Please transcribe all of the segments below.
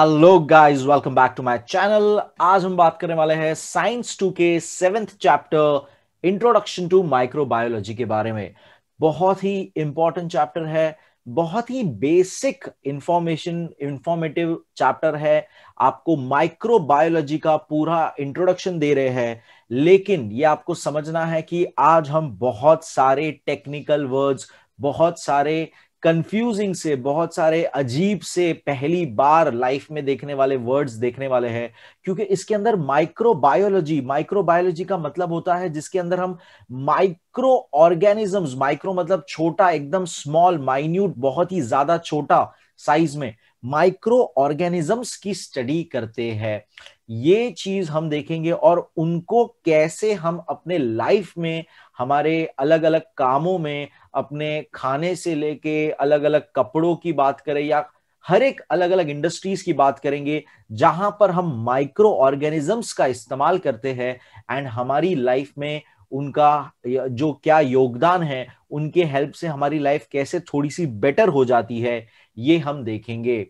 Hello guys welcome back to my channel आज हम बात करने वाले हैं साइंस टू के seventh chapter introduction to microbiology के बारे में बहुत ही इंपॉर्टेंट चैप्टर है बहुत ही बेसिक इंफॉर्मेशन इंफॉर्मेटिव चैप्टर है आपको माइक्रोबायोलॉजी का पूरा इंट्रोडक्शन दे रहे हैं लेकिन ये आपको समझना है कि आज हम बहुत सारे टेक्निकल वर्ड्स बहुत सारे कंफ्यूजिंग से बहुत सारे अजीब से पहली बार लाइफ में देखने वाले वर्ड्स देखने वाले हैं क्योंकि इसके अंदर माइक्रोबायोलॉजी माइक्रोबायोलॉजी का मतलब होता है जिसके अंदर हम माइक्रो ऑर्गेनिजम्स माइक्रो मतलब छोटा एकदम स्मॉल माइन्यूट बहुत ही ज्यादा छोटा साइज में माइक्रो ऑर्गेनिजम्स की स्टडी करते हैं ये चीज हम देखेंगे और उनको कैसे हम अपने लाइफ में हमारे अलग अलग कामों में अपने खाने से लेके अलग अलग कपड़ों की बात करें या हर एक अलग अलग इंडस्ट्रीज की बात करेंगे जहां पर हम माइक्रो ऑर्गेनिजम्स का इस्तेमाल करते हैं एंड हमारी लाइफ में उनका जो क्या योगदान है उनके हेल्प से हमारी लाइफ कैसे थोड़ी सी बेटर हो जाती है ये हम देखेंगे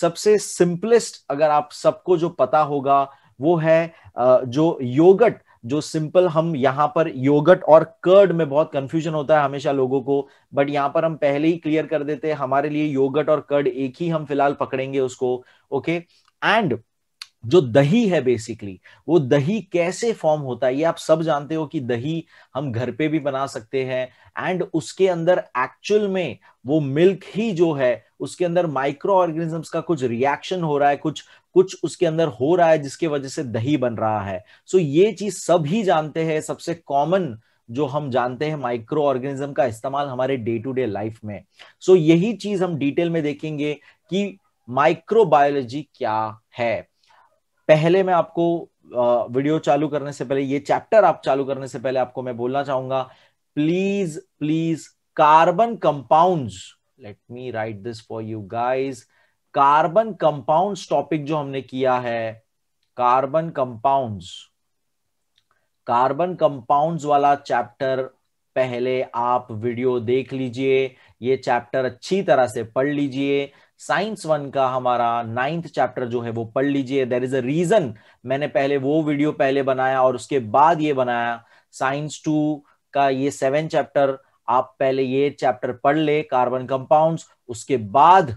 सबसे सिंपलेस्ट अगर आप सबको जो पता होगा वो है जो योगट जो सिंपल हम यहाँ पर योगट और कर्ड में बहुत कंफ्यूजन होता है हमेशा लोगों को बट यहाँ पर हम पहले ही क्लियर कर देते हैं हमारे लिए योगट और कर्ड एक ही हम फिलहाल पकड़ेंगे उसको ओके एंड जो दही है बेसिकली वो दही कैसे फॉर्म होता है ये आप सब जानते हो कि दही हम घर पे भी बना सकते हैं एंड उसके अंदर एक्चुअल में वो मिल्क ही जो है उसके अंदर माइक्रो ऑर्गेनिजम्स का कुछ रिएक्शन हो रहा है कुछ कुछ उसके अंदर हो रहा है जिसके वजह से दही बन रहा है सो so, ये चीज सभी जानते हैं सबसे कॉमन जो हम जानते हैं माइक्रो ऑर्गेनिज्म का इस्तेमाल हमारे डे टू डे लाइफ में सो so, यही चीज हम डिटेल में देखेंगे कि माइक्रोबायोलॉजी क्या है पहले मैं आपको वीडियो चालू करने से पहले ये चैप्टर आप चालू करने से पहले आपको मैं बोलना चाहूंगा please please carbon compounds let me write this for you guys carbon compounds topic जो हमने किया है कार्बन कंपाउंड्स कार्बन कंपाउंड्स वाला चैप्टर पहले आप वीडियो देख लीजिए ये चैप्टर अच्छी तरह से पढ़ लीजिए साइंस वन का हमारा नाइन्थ चैप्टर जो है वो पढ़ लीजिए देर इज अ रीजन मैंने पहले वो वीडियो पहले बनाया और उसके बाद ये बनाया साइंस टू का ये सेवन चैप्टर आप पहले ये चैप्टर पढ़ ले कार्बन कंपाउंड्स उसके बाद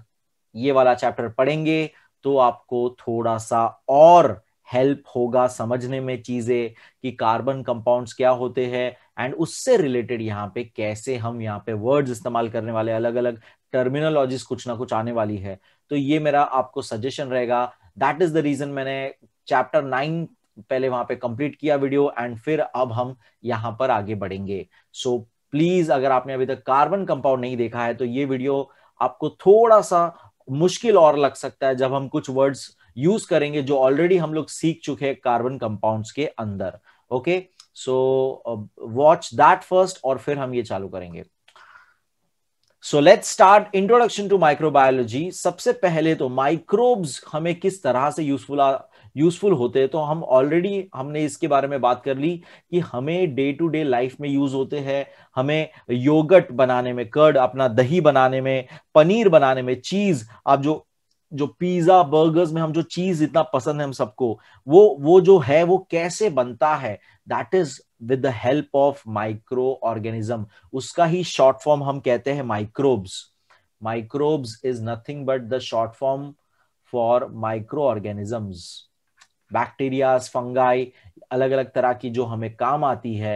ये वाला चैप्टर पढ़ेंगे तो आपको थोड़ा सा और हेल्प होगा समझने में चीजें कि कार्बन कंपाउंड्स क्या होते हैं एंड उससे रिलेटेड यहाँ पे कैसे हम यहाँ पे वर्ड्स इस्तेमाल करने वाले अलग अलग टर्मिनोलॉजीज कुछ ना कुछ आने वाली है तो ये मेरा आपको सजेशन रहेगा दैट इज द रीजन मैंने चैप्टर नाइन पहले वहां पे कंप्लीट किया वीडियो एंड फिर अब हम यहाँ पर आगे बढ़ेंगे सो so, प्लीज अगर आपने अभी तक कार्बन कंपाउंड नहीं देखा है तो ये वीडियो आपको थोड़ा सा मुश्किल और लग सकता है जब हम कुछ वर्ड्स यूज करेंगे जो ऑलरेडी हम लोग सीख चुके हैं कार्बन कंपाउंड्स के अंदर okay so watch that first और फिर हम ये चालू करेंगे so let's start introduction to microbiology सबसे पहले तो माइक्रोब्स हमें किस तरह से यूजफुल यूजफुल होते हैं तो हम ऑलरेडी हमने इसके बारे में बात कर ली कि हमें डे टू डे लाइफ में यूज होते हैं हमें योगट बनाने में कर्ड अपना दही बनाने में पनीर बनाने में चीज आप जो जो पिज्जा बर्गर्स में हम जो चीज इतना पसंद है हम सबको वो वो जो है वो कैसे बनता है that is with the help of micro organism उसका ही शॉर्ट फॉर्म हम कहते हैं microbes microbes is nothing but the short form for micro organisms bacterias fungi अलग अलग तरह की जो हमें काम आती है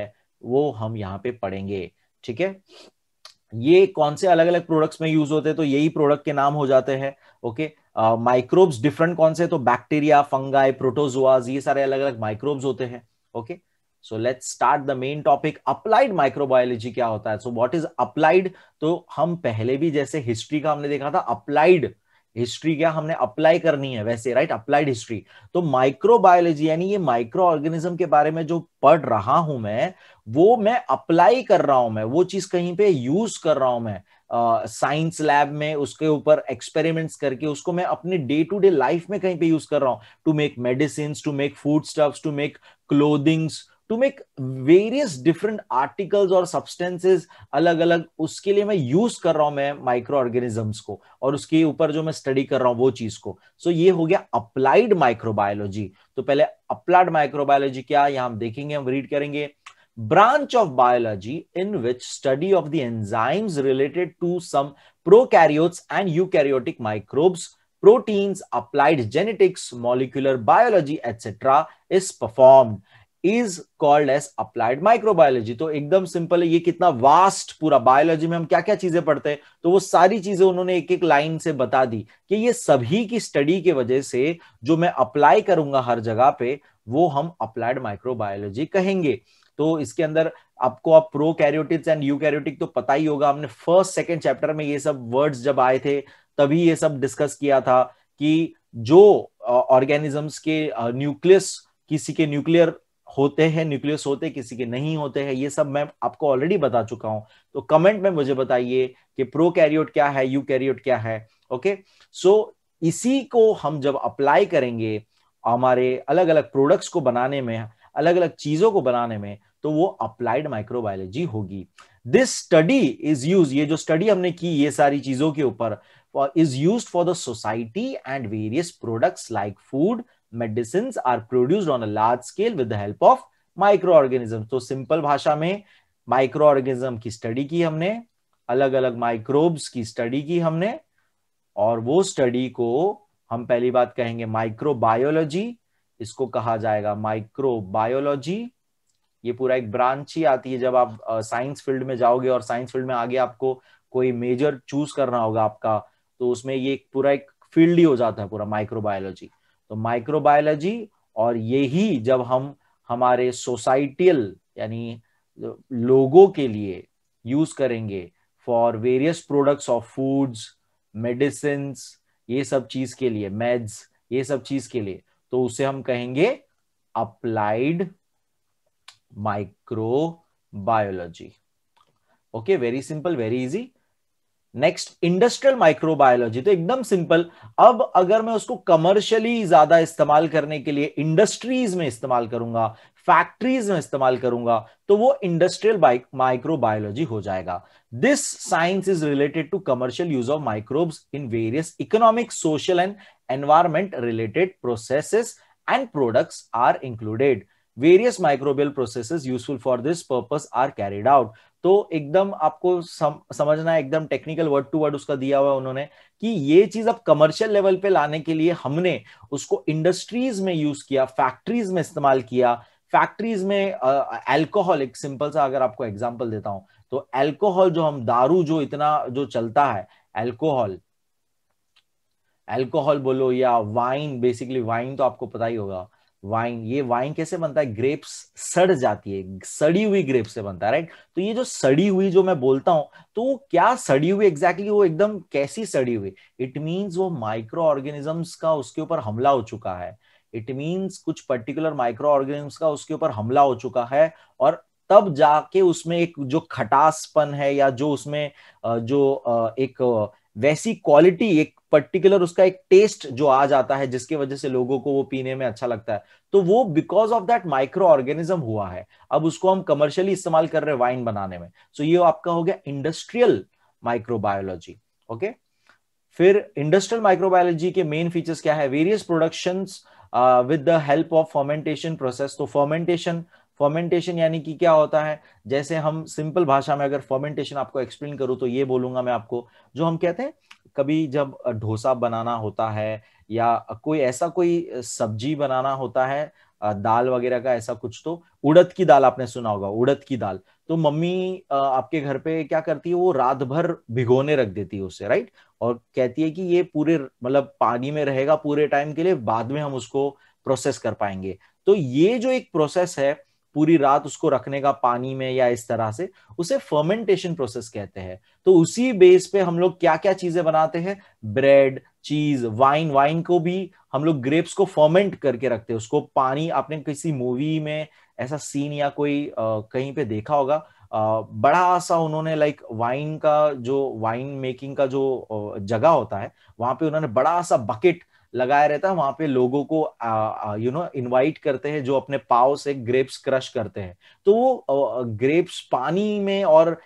वो हम यहाँ पे पढ़ेंगे ठीक है ये कौन से अलग अलग प्रोडक्ट्स में यूज होते हैं तो यही प्रोडक्ट के नाम हो जाते हैं ओके माइक्रोब्स डिफरेंट कौन से तो बैक्टीरिया फंगाई प्रोटोजोआज ये सारे अलग अलग माइक्रोब्स होते हैं okay so let's start the main topic applied microbiology क्या होता है सो व्हाट इज अप्लाइड तो हम पहले भी जैसे हिस्ट्री का हमने देखा था अप्लाइड हिस्ट्री क्या हमने अप्लाई करनी है वैसे राइट अप्लाइड हिस्ट्री तो माइक्रोबायोलॉजी यानी ये माइक्रो ऑर्गेनिज्म के बारे में जो पढ़ रहा हूं मैं वो मैं अप्लाई कर रहा हूं मैं वो चीज कहीं पे यूज कर रहा हूं मैं साइंस uh, लैब में उसके ऊपर एक्सपेरिमेंट्स करके उसको मैं अपने डे टू डे लाइफ में कहीं पे यूज कर रहा हूँ to make medicine to make food stuffs to make clothings to make various different articles और सब्सटेंसेज अलग अलग उसके लिए मैं यूज कर रहा हूं मैं माइक्रो ऑर्गेनिजम्स को और उसके ऊपर जो मैं स्टडी कर रहा हूं वो चीज को सो so, ये हो गया अप्लाइड माइक्रोबायोलॉजी तो पहले अप्लाइड माइक्रोबायोलॉजी क्या यहां हम देखेंगे हम रीड करेंगे branch of biology in which study of the enzymes related to some prokaryotes and karyotic microbes proteins applied genetics molecular biology etcetera is performed is called as applied microbiology तो एकदम simple है ये कितना vast पूरा biology में हम क्या क्या चीजें पढ़ते हैं तो वो सारी चीजें उन्होंने एक एक लाइन से बता दी कि ये सभी की स्टडी के वजह से जो मैं अप्लाई करूंगा हर जगह पे वो हम अप्लाइड माइक्रोबायोलॉजी कहेंगे तो इसके अंदर आपको आप prokaryotics and eukaryotic तो पता ही होगा हमने फर्स्ट सेकेंड चैप्टर में ये सब वर्ड्स जब आए थे तभी ये सब डिस्कस किया था कि जो ऑर्गेनिजम्स के न्यूक्लियस किसी के न्यूक्लियर होते हैं न्यूक्लियस होते किसी के नहीं होते हैं ये सब मैं आपको ऑलरेडी बता चुका हूं तो कमेंट में मुझे बताइए कि प्रो कैरियोट क्या है यू कैरियोट क्या है ओके सो so, इसी को हम जब अप्लाई करेंगे हमारे अलग अलग प्रोडक्ट्स को बनाने में अलग अलग चीजों को बनाने में तो वो अप्लाइड माइक्रोबायोलॉजी होगी दिस स्टडी इज यूज ये जो स्टडी हमने की ये सारी चीजों के ऊपर is use for the society and various products like food are are on a large scale with the help of micro organism तो सिंपल भाषा में माइक्रो ऑर्गेनिज्म की स्टडी की हमने अलग अलग माइक्रोब्स की स्टडी की हमने और वो स्टडी को हम पहली बात कहेंगे माइक्रोबायोलॉजी इसको कहा जाएगा माइक्रोबायोलॉजी ये पूरा एक ब्रांच ही आती है जब आप साइंस फील्ड में जाओगे और साइंस फील्ड में आगे आपको कोई मेजर चूज करना होगा आपका तो उसमें ये पूरा एक फील्ड ही हो जाता है पूरा माइक्रोबायोलॉजी तो माइक्रोबायोलॉजी और यही जब हम हमारे सोसाइटियल यानी लोगों के लिए यूज करेंगे for various products of foods medicine ये सब चीज के लिए मेड्स ये सब चीज के लिए तो उसे हम कहेंगे applied microbiology okay very simple very easy next industrial microbiology तो एकदम सिंपल अब अगर मैं उसको कमर्शियली ज्यादा इस्तेमाल करने के लिए इंडस्ट्रीज में इस्तेमाल करूंगा फैक्ट्रीज में इस्तेमाल करूंगा तो वो इंडस्ट्रियल माइक्रोबायोलॉजी हो जाएगा this science is related to commercial use of microbes in various economic social and environment related processes and products are included various microbial processes useful for this purpose are carried out तो एकदम आपको सम, समझना है एकदम technical word to word उसका दिया हुआ उन्होंने कि ये चीज अब कमर्शियल लेवल पे लाने के लिए हमने उसको इंडस्ट्रीज में यूज किया फैक्ट्रीज में इस्तेमाल किया फैक्ट्रीज में अल्कोहल एक सिंपल सा अगर आपको एग्जाम्पल देता हूं तो एल्कोहल जो हम दारू जो इतना जो चलता है एल्कोहल एल्कोहल बोलो या वाइन बेसिकली वाइन तो आपको पता ही होगा वाइन ये वाइन कैसे बनता है ग्रेप्स सड़ जाती है सड़ी हुई ग्रेप से बनता है राइट तो ये जो सड़ी हुई जो मैं बोलता हूं तो क्या सड़ी हुई एग्जैक्टली exactly वो एकदम कैसी सड़ी हुई इट मीन्स वो माइक्रो ऑर्गेनिजम्स का उसके ऊपर हमला हो चुका है इट मीन्स कुछ पर्टिकुलर माइक्रो ऑर्गेनिजम्स का उसके ऊपर हमला हो चुका है और तब जाके उसमें एक जो खटासपन है या जो उसमें जो एक वैसी क्वालिटी एक पर्टिकुलर उसका एक टेस्ट जो आ जाता है जिसके वजह से लोगों को वो पीने में अच्छा लगता है तो वो because of that microorganism हुआ है अब उसको हम कमर्शियली इस्तेमाल कर रहे हैं वाइन बनाने में सो so ये आपका हो गया इंडस्ट्रियल माइक्रोबायोलॉजी ओके फिर इंडस्ट्रियल माइक्रोबायोलॉजी के मेन फीचर्स क्या है various production with the help of fermentation process तो फर्मेंटेशन फर्मेंटेशन यानी कि क्या होता है जैसे हम सिंपल भाषा में अगर फर्मेंटेशन आपको एक्सप्लेन करूँ तो ये बोलूंगा मैं आपको जो हम कहते हैं कभी जब डोसा बनाना होता है या कोई ऐसा कोई सब्जी बनाना होता है दाल वगैरह का ऐसा कुछ तो उड़द की दाल आपने सुना होगा उड़द की दाल तो मम्मी आपके घर पे क्या करती है वो रात भर भिगोने रख देती है उसे राइट और कहती है कि ये पूरे मतलब पानी में रहेगा पूरे टाइम के लिए बाद में हम उसको प्रोसेस कर पाएंगे तो ये जो एक प्रोसेस है पूरी रात उसको रखने का पानी में या इस तरह से उसे फर्मेंटेशन प्रोसेस कहते हैं तो उसी बेस पे हम लोग क्या क्या चीजें बनाते हैं ब्रेड चीज वाइन वाइन को भी हम लोग ग्रेप्स को फर्मेंट करके रखते हैं उसको पानी आपने किसी मूवी में ऐसा सीन या कोई आ, कहीं पे देखा होगा आ, बड़ा सा उन्होंने लाइक वाइन का जो वाइन मेकिंग का जो जगह होता है वहां पे उन्होंने बड़ा सा बकेट लगाया रहता है वहां पे लोगों को यू नो इनवाइट करते हैं जो अपने पाव से ग्रेप्स क्रश करते हैं तो वो ग्रेप्स पानी में और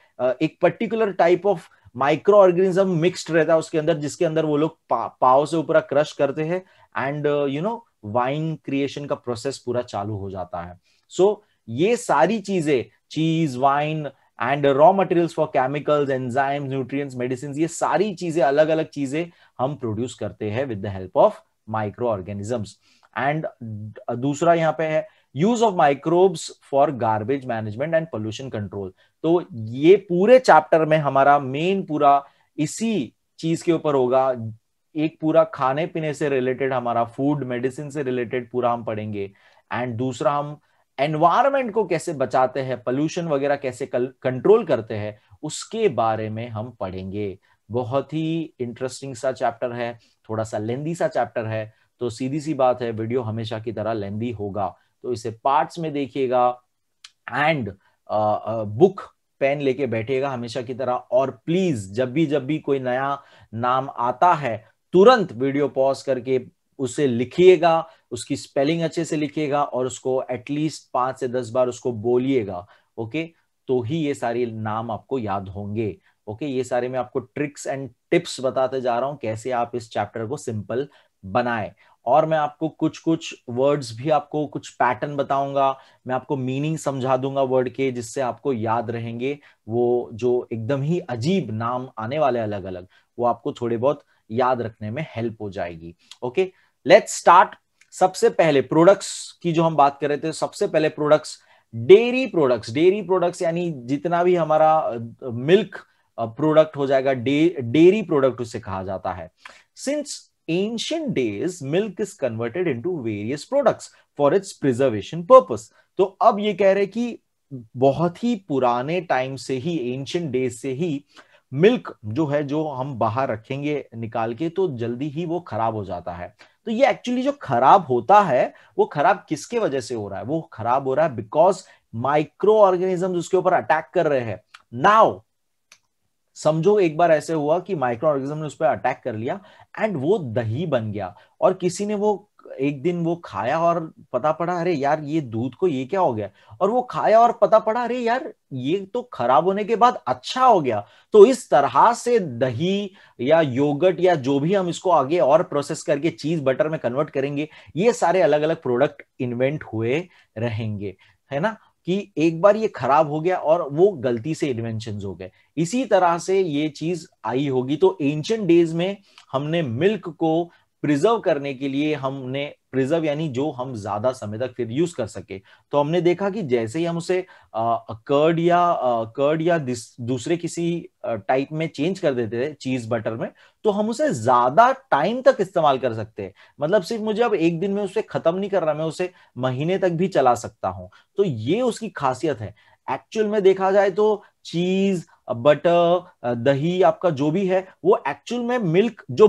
एक particular type of micro microorganism mixed रहता है उसके अंदर जिसके अंदर वो लोग पा, पाव से ऊपर क्रश करते हैं and you know wine creation का प्रोसेस पूरा चालू हो जाता है सो so, ये सारी चीजें cheese wine and raw materials for chemicals enzymes nutrients medicine ये सारी चीजें अलग अलग चीजें हम प्रोड्यूस करते हैं with the help of microorganisms and दूसरा यहाँ पे है use of microbes for garbage management and pollution control तो ये पूरे चैप्टर में हमारा मेन पूरा इसी चीज के ऊपर होगा एक पूरा खाने पीने से रिलेटेड हमारा फूड मेडिसिन से रिलेटेड पूरा हम पढ़ेंगे एंड दूसरा हम एनवायरमेंट को कैसे बचाते हैं पोल्यूशन वगैरह कैसे कंट्रोल करते हैं उसके बारे में हम पढ़ेंगे बहुत ही इंटरेस्टिंग सा चैप्टर है थोड़ा सा लेंदी सा चैप्टर है तो सीधी सी बात है वीडियो हमेशा की तरह लेंदी होगा तो इसे पार्ट्स में देखिएगा एंड बुक पेन लेके बैठेगा हमेशा की तरह और प्लीज जब भी जब भी कोई नया नाम आता है तुरंत वीडियो पॉज करके उसे लिखिएगा उसकी स्पेलिंग अच्छे से लिखिएगा और उसको एटलीस्ट पांच से दस बार उसको बोलिएगा ओके तो ही ये सारे नाम आपको याद होंगे ओके ये सारे मैं आपको ट्रिक्स एंड टिप्स बताते जा रहा हूं कैसे आप इस चैप्टर को सिंपल बनाए और मैं आपको कुछ कुछ वर्ड्स भी आपको कुछ पैटर्न बताऊंगा मैं आपको मीनिंग समझा दूंगा वर्ड के जिससे आपको याद रहेंगे वो जो एकदम ही अजीब नाम आने वाले अलग अलग वो आपको थोड़े बहुत याद रखने में हेल्प हो जाएगी ओके लेट्स स्टार्ट सबसे पहले प्रोडक्ट्स की जो हम बात कर रहे थे सबसे पहले products dairy products dairy products यानी जितना भी हमारा मिल्क प्रोडक्ट हो जाएगा डेयरी प्रोडक्ट उसे कहा जाता है since ancient days milk is converted into various products for its preservation purpose तो अब ये कह रहे कि बहुत ही पुराने टाइम से ही एंशियंट डेज से ही मिल्क जो है जो हम बाहर रखेंगे निकाल के तो जल्दी ही वो खराब हो जाता है तो ये एक्चुअली जो खराब होता है वो खराब किसके वजह से हो रहा है वो खराब हो रहा है बिकॉज माइक्रो ऑर्गेनिज्म उसके ऊपर अटैक कर रहे हैं नाउ समझो एक बार ऐसे हुआ कि माइक्रो ऑर्गेनिज्म ने उस पर अटैक कर लिया एंड वो दही बन गया और किसी ने वो एक दिन वो खाया और पता पड़ा अरे यार ये दूध को ये क्या हो गया और वो खाया और पता पड़ा अरे यार ये तो खराब होने के बाद अच्छा हो गया तो इस तरह से दही या योगर्ट या जो भी हम इसको आगे और प्रोसेस करके चीज बटर में कन्वर्ट करेंगे ये सारे अलग अलग प्रोडक्ट इन्वेंट हुए रहेंगे है ना कि एक बार ये खराब हो गया और वो गलती से इन्वेंशन हो गए इसी तरह से ये चीज आई होगी तो एंशियंट डेज में हमने मिल्क को प्रिजर्व करने के लिए हमने प्रिजर्व यानी जो हम ज्यादा समय तक फिर यूज कर सके तो हमने देखा कि जैसे ही हम उसे कर्ड या कर्ड या दूसरे किसी टाइप में चेंज कर देते थे चीज बटर में तो हम उसे ज्यादा टाइम तक इस्तेमाल कर सकते हैं मतलब सिर्फ मुझे अब एक दिन में उसे खत्म नहीं कर रहा मैं उसे महीने तक भी चला सकता हूँ तो ये उसकी खासियत है एक्चुअल में देखा जाए तो चीज बटर दही आपका जो भी है वो एक्चुअल में मिल्क जो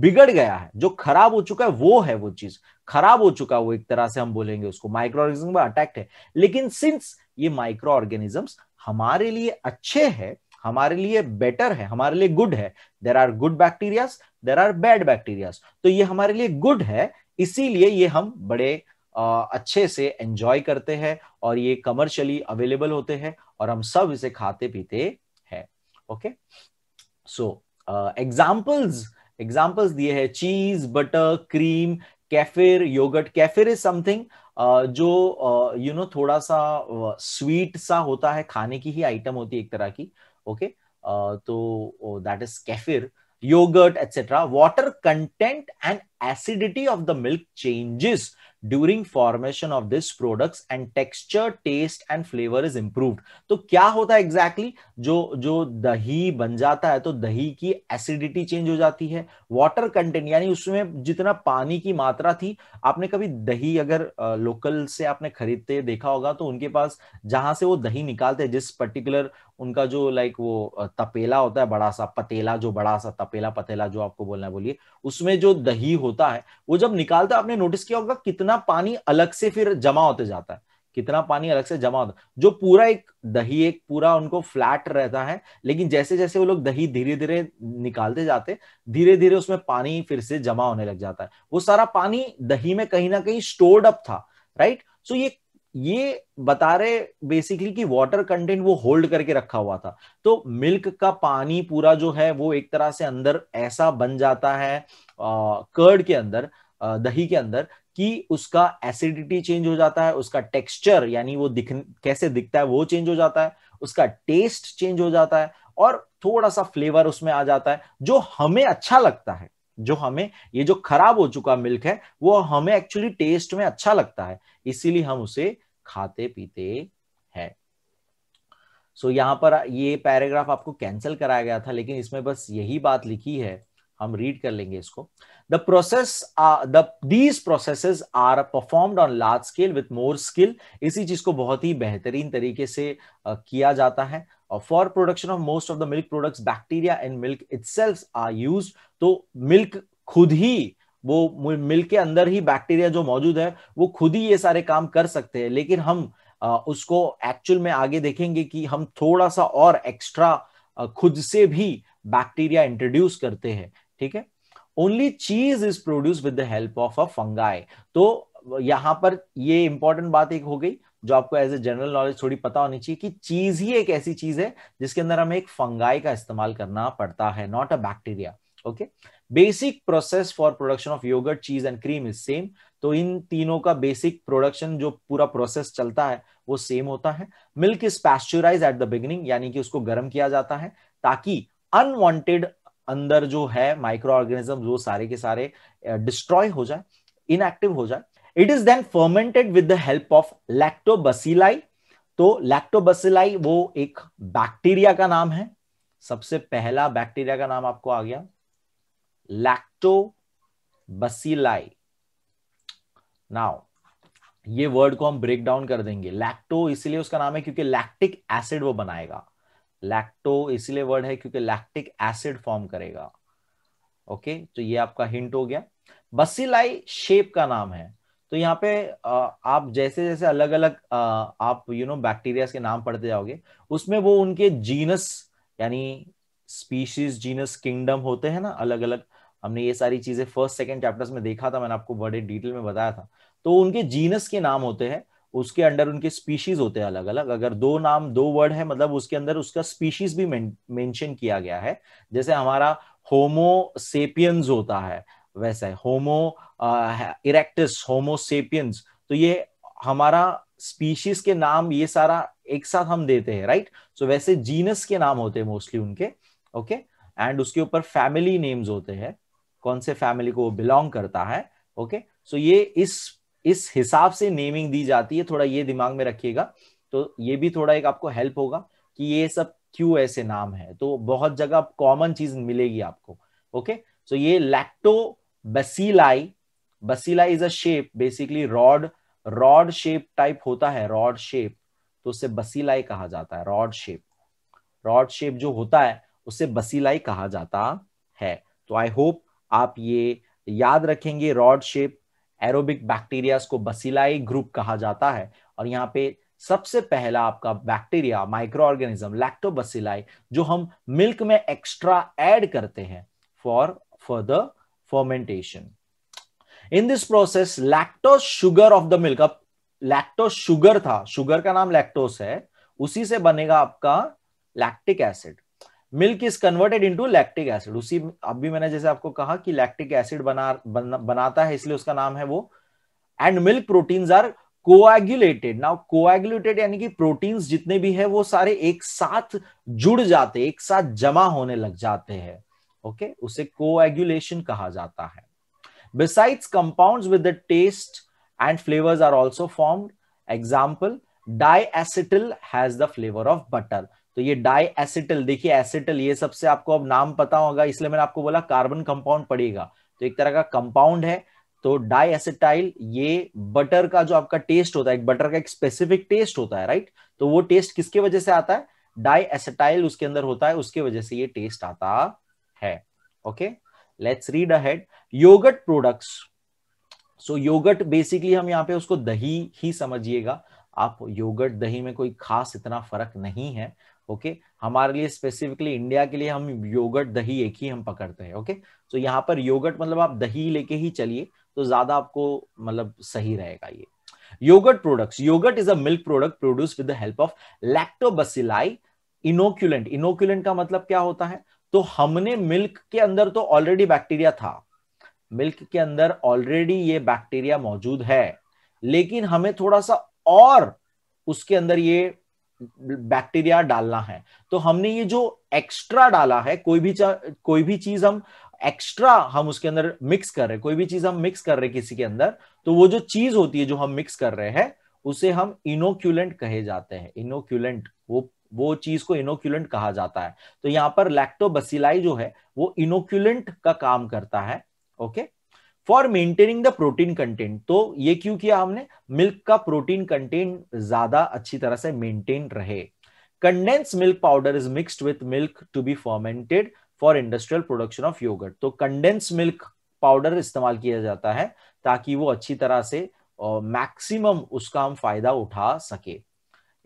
बिगड़ गया है जो खराब हो चुका है वो है वो चीज खराब हो चुका है वो एक तरह से हम बोलेंगे उसको माइक्रो ऑर्गेनिज्म पर अटैक्ट है लेकिन सिंस ये माइक्रो ऑर्गेनिजम्स हमारे लिए अच्छे है हमारे लिए बेटर है हमारे लिए गुड है there are good bacterias there are bad bacterias तो ये हमारे लिए गुड है इसीलिए ये हम बड़े अच्छे से एंजॉय करते हैं और ये कमर्शियली अवेलेबल होते हैं और हम सब इसे खाते पीते हैं ओके सो एग्जाम्पल्स एग्जाम्पल्स दिए हैं cheese butter cream kefir yogurt kefir is something जो you uh, know you know, थोड़ा सा स्वीट uh, सा होता है खाने की ही आइटम होती है एक तरह की ओके तो that is kefir yogurt etcetera water content and acidity of the milk changes during formation of this product and texture taste and flavour is improved तो क्या होता है एग्जैक्टली exactly? जो जो दही बन जाता है तो दही की एसिडिटी चेंज हो जाती है वाटर कंटेंट यानी उसमें जितना पानी की मात्रा थी आपने कभी दही अगर लोकल से आपने खरीदते देखा होगा तो उनके पास जहां से वो दही निकालते हैं जिस पर्टिकुलर उनका जो लाइक वो तपेला होता है बड़ा सा पतेला जो बड़ा सा तपेला पतेला जो आपको बोलना है बोलिए उसमें जो दही होता है वो जब निकालता है आपने नोटिस किया होगा कितना पानी अलग से फिर जमा होते जाता है कितना पानी अलग से जमा होता है जो पूरा एक दही एक पूरा उनको फ्लैट रहता है लेकिन जैसे जैसे वो लोग दही धीरे धीरे निकालते जाते धीरे धीरे उसमें पानी फिर से जमा होने लग जाता है वो सारा पानी दही में कहीं ना कहीं स्टोर्ड अप था राइट सो ये ये बता रहे बेसिकली कि वाटर कंटेंट वो होल्ड करके रखा हुआ था तो मिल्क का पानी पूरा जो है वो एक तरह से अंदर ऐसा बन जाता है कर्ड के अंदर आ, दही के अंदर कि उसका एसिडिटी चेंज हो जाता है उसका टेक्सचर यानी वो दिख कैसे दिखता है वो चेंज हो जाता है उसका टेस्ट चेंज हो जाता है और थोड़ा सा फ्लेवर उसमें आ जाता है जो हमें अच्छा लगता है जो हमें ये जो खराब हो चुका मिल्क है वो हमें एक्चुअली टेस्ट में अच्छा लगता है इसीलिए हम उसे खाते पीते हैं सो so, यहां पर ये पैराग्राफ आपको कैंसिल कराया गया था लेकिन इसमें बस यही बात लिखी है हम रीड कर लेंगे इसको the process these process are perform on large scale with more skill इसी चीज को बहुत ही बेहतरीन तरीके से uh, किया जाता है for production of most of the milk products bacteria and milk itself are used तो milk खुद ही वो मिल्क के अंदर ही बैक्टीरिया जो मौजूद है वो खुद ही ये सारे काम कर सकते हैं लेकिन हम uh, उसको एक्चुअल में आगे देखेंगे कि हम थोड़ा सा और एक्स्ट्रा uh, खुद से भी बैक्टीरिया इंट्रोड्यूस करते हैं ठीक है only cheese is produce with the help of a fungi तो यहां पर ये इंपॉर्टेंट बात एक हो गई जो आपको एज ए जनरल नॉलेज थोड़ी पता होनी चाहिए कि चीज ही एक ऐसी चीज है जिसके अंदर हमें एक फंगाई का इस्तेमाल करना पड़ता है not a bacteria okay basic process for production of yogurt cheese and cream is same तो इन तीनों का बेसिक प्रोडक्शन जो पूरा प्रोसेस चलता है वो सेम होता है milk is pasteurise at the beginning यानी कि उसको गर्म किया जाता है ताकि अनवांटेड अंदर जो है माइक्रो ऑर्गेनिज्म वो सारे के सारे डिस्ट्रॉय हो जाए इनएक्टिव हो जाए it is then fermented with the help of lactobacilli तो लैक्टोबसिलाई वो एक बैक्टीरिया का नाम है सबसे पहला बैक्टीरिया का नाम आपको आ गया लैक्टोबसिलाई नाउ ये वर्ड को हम ब्रेक डाउन कर देंगे लैक्टो इसलिए उसका नाम है क्योंकि लैक्टिक एसिड वो बनाएगा लैक्टो इसलिए वर्ड है क्योंकि लैक्टिक एसिड फॉर्म करेगा ओके okay? तो ये आपका हिंट हो गया बसीलाई शेप का नाम है तो यहाँ पे आप जैसे जैसे अलग अलग आप यू नो बैक्टीरिया के नाम पढ़ते जाओगे उसमें वो उनके जीनस यानी स्पीशीज जीनस किंगडम होते हैं ना अलग अलग हमने ये सारी चीजें फर्स्ट सेकेंड चैप्टर्स में देखा था मैंने आपको बड़े डिटेल में बताया था तो उनके जीनस के नाम होते हैं उसके अंडर उनके स्पीशीज होते हैं अलग अलग अगर दो नाम दो वर्ड है मतलब उसके अंदर उसका स्पीशीज भी मेंशन किया गया है जैसे हमारा होमो सेपियंस होता है वैसा है होमो इरेक्टस होमो सेपियंस तो ये हमारा स्पीशीज के नाम ये सारा एक साथ हम देते हैं राइट सो वैसे जीनस के नाम होते हैं मोस्टली उनके ओके okay? एंड उसके ऊपर फैमिली नेम्स होते हैं कौन से फैमिली को वो बिलोंग करता है ओके okay? सो so ये इस इस हिसाब से नेमिंग दी जाती है थोड़ा ये दिमाग में रखिएगा तो ये भी थोड़ा एक आपको हेल्प होगा कि ये सब क्यों ऐसे नाम है तो बहुत जगह कॉमन चीज मिलेगी आपको ओके okay? सो so ये lactobacilli bacilli is a shape basically rod rod shape type होता है रॉड शेप तो उसे बसीलाई कहा जाता है रॉड शेप रॉड शेप जो होता है उसे बसीलाई कहा जाता है तो आई होप आप ये याद रखेंगे रॉड शेप एरोबिक बैक्टीरिया को बसीलाई ग्रुप कहा जाता है और यहाँ पे सबसे पहला आपका बैक्टीरिया माइक्रो ऑर्गेनिज्म लैक्टोबसिलाई जो हम मिल्क में एक्स्ट्रा ऐड करते हैं for for the fermentation. In this process, lactose sugar of the milk, अब lactose sugar था sugar का नाम lactose है उसी से बनेगा आपका lactic acid. Milk is converted into lactic acid उसी अभी मैंने जैसे आपको कहा कि लैक्टिक एसिड बना बन, बनाता है इसलिए उसका नाम है वो and milk proteins are coagulated now coagulated यानी कि प्रोटीन्स जितने भी है वो सारे एक साथ जुड़ जाते एक साथ जमा होने लग जाते हैं ओके okay? उसे कोएगुलेशन कहा जाता है besides compounds with the taste and flavours are also formed example diacetyl has the flavour of butter तो ये डाइएसिटिल देखिए एसिटिल ये सबसे आपको अब नाम पता होगा इसलिए मैंने आपको बोला कार्बन कंपाउंड पड़ेगा तो एक तरह का कंपाउंड है तो डाइएसिटाइल ये बटर का जो आपका टेस्ट होता है एक बटर का एक स्पेसिफिक टेस्ट होता है राइट तो वो टेस्ट किसके वजह से आता है डाइएसिटाइल उसके अंदर होता है उसके वजह से ये टेस्ट आता है okay let's read ahead yogurt products so yogurt basically हम यहाँ पे उसको दही ही समझिएगा आप योगर्ट दही में कोई खास इतना फर्क नहीं है ओके okay? हमारे लिए स्पेसिफिकली इंडिया के लिए हम योगर्ट दही एक ही हम पकड़ते हैं ओके okay? तो so, यहाँ पर योगर्ट मतलब आप दही लेके ही चलिए तो ज्यादा आपको मतलब सही रहेगा ये yogurt products yogurt is a milk product produce with the help of lactobacilli inoculant inoculant का मतलब क्या होता है तो हमने मिल्क के अंदर तो ऑलरेडी बैक्टीरिया था मिल्क के अंदर ऑलरेडी ये बैक्टीरिया मौजूद है लेकिन हमें थोड़ा सा और उसके अंदर ये बैक्टीरिया डालना है तो हमने ये जो एक्स्ट्रा डाला है कोई भी कोई भी चीज हम एक्स्ट्रा हम उसके अंदर मिक्स कर रहे हैं कोई भी चीज हम मिक्स कर रहे हैं किसी के अंदर तो वो जो चीज होती है जो हम मिक्स कर रहे हैं उसे हम इनोक्यूलेंट कहे जाते हैं इनोक्यूलेंट वो वो चीज को इनोक्यूलेंट कहा जाता है तो यहां पर लैक्टोबसिलाई जो है वो इनोक्यूलेंट का काम करता है okay for maintaining the protein content तो ये क्यों किया हमने मिल्क का प्रोटीन कंटेंट ज्यादा अच्छी तरह से मेंटेन रहे condense milk powder is mixed with milk to be fermented for industrial production of yogurt तो कंडेंस मिल्क पाउडर इस्तेमाल किया जाता है ताकि वो अच्छी तरह से मैक्सिमम उसका हम फायदा उठा सके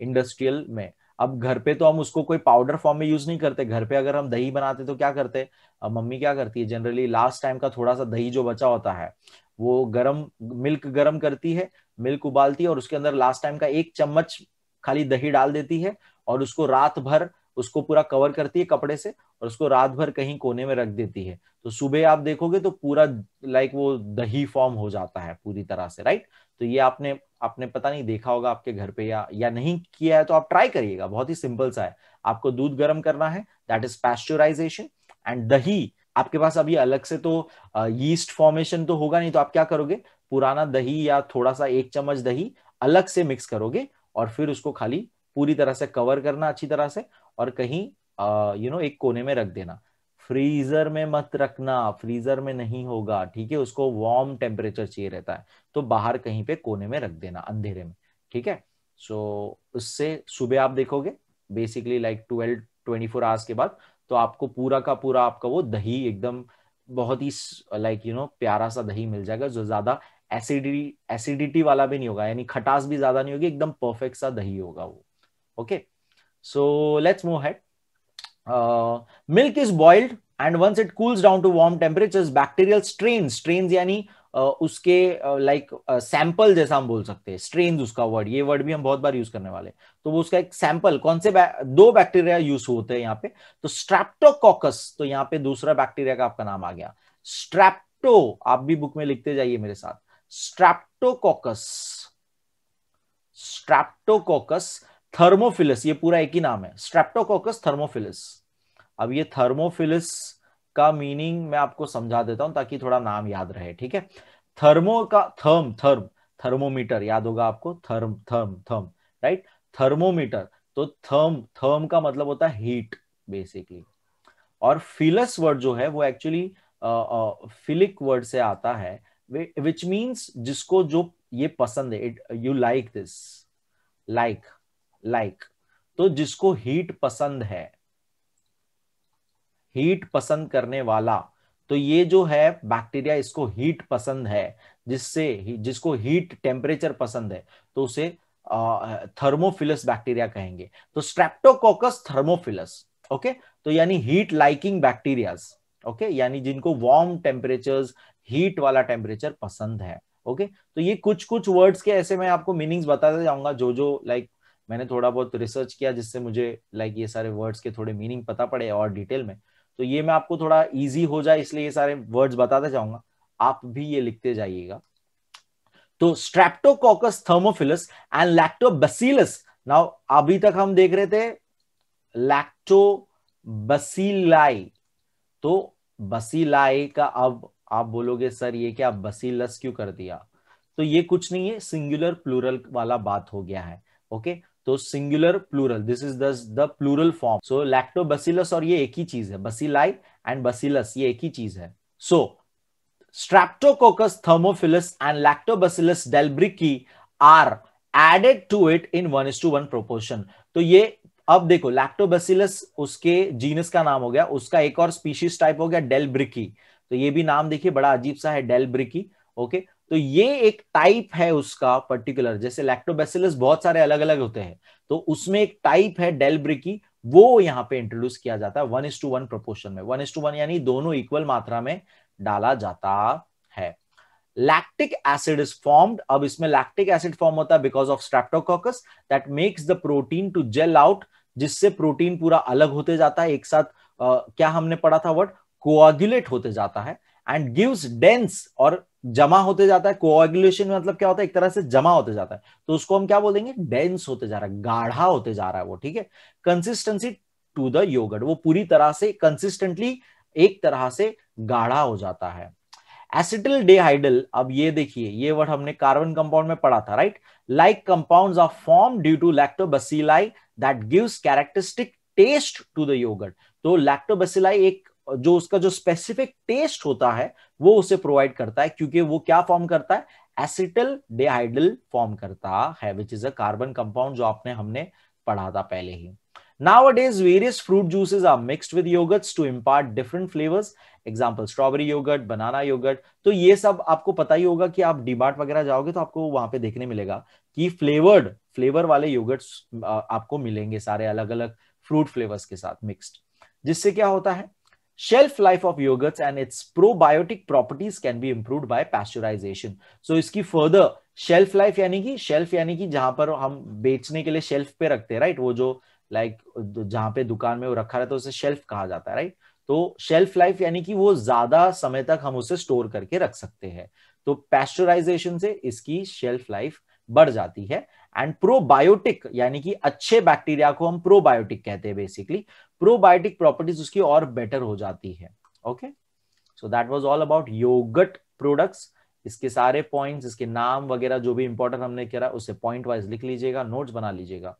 इंडस्ट्रियल में अब घर पे तो हम उसको कोई पाउडर फॉर्म में यूज नहीं करते घर पे अगर हम दही बनाते तो क्या करते अब मम्मी क्या करती है जनरली लास्ट टाइम का थोड़ा सा दही जो बचा होता है वो गरम मिल्क गरम करती है मिल्क उबालती है और उसके अंदर लास्ट टाइम का एक चम्मच खाली दही डाल देती है और उसको रात भर उसको पूरा कवर करती है कपड़े से और उसको रात भर कहीं कोने में रख देती है तो सुबह आप देखोगे तो पूरा लाइक वो दही फॉर्म हो जाता है पूरी तरह से राइट तो ये आपने आपने पता नहीं देखा होगा आपके घर पे या या नहीं किया है तो आप ट्राई करिएगा बहुत ही सिंपल सा है आपको दूध गर्म करना है दैट इज पैस्चराइजेशन एंड दही आपके पास अभी अलग से तो यीस्ट फॉर्मेशन तो होगा नहीं तो आप क्या करोगे पुराना दही या थोड़ा सा एक चम्मच दही अलग से मिक्स करोगे और फिर उसको खाली पूरी तरह से कवर करना अच्छी तरह से और कहीं यू नो एक कोने में रख देना फ्रीजर में मत रखना फ्रीजर में नहीं होगा ठीक है उसको वार्म टेम्परेचर चाहिए रहता है तो बाहर कहीं पे कोने में रख देना अंधेरे में ठीक है सो so, उससे सुबह आप देखोगे basically like twelve twenty four hours के बाद तो आपको पूरा का पूरा आपका वो दही एकदम बहुत ही लाइक यू नो प्यारा सा दही मिल जाएगा जो ज्यादा एसिडिटी एसिडिटी वाला भी नहीं होगा यानी खटास भी ज्यादा नहीं होगी एकदम परफेक्ट सा दही होगा वो okay okay? So let's move ahead. Uh, milk is boiled and once it cools down to warm temperatures, bacterial strains, strains यानी uh, उसके like uh, like, sample uh, जैसा हम बोल सकते हैं स्ट्रेन उसका वर्ड ये वर्ड भी हम बहुत बार यूज करने वाले तो वो उसका एक सैंपल कौन से बै, दो बैक्टीरिया यूज होते हैं यहाँ पे तो स्ट्रैप्टोकॉकस तो यहाँ पे दूसरा बैक्टीरिया का आपका नाम आ गया स्ट्रैप्टो आप भी बुक में लिखते जाइए मेरे साथ स्ट्रैप्टोकॉकस स्ट्रैप्टोकॉकस थर्मोफिलिस ये पूरा एक ही नाम है स्ट्रेप्टोकोकस थर्मोफिलिस अब ये थर्मोफिलिस का मीनिंग मैं आपको समझा देता हूं ताकि थोड़ा नाम याद रहे ठीक है थर्मो का थर्म थर्म थर्मोमीटर याद होगा आपको therm therm therm right thermometer तो थर्म थर्म का मतलब होता है हीट बेसिकली और फिलस वर्ड जो है वो एक्चुअली फिलिक वर्ड से आता है विच मीन्स जिसको जो ये पसंद है it you like this like like like. तो जिसको हीट पसंद है हीट पसंद करने वाला तो ये जो है बैक्टीरिया इसको हीट पसंद है जिससे जिसको हीट टेम्परेचर पसंद है तो उसे थर्मोफिलस बैक्टीरिया कहेंगे तो स्ट्रेप्टोकोकस थर्मोफिलस ओके तो यानी हीट लाइकिंग बैक्टीरियाज ओके यानी जिनको वार्म टेम्परेचर्स हीट वाला टेम्परेचर पसंद है ओके okay? तो ये कुछ कुछ वर्ड्स के ऐसे मैं आपको मीनिंग्स बताते जाऊंगा जो जो लाइक मैंने थोड़ा बहुत रिसर्च किया जिससे मुझे लाइक ये सारे वर्ड्स के थोड़े मीनिंग पता पड़े और डिटेल में तो ये मैं आपको थोड़ा इजी हो जाए इसलिए ये सारे वर्ड्स बताता जाऊंगा आप भी ये लिखते जाइएगा तो streptococcus thermophilus and lactobacillus now अभी तक हम देख रहे थे बसीलाई तो बसीलाई का अब आप बोलोगे सर ये क्या बसीलस क्यों कर दिया तो ये कुछ नहीं है सिंगुलर प्लूरल वाला बात हो गया है ओके तो singular plural this is the plural form so lactobacillus और ये एक ही चीज है बसिलाई एंड बसिलस ये एक ही चीज है so streptococcus thermophilus and lactobacillus delbrueckii are added to it in one is to one proportion तो ये अब देखो लैक्टोबसिलस उसके जीनस का नाम हो गया उसका एक और स्पीशीज टाइप हो गया डेलब्रिकी तो ये भी नाम देखिए बड़ा अजीब सा है डेलब्रिकी ओके okay? तो ये एक टाइप है उसका पर्टिकुलर जैसे लैक्टोबेसिलस बहुत सारे अलग अलग होते हैं तो उसमें एक टाइप है डेलब्रिकी की वो यहाँ पे इंट्रोड्यूस किया जाता है one is to one proportion में वन इज टू वन यानी दोनों इक्वल मात्रा में डाला जाता है लैक्टिक एसिड इज फॉर्म्ड अब इसमें लैक्टिक एसिड फॉर्म होता है because of streptococcus that makes the protein to gel out जिससे प्रोटीन पूरा अलग होते जाता है एक साथ आ, क्या हमने पढ़ा था वर्ड कोआगुलेट होते जाता है एंड गिव्स डेंस और जमा होते जाता है कोएगुलेशन मतलब क्या होता है एक तरह से जमा होते जाता है तो उसको हम क्या बोलेंगे डेंस होते जा रहा है गाढ़ा होते जा रहा है वो ठीक है कंसिस्टेंसी टू द योगर्ट वो पूरी तरह से कंसिस्टेंटली एक तरह से गाढ़ा हो जाता है एसिटल डेहाइडल अब ये देखिए ये वर्ड हमने कार्बन कंपाउंड में पढ़ा था right like compound of form due to lactobacilli that gives characteristic taste to the yogurt तो लैक्टोबसिलाई एक जो उसका जो स्पेसिफिक टेस्ट होता है वो उसे प्रोवाइड करता है क्योंकि वो क्या फॉर्म करता है एसिटल डेहाइडल फॉर्म करता है which is a carbon compound जो आपने हमने पढ़ा था पहले ही Nowadays, various fruit juices are mixed with yogurts to impart different flavours example strawberry yogurt, banana yogurt तो ये सब आपको पता ही होगा कि आप डीमार्ट वगैरह जाओगे तो आपको वहां पे देखने मिलेगा कि फ्लेवर्ड फ्लेवर वाले योगर्ट्स आपको मिलेंगे सारे अलग अलग फ्रूट फ्लेवर्स के साथ मिक्सड जिससे क्या होता है shelf life of yogurts and its probiotic properties can be improved by pasteurization so इसकी further shelf life यानी कि shelf यानी कि जहां पर हम बेचने के लिए shelf पे रखते हैं right वो जो like जहां पे दुकान में वो रखा रहता है उसे shelf कहा जाता है right तो शेल्फ लाइफ यानी कि वो ज्यादा समय तक हम उसे स्टोर करके रख सकते हैं तो पैस्चुराइजेशन से इसकी शेल्फ लाइफ बढ़ जाती है एंड प्रोबायोटिक यानी कि अच्छे बैक्टीरिया को हम प्रोबायोटिक कहते हैं बेसिकली प्रोबायोटिक प्रॉपर्टीज उसकी और बेटर हो जाती है okay so that was all about yogurt products इसके सारे पॉइंट इसके नाम वगैरह जो भी इंपॉर्टेंट हमने करा उससे पॉइंट वाइज लिख लीजिएगा नोट बना लीजिएगा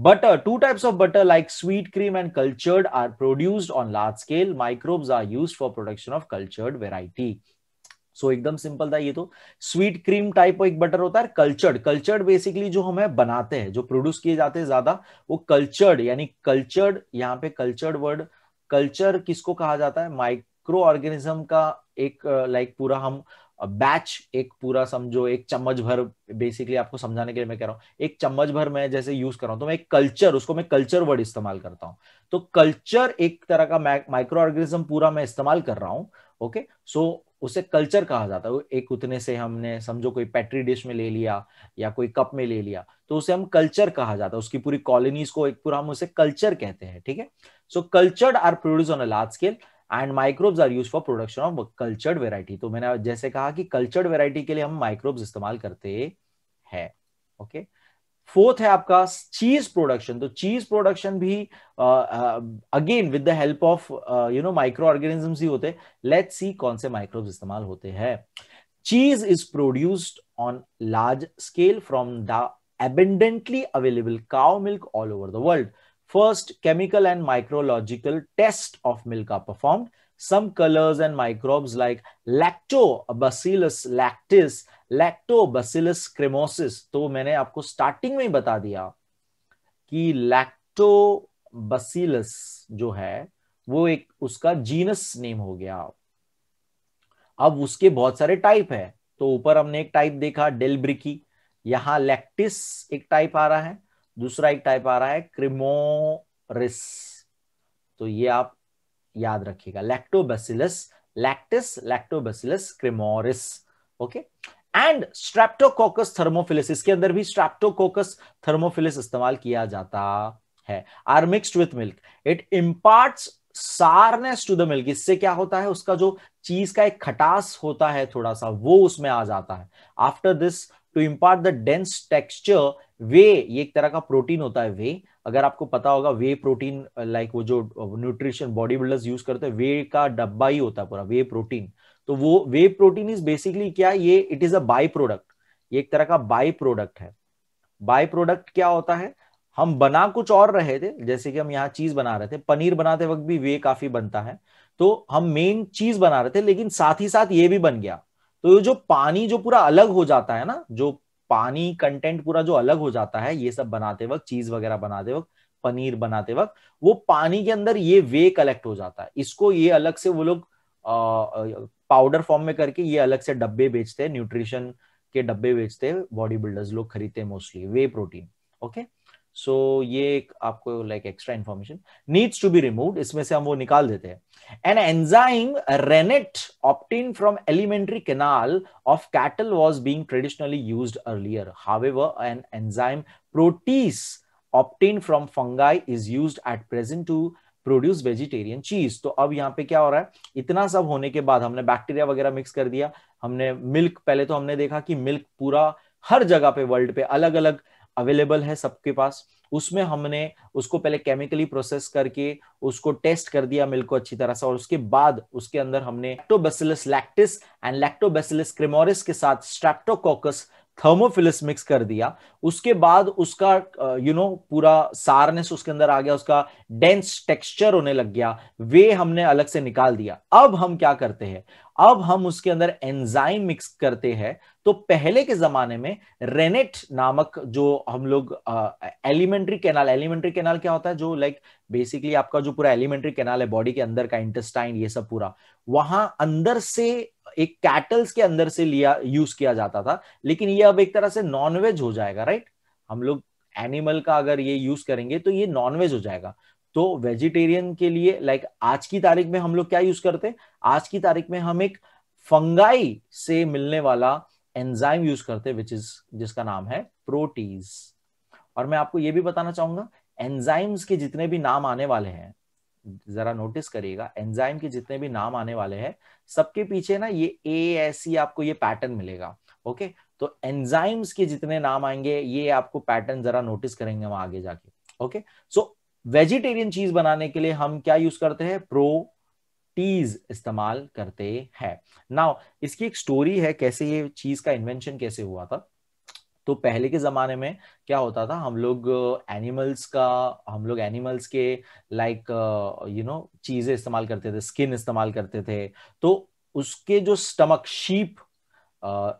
butter two types of butter like sweet cream and cultured are produced on large scale microbes are used for production of cultured variety so एकदम सिंपल था ये तो स्वीट क्रीम टाइप एक butter होता है कल्चर्ड कल्चर्ड बेसिकली जो हमें बनाते हैं जो प्रोड्यूस किए जाते हैं ज्यादा वो कल्चर्ड यानी कल्चर्ड यहाँ पे कल्चर्ड वर्ड कल्चर किसको कहा जाता है माइक्रो ऑर्गेनिज्म का एक लाइक पूरा हम बैच एक पूरा समझो एक चम्मच भर बेसिकली आपको समझाने के लिए मैं कह रहा हूँ एक चम्मच भर मैं जैसे यूज कर रहा हूँ तो मैं एक कल्चर उसको मैं कल्चर वर्ड इस्तेमाल करता हूँ तो कल्चर एक तरह का माइक्रो ऑर्गेनिज्म पूरा मैं इस्तेमाल कर रहा हूँ ओके सो उसे कल्चर कहा जाता है एक उतने से हमने समझो कोई पैट्री डिश में ले लिया या कोई कप में ले लिया तो उसे हम कल्चर कहा जाता है उसकी पूरी कॉलोनीज को एक पूरा हम उसे कल्चर कहते हैं ठीक है so cultured are produce on a large scale and microbes are use for production of cultured variety तो मैंने जैसे कहा कि कल्चर्ड वेराइटी के लिए हम माइक्रोब्स इस्तेमाल करते हैं ओके okay? फोर्थ है आपका चीज प्रोडक्शन तो चीज प्रोडक्शन भी again with the help of you know microorganisms ही होते लेट सी कौन से माइक्रोब्स इस्तेमाल होते हैं cheese is produced on large scale from the abundantly available cow milk all over the world first chemical and microbiological test of milk are performed some cultures and microbes like lactobacillus lactis lactobacillus cremoris तो मैंने आपको starting में ही बता दिया कि लैक्टोबसिलस जो है वो एक उसका जीनस नेम हो गया अब उसके बहुत सारे टाइप है तो ऊपर हमने एक टाइप देखा डेलब्रिकी यहां लैक्टिस एक टाइप आ रहा है दूसरा एक टाइप आ रहा है क्रिमोरिस तो ये आप याद रखिएगा lactobacillus lactis lactobacillus cremoris okay and streptococcus thermophilus इसके अंदर भी स्ट्रेप्टोकोकस थर्मोफिलिस इस्तेमाल किया जाता है are mixed with milk it impart sourness to the milk इससे क्या होता है उसका जो चीज का एक खटास होता है थोड़ा सा वो उसमें आ जाता है after this to impart the dense texture whey ये एक तरह का प्रोटीन होता है वे अगर आपको पता होगा वे प्रोटीन लाइक वो जो न्यूट्रिशन बॉडी बिल्डर्स यूज करते हैं वे का डब्बा ही होता है पूरा वे प्रोटीन तो वो वे प्रोटीन इज बेसिकली क्या ये it is a by product ये एक तरह का बाई प्रोडक्ट है बाई प्रोडक्ट क्या होता है हम बना कुछ और रहे थे जैसे कि हम यहाँ चीज बना रहे थे पनीर बनाते वक्त भी वे काफी बनता है तो हम मेन चीज बना रहे थे लेकिन साथ ही साथ ये भी बन गया तो ये जो पानी जो पूरा अलग हो जाता है ना जो पानी कंटेंट पूरा जो अलग हो जाता है ये सब बनाते वक्त चीज वगैरह बनाते वक्त पनीर बनाते वक्त वो पानी के अंदर ये वे कलेक्ट हो जाता है इसको ये अलग से वो लोग पाउडर फॉर्म में करके ये अलग से डब्बे बेचते हैं न्यूट्रिशन के डब्बे बेचते हैं बॉडी बिल्डर्स लोग खरीदते हैं mostly whey protein okay so ये एक आपको like extra information needs to be remove इसमें से हम वो निकाल देते हैं an enzyme rennet obtained from alimentary canal of cattle was being traditionally use earlier however an enzyme protease obtained from fungi is used at present to produce vegetarian cheese तो अब यहाँ पे क्या हो रहा है इतना सब होने के बाद हमने बैक्टीरिया वगैरह मिक्स कर दिया हमने मिल्क पहले तो हमने देखा कि मिल्क पूरा हर जगह पे वर्ल्ड पे अलग अलग अवेलेबल है सबके पास उसमें हमने उसको पहले केमिकली प्रोसेस करके उसको टेस्ट कर दिया मिल्क को अच्छी तरह से और उसके बाद उसके अंदर हमने lactobacillus lactis and lactobacillus cremoris के साथ स्ट्रेप्टोकोकस थर्मोफिलिस मिक्स कर दिया उसके बाद उसका यू नो पूरा सारनेस उसके अंदर आ गया उसका डेंस टेक्सचर होने लग गया वे हमने अलग से निकाल दिया अब हम क्या करते हैं अब हम उसके अंदर एंजाइम मिक्स करते हैं तो पहले के जमाने में रेनेट नामक जो हम लोग एलिमेंट्री कैनाल एलिमेंट्री कैनाल क्या होता है जो लाइक like, बेसिकली आपका जो पूरा एलिमेंट्री कैनाल है बॉडी के अंदर का इंटेस्टाइन ये सब पूरा वहां अंदर से एक कैटल्स के अंदर से लिया यूज किया जाता था लेकिन ये अब एक तरह से नॉनवेज हो जाएगा राइट हम लोग एनिमल का अगर ये यूज करेंगे तो ये नॉनवेज हो जाएगा तो वेजिटेरियन के लिए लाइक आज की तारीख में हम लोग क्या यूज करते हैं आज की तारीख में हम एक फंगाई से मिलने वाला एंजाइम यूज करते हैं विच इज जिसका नाम है प्रोटीज और मैं आपको यह भी बताना चाहूंगा एंजाइम्स के जितने भी नाम आने वाले हैं जरा नोटिस करिएगा एंजाइम के जितने भी नाम आने वाले हैं सबके पीछे ना ये ए ऐसी e आपको ये पैटर्न मिलेगा ओके तो एंजाइम्स के जितने नाम आएंगे ये आपको पैटर्न जरा नोटिस करेंगे वहां आगे जाके ओके सो वेजिटेरियन चीज बनाने के लिए हम क्या यूज करते हैं प्रो टीज इस्तेमाल करते हैं नाउ इसकी एक स्टोरी है कैसे ये चीज का इन्वेंशन कैसे हुआ था तो पहले के ज़माने में क्या होता था हम लोग एनिमल्स uh, का हम लोग एनिमल्स के लाइक यू नो चीज़ें इस्तेमाल करते थे स्किन इस्तेमाल करते थे तो उसके जो stomach sheep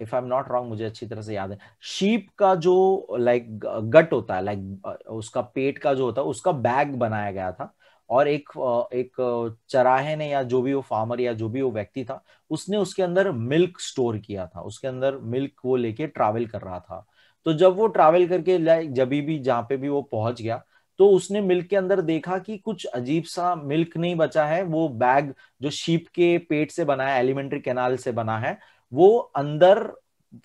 if I am not wrong मुझे अच्छी तरह से याद है शीप का जो लाइक गट होता है लाइक उसका पेट का जो होता है उसका बैग बनाया गया था और एक एक चराहे ने या जो भी वो फार्मर या जो भी वो व्यक्ति था उसने उसके अंदर मिल्क स्टोर किया था उसके अंदर मिल्क वो लेके ट्रैवल कर रहा था तो जब वो ट्रैवल करके लाइक जब भी जहाँ पे भी वो पहुंच गया तो उसने मिल्क के अंदर देखा कि कुछ अजीब सा मिल्क नहीं बचा है वो बैग जो शीप के पेट से बना है एलिमेंट्री कैनाल से बना है वो अंदर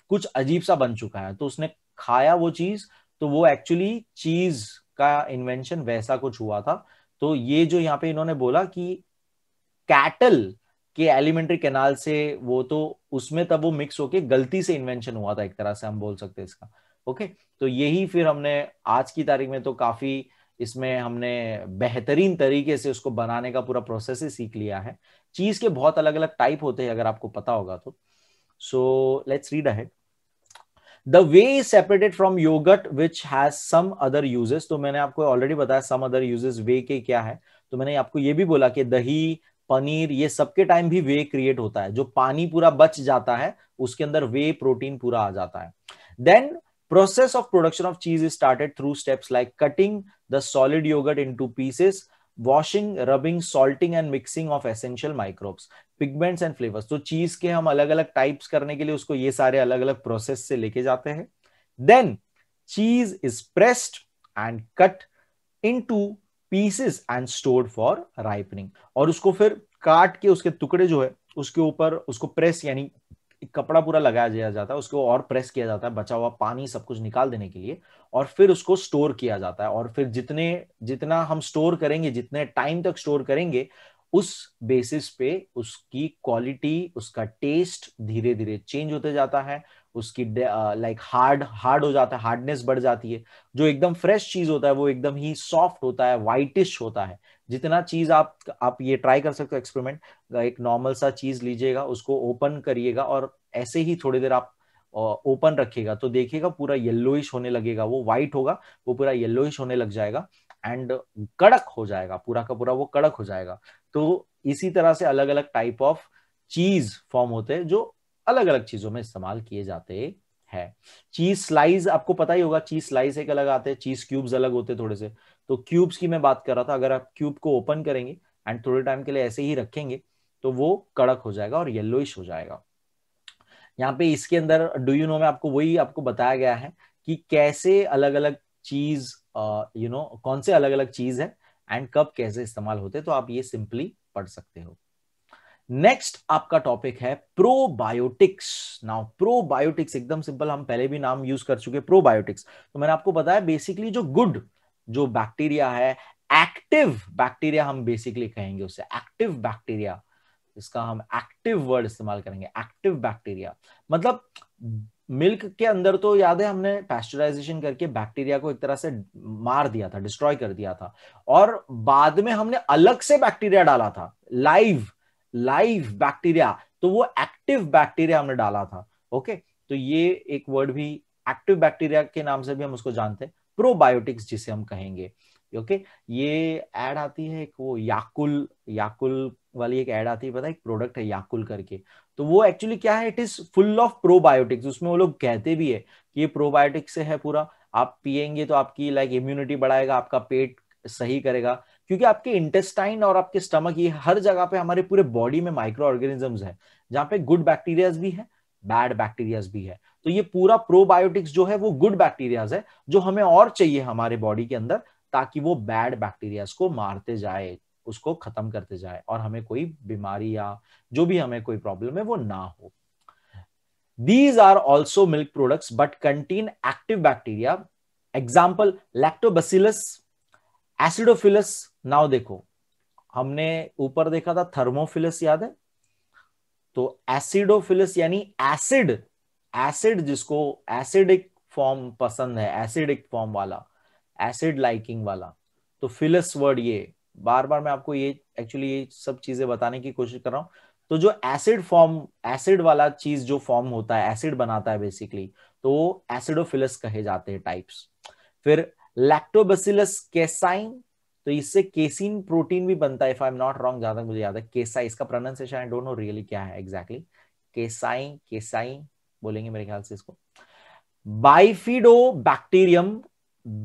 कुछ अजीब सा बन चुका है तो उसने खाया वो चीज तो वो एक्चुअली चीज का इन्वेंशन वैसा कुछ हुआ था तो ये जो यहाँ पे इन्होंने बोला कि कैटल के एलिमेंट्री कैनाल से वो तो उसमें तब वो मिक्स होके गलती से इन्वेंशन हुआ था एक तरह से हम बोल सकते हैं इसका ओके तो यही फिर हमने आज की तारीख में तो काफी इसमें हमने बेहतरीन तरीके से उसको बनाने का पूरा प्रोसेस ही सीख लिया है चीज के बहुत अलग अलग टाइप होते हैं अगर आपको पता होगा तो So let's read ahead. The whey is separated from yogurt which has some other uses तो मैंने आपको ऑलरेडी बताया सम अदर यूजेस वे के क्या है तो मैंने आपको ये भी बोला कि दही पनीर ये सबके टाइम भी वे क्रिएट होता है जो पानी पूरा बच जाता है उसके अंदर वे प्रोटीन पूरा आ जाता है then process of production of cheese is started through steps like cutting the solid yogurt into pieces washing rubbing salting and mixing of essential microbes pigments and flavours तो चीज के हम अलग अलग types करने के लिए उसको ये सारे अलग अलग प्रोसेस से लेके जाते हैं then cheese is pressed and cut into pieces and stored for ripening और उसको फिर काट के उसके टुकड़े जो है उसके ऊपर उसको प्रेस यानी कपड़ा पूरा लगाया दिया जाता है उसको और प्रेस किया जाता है बचा हुआ पानी सब कुछ निकाल देने के लिए और फिर उसको स्टोर किया जाता है और फिर जितने जितना हम स्टोर करेंगे जितने टाइम तक स्टोर करेंगे उस बेसिस पे उसकी क्वालिटी उसका टेस्ट धीरे धीरे चेंज होते जाता है उसकी लाइक हार्ड हार्ड हो जाता है हार्डनेस बढ़ जाती है जो एकदम फ्रेश चीज होता है वो एकदम ही सॉफ्ट होता है वाइटिश होता है जितना चीज आप आप ये ट्राई कर सकते हो एक्सपेरिमेंट एक नॉर्मल सा चीज लीजिएगा उसको ओपन करिएगा और ऐसे ही थोड़ी देर आप ओपन रखिएगा तो देखिएगा पूरा येल्लोइश होने लगेगा वो व्हाइट होगा वो पूरा येल्लोइश होने लग जाएगा एंड कड़क हो जाएगा पूरा का पूरा वो कड़क हो जाएगा तो इसी तरह से अलग अलग टाइप ऑफ चीज फॉर्म होते हैं जो अलग अलग चीजों में इस्तेमाल किए जाते हैं चीज स्लाइस आपको पता ही होगा चीज स्लाइस एक अलग आते हैं चीज क्यूब्स अलग होते हैं थोड़े से तो क्यूब्स की मैं बात कर रहा था अगर आप क्यूब को ओपन करेंगे एंड थोड़े टाइम के लिए ऐसे ही रखेंगे तो वो कड़क हो जाएगा और येल्लोइश हो जाएगा यहाँ पे इसके अंदर डू यू नो में आपको वही आपको बताया गया है कि कैसे अलग अलग चीज यू नो कौन से अलग अलग चीज है एंड कब कैसे इस्तेमाल होते तो आप ये सिंपली पढ़ सकते हो नेक्स्ट आपका टॉपिक है प्रोबायोटिक्स नाउ प्रोबायोटिक्स एकदम सिंपल हम पहले भी नाम यूज कर चुके प्रोबायोटिक्स तो मैंने आपको बताया बेसिकली जो गुड जो बैक्टीरिया है एक्टिव बैक्टीरिया हम बेसिकली कहेंगे उसे एक्टिव बैक्टीरिया इसका हम एक्टिव वर्ड इस्तेमाल करेंगे एक्टिव बैक्टीरिया मतलब मिल्क के अंदर तो याद है हमने पैस्चराइजेशन करके बैक्टीरिया को एक तरह से मार दिया था डिस्ट्रॉय कर दिया था और बाद में हमने अलग से बैक्टीरिया डाला था लाइव लाइव बैक्टीरिया तो वो एक्टिव बैक्टीरिया हमने डाला था ओके तो ये एक वर्ड भी एक्टिव बैक्टीरिया के नाम से भी हम उसको जानते हैं प्रोबायोटिक्स जिसे हम कहेंगे ओके ये एड आती है एक वो याकुल याकुल वाली एक एड आती है पता है एक प्रोडक्ट है याकुल करके तो वो एक्चुअली क्या है it is full of probiotics उसमें वो लोग कहते भी है कि ये प्रोबायोटिक्स से है पूरा आप पियेंगे तो आपकी लाइक इम्यूनिटी बढ़ाएगा आपका पेट सही करेगा क्योंकि आपके इंटेस्टाइन और आपके स्टमक ये हर जगह पे हमारे पूरे बॉडी में माइक्रो ऑर्गेनिजम्स है जहाँ पे गुड बैक्टीरियाज भी है बैड बैक्टीरियाज भी है तो ये पूरा प्रोबायोटिक्स जो है वो गुड बैक्टीरियाज है जो हमें और चाहिए हमारे बॉडी के अंदर ताकि वो बैड बैक्टीरियाज को मारते जाए उसको खत्म करते जाए और हमें कोई बीमारी या जो भी हमें कोई प्रॉब्लम है वो ना हो these are also milk products but contain active bacteria example lactobacillus acidophilus now देखो हमने ऊपर देखा था थर्मोफिलस याद है तो एसिडोफिलस यानी एसिड एसिड जिसको एसिडिक फॉर्म पसंद है एसिडिक फॉर्म वाला एसिड लाइकिंग वाला तो फिलस वर्ड ये बार बार मैं आपको ये एक्चुअली ये सब चीजें बताने की कोशिश कर रहा हूँ तो जो एसिड फॉर्म एसिड वाला चीज जो फॉर्म होता है एसिड बनाता है बेसिकली तो वो एसिडोफिलस कहे जाते हैं टाइप्स फिर लैक्टोबसिलस केसाइन तो इससे केसिन प्रोटीन भी बनता है if I am not wrong ज्यादा मुझे याद है केसाई इसका pronunciation I don't know really क्या है एग्जैक्टली exactly. केसाई केसाई बोलेंगे मेरे ख्याल से इसको बाइफिडो बैक्टीरियम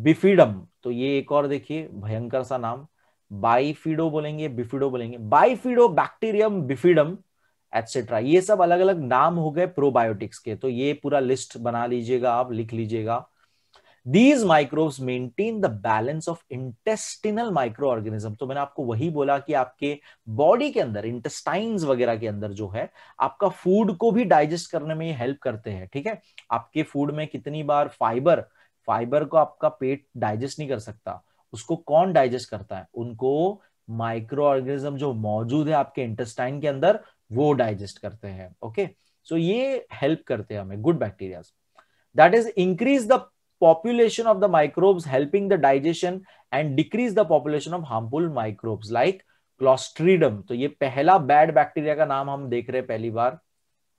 बिफिडम तो ये एक और देखिए भयंकर सा नाम बाइफिडो बोलेंगे बिफिडो बोलेंगे बाइफिडो बैक्टीरियम बिफिडम एटसेट्रा ये सब अलग अलग नाम हो गए प्रोबायोटिक्स के तो ये पूरा लिस्ट बना लीजिएगा आप लिख लीजिएगा these microbes maintain the balance of intestinal micro organism तो मैंने आपको वही बोला कि आपके बॉडी के अंदर इंटेस्टाइन्स वगैरह के अंदर जो है आपका फूड को भी डाइजेस्ट करने में हेल्प करते हैं ठीक है आपके फूड में कितनी बार फाइबर फाइबर को आपका पेट डाइजेस्ट नहीं कर सकता उसको कौन डाइजेस्ट करता है उनको माइक्रो ऑर्गेनिज्म जो मौजूद है आपके इंटेस्टाइन के अंदर वो डाइजेस्ट करते हैं ओके सो ये हेल्प करते हैं हमें good bacteria that is increase the population of the microbes helping the digestion and decrease the population of harmful microbes like clostridium तो ये पहला बैड बैक्टीरिया का नाम हम देख रहे हैं पहली बार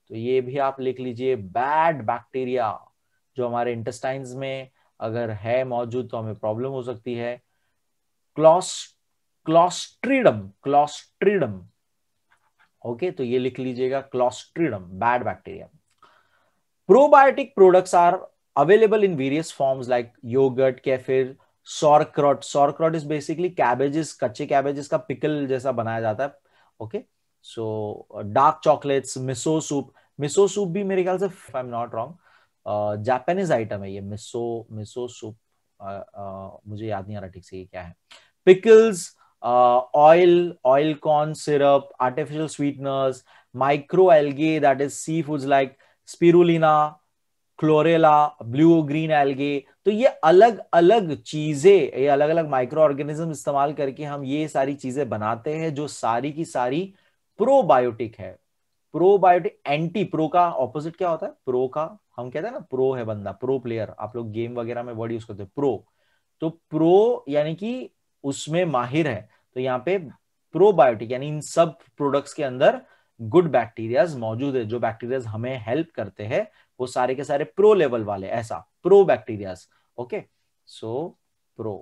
तो ये भी आप लिख लीजिए बैड बैक्टीरिया जो हमारे इंटेस्टाइन में अगर है मौजूद तो हमें प्रॉब्लम हो सकती है क्लॉस क्लॉस्ट्रीडम क्लॉस्ट्रीडम ओके तो ये लिख लीजिएगा clostridium bad bacteria probiotic products are available in various forms like yogurt kefir sauerkraut sauerkraut is basically cabbages कच्चे कैबेजेस का पिकल जैसा बनाया जाता है okay so dark chocolates miso soup miso soup भी मेरे ख्याल से I am not wrong Japanese item है ये मिसो मिसो सूप मुझे याद नहीं आ रहा ठीक से ये क्या है pickles oil oil corn syrup artificial sweeteners micro algae that is sea food like spirulina chlorella blue green algae तो ये अलग अलग चीजें ये अलग अलग माइक्रो ऑर्गेनिज्म इस्तेमाल करके हम ये सारी चीजें बनाते हैं जो सारी की सारी प्रोबायोटिक है प्रोबायोटिक एंटी प्रो का ऑपोजिट क्या होता है प्रो का हम कहते हैं ना प्रो है बंदा प्रो प्लेयर आप लोग गेम वगैरह में वर्ड यूज करते हैं प्रो तो प्रो यानी कि उसमें माहिर है तो यहाँ पे प्रोबायोटिक यानी इन सब प्रोडक्ट्स के अंदर गुड बैक्टीरियाज मौजूद है जो बैक्टीरियाज हमें हेल्प करते हैं वो सारे के सारे प्रो लेवल वाले ऐसा pro bacterias okay so pro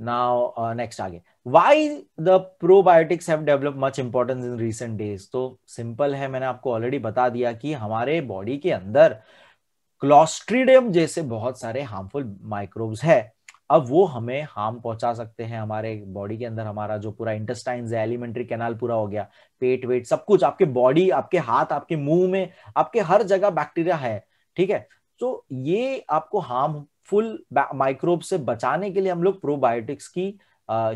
now next आगे why the probiotics have developed much importance in recent days तो simple है मैंने आपको already बता दिया कि हमारे body के अंदर क्लॉस्ट्रीडियम जैसे बहुत सारे हार्मफुल माइक्रोब्स है अब वो हमें हार्म पहुंचा सकते हैं हमारे बॉडी के अंदर हमारा जो पूरा इंटेस्टाइन है एलिमेंट्री कैनाल पूरा हो गया पेट वेट सब कुछ आपके बॉडी आपके हाथ आपके मुंह में आपके हर जगह बैक्टीरिया है ठीक है तो ये आपको हार्मफुल माइक्रोब से बचाने के लिए हम लोग प्रोबायोटिक्स की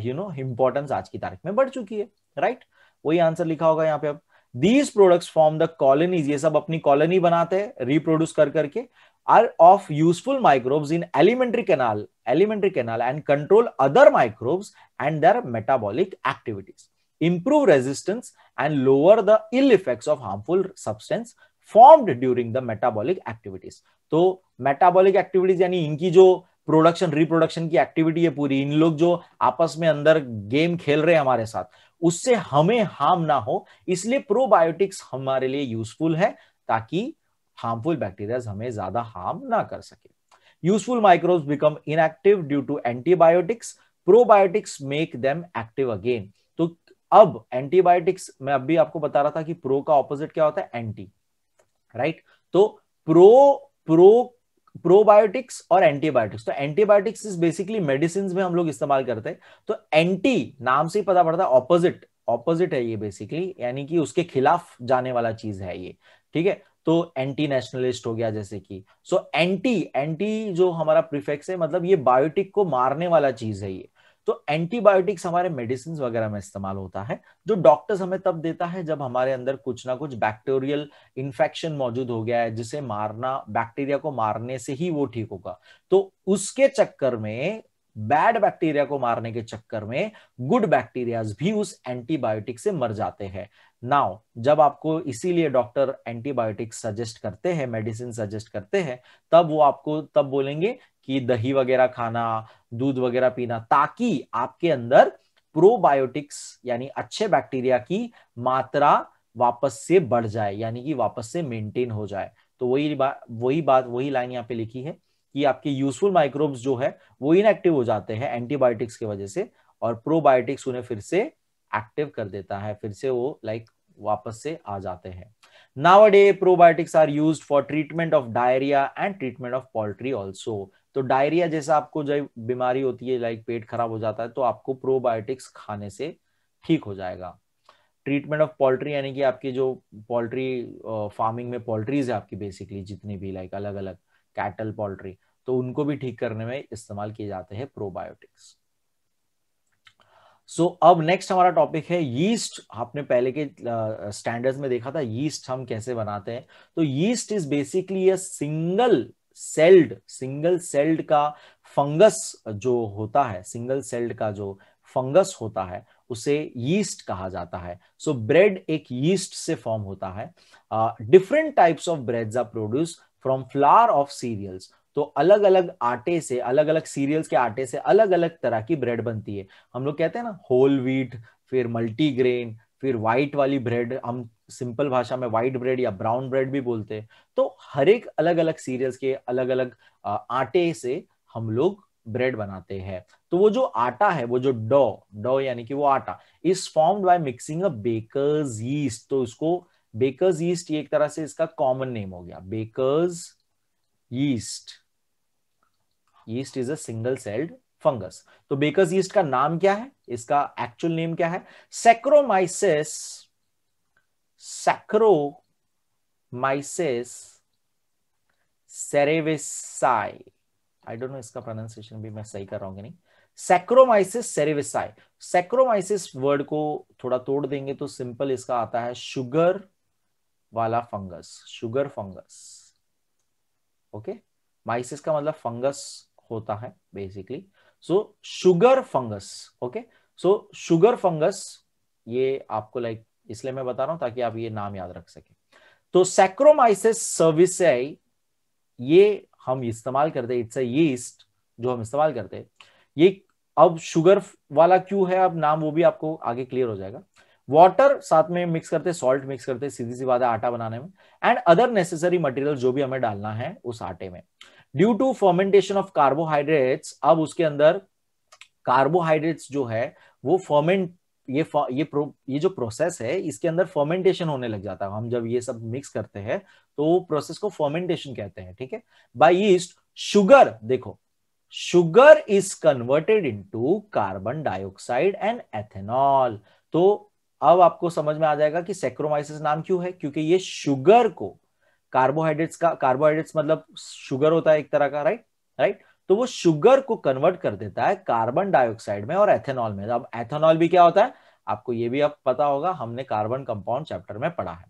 यू नो इम्पोर्टेंस आज की तारीख में बढ़ चुकी है राइट right? वही आंसर लिखा होगा यहाँ पे अब these product form the colonies ये सब अपनी कॉलोनी बनाते हैं रिप्रोड्यूस कर करके are of useful microbes in alimentary canal alimentary canal and control other microbes and their metabolic activities improve resistance and lower the ill effect of harmful substance formed during the metabolic activities तो metabolic activities यानी इनकी जो production reproduction की activity है पूरी इन लोग जो आपस में अंदर गेम खेल रहे हैं हमारे साथ उससे हमें हार्म ना हो इसलिए प्रोबायोटिक्स हमारे लिए यूजफुल है ताकि हार्मफुल बैक्टीरिया हमें ज्यादा हार्म ना कर सके useful microbes become inactive due to antibiotics probiotics make them active again तो अब एंटीबायोटिक्स मैं अभी आपको बता रहा था कि प्रो का ऑपोजिट क्या होता है एंटी राइट right? तो प्रो प्रो प्रोबायोटिक्स और एंटीबायोटिक्स तो एंटीबायोटिक्स इज बेसिकली मेडिसिन में हम लोग इस्तेमाल करते हैं तो एंटी नाम से ही पता पड़ता है ऑपोजिट ऑपोजिट है ये बेसिकली यानी कि उसके खिलाफ जाने वाला चीज है ये ठीक है तो एंटी नेशनलिस्ट हो गया जैसे कि सो एंटी एंटी जो हमारा प्रिफेक्स है मतलब ये बायोटिक को मारने वाला चीज है ये तो एंटीबायोटिक्स हमारे मेडिसिन वगैरह में इस्तेमाल होता है जो डॉक्टर्स हमें तब देता है जब हमारे अंदर कुछ ना कुछ बैक्टीरियल इन्फेक्शन मौजूद हो गया है जिसे मारना बैक्टीरिया को मारने से ही वो ठीक होगा तो उसके चक्कर में बैड बैक्टीरिया को मारने के चक्कर में गुड बैक्टीरिया भी उस एंटीबायोटिक से मर जाते हैं नाउ जब आपको इसीलिए डॉक्टर एंटीबायोटिक सजेस्ट करते हैं मेडिसिन सजेस्ट करते हैं तब वो आपको तब बोलेंगे कि दही वगैरह खाना दूध वगैरह पीना ताकि आपके अंदर प्रोबायोटिक्स यानी अच्छे बैक्टीरिया की मात्रा वापस से बढ़ जाए यानी कि वापस से मेंटेन हो जाए तो वही बात वही बात वही लाइन यहाँ पे लिखी है कि आपके यूजफुल माइक्रोब्स जो है वो इनएक्टिव हो जाते हैं एंटीबायोटिक्स की वजह से और प्रोबायोटिक्स उन्हें फिर से एक्टिव कर देता है फिर से वो लाइक like, वापस से आ जाते हैं nowadays probiotics are use for treatment of diarrhoea and treatment of poultry also तो डायरिया जैसा आपको जो बीमारी होती है लाइक पेट खराब हो जाता है तो आपको प्रोबायोटिक्स खाने से ठीक हो जाएगा ट्रीटमेंट ऑफ पोल्ट्री यानी कि आपकी जो पोल्ट्री फार्मिंग में पोल्ट्रीज है आपकी बेसिकली जितनी भी लाइक अलग अलग कैटल पोल्ट्री तो उनको भी ठीक करने में इस्तेमाल किए जाते हैं प्रोबायोटिक्स सो so, अब नेक्स्ट हमारा टॉपिक है यीस्ट आपने पहले के स्टैंडर्ड्स uh, में देखा था यीस्ट हम कैसे बनाते हैं तो yeast is basically a single celled single celled का फंगस जो होता है सिंगल सेल्ड का जो फंगस होता है उसे यीस्ट कहा जाता है सो so, ब्रेड एक यीस्ट से फॉर्म होता है different types of breads are produce from flour of cereals तो अलग अलग आटे से अलग अलग सीरियल्स के आटे से अलग अलग तरह की ब्रेड बनती है हम लोग कहते हैं ना होल व्हीट फिर मल्टीग्रेन फिर व्हाइट वाली ब्रेड हम सिंपल भाषा में व्हाइट ब्रेड या ब्राउन ब्रेड भी बोलते हैं तो हर एक अलग अलग सीरियल्स के अलग अलग आटे से हम लोग ब्रेड बनाते हैं तो वो जो आटा है वो जो डो डो यानी कि वो आटा is formed by mixing a baker's yeast तो इसको बेकर्स यीस्ट एक तरह से इसका कॉमन नेम हो गया baker's yeast yeast is a single celled fungus तो बेकर्स यीस्ट का नाम क्या है इसका एक्चुअल नेम क्या है saccharomyces Saccharomyces cerevisiae I don't know इसका प्रोनाउंसिएशन भी मैं सही कर रहा हूँ कि नहीं सैक्रोमाइसिस सेरेविसाई सैक्रोमाइसिस वर्ड को थोड़ा तोड़ देंगे तो सिंपल इसका आता है शुगर वाला fungus sugar fungus okay myces का मतलब फंगस होता है basically so sugar fungus okay so sugar fungus ये आपको लाइक इसलिए मैं बता रहा हूं ताकि आप ये नाम याद रख सके तो सैक्रोमाइसिस सर्विस ये हम इस्तेमाल करते इट्स अ यीस्ट जो हम इस्तेमाल करते ये अब शुगर वाला क्यों है अब नाम वो भी आपको आगे क्लियर हो जाएगा वाटर साथ में मिक्स करते सॉल्ट मिक्स करते सीधी सी बात है आटा बनाने में एंड अदर नेसेसरी मटेरियल जो भी हमें डालना है उस आटे में due to fermentation of carbohydrates अब उसके अंदर कार्बोहाइड्रेट्स जो है वो फर्मेंट ये ये प्रो, ये जो प्रोसेस है इसके अंदर फर्मेंटेशन होने लग जाता है हम जब ये सब मिक्स करते हैं तो प्रोसेस को फर्मेंटेशन कहते हैं ठीक है बाय ईस्ट शुगर देखो sugar is converted into carbon dioxide and ethanol तो अब आपको समझ में आ जाएगा कि सेक्रोमाइसिस नाम क्यों है क्योंकि ये शुगर को कार्बोहाइड्रेट्स का कार्बोहाइड्रेट्स मतलब शुगर होता है एक तरह का राइट राइट तो वो शुगर को कन्वर्ट कर देता है कार्बन डाइऑक्साइड में और एथेनॉल में अब एथेनॉल भी क्या होता है आपको ये भी अब पता होगा हमने कार्बन कंपाउंड चैप्टर में पढ़ा है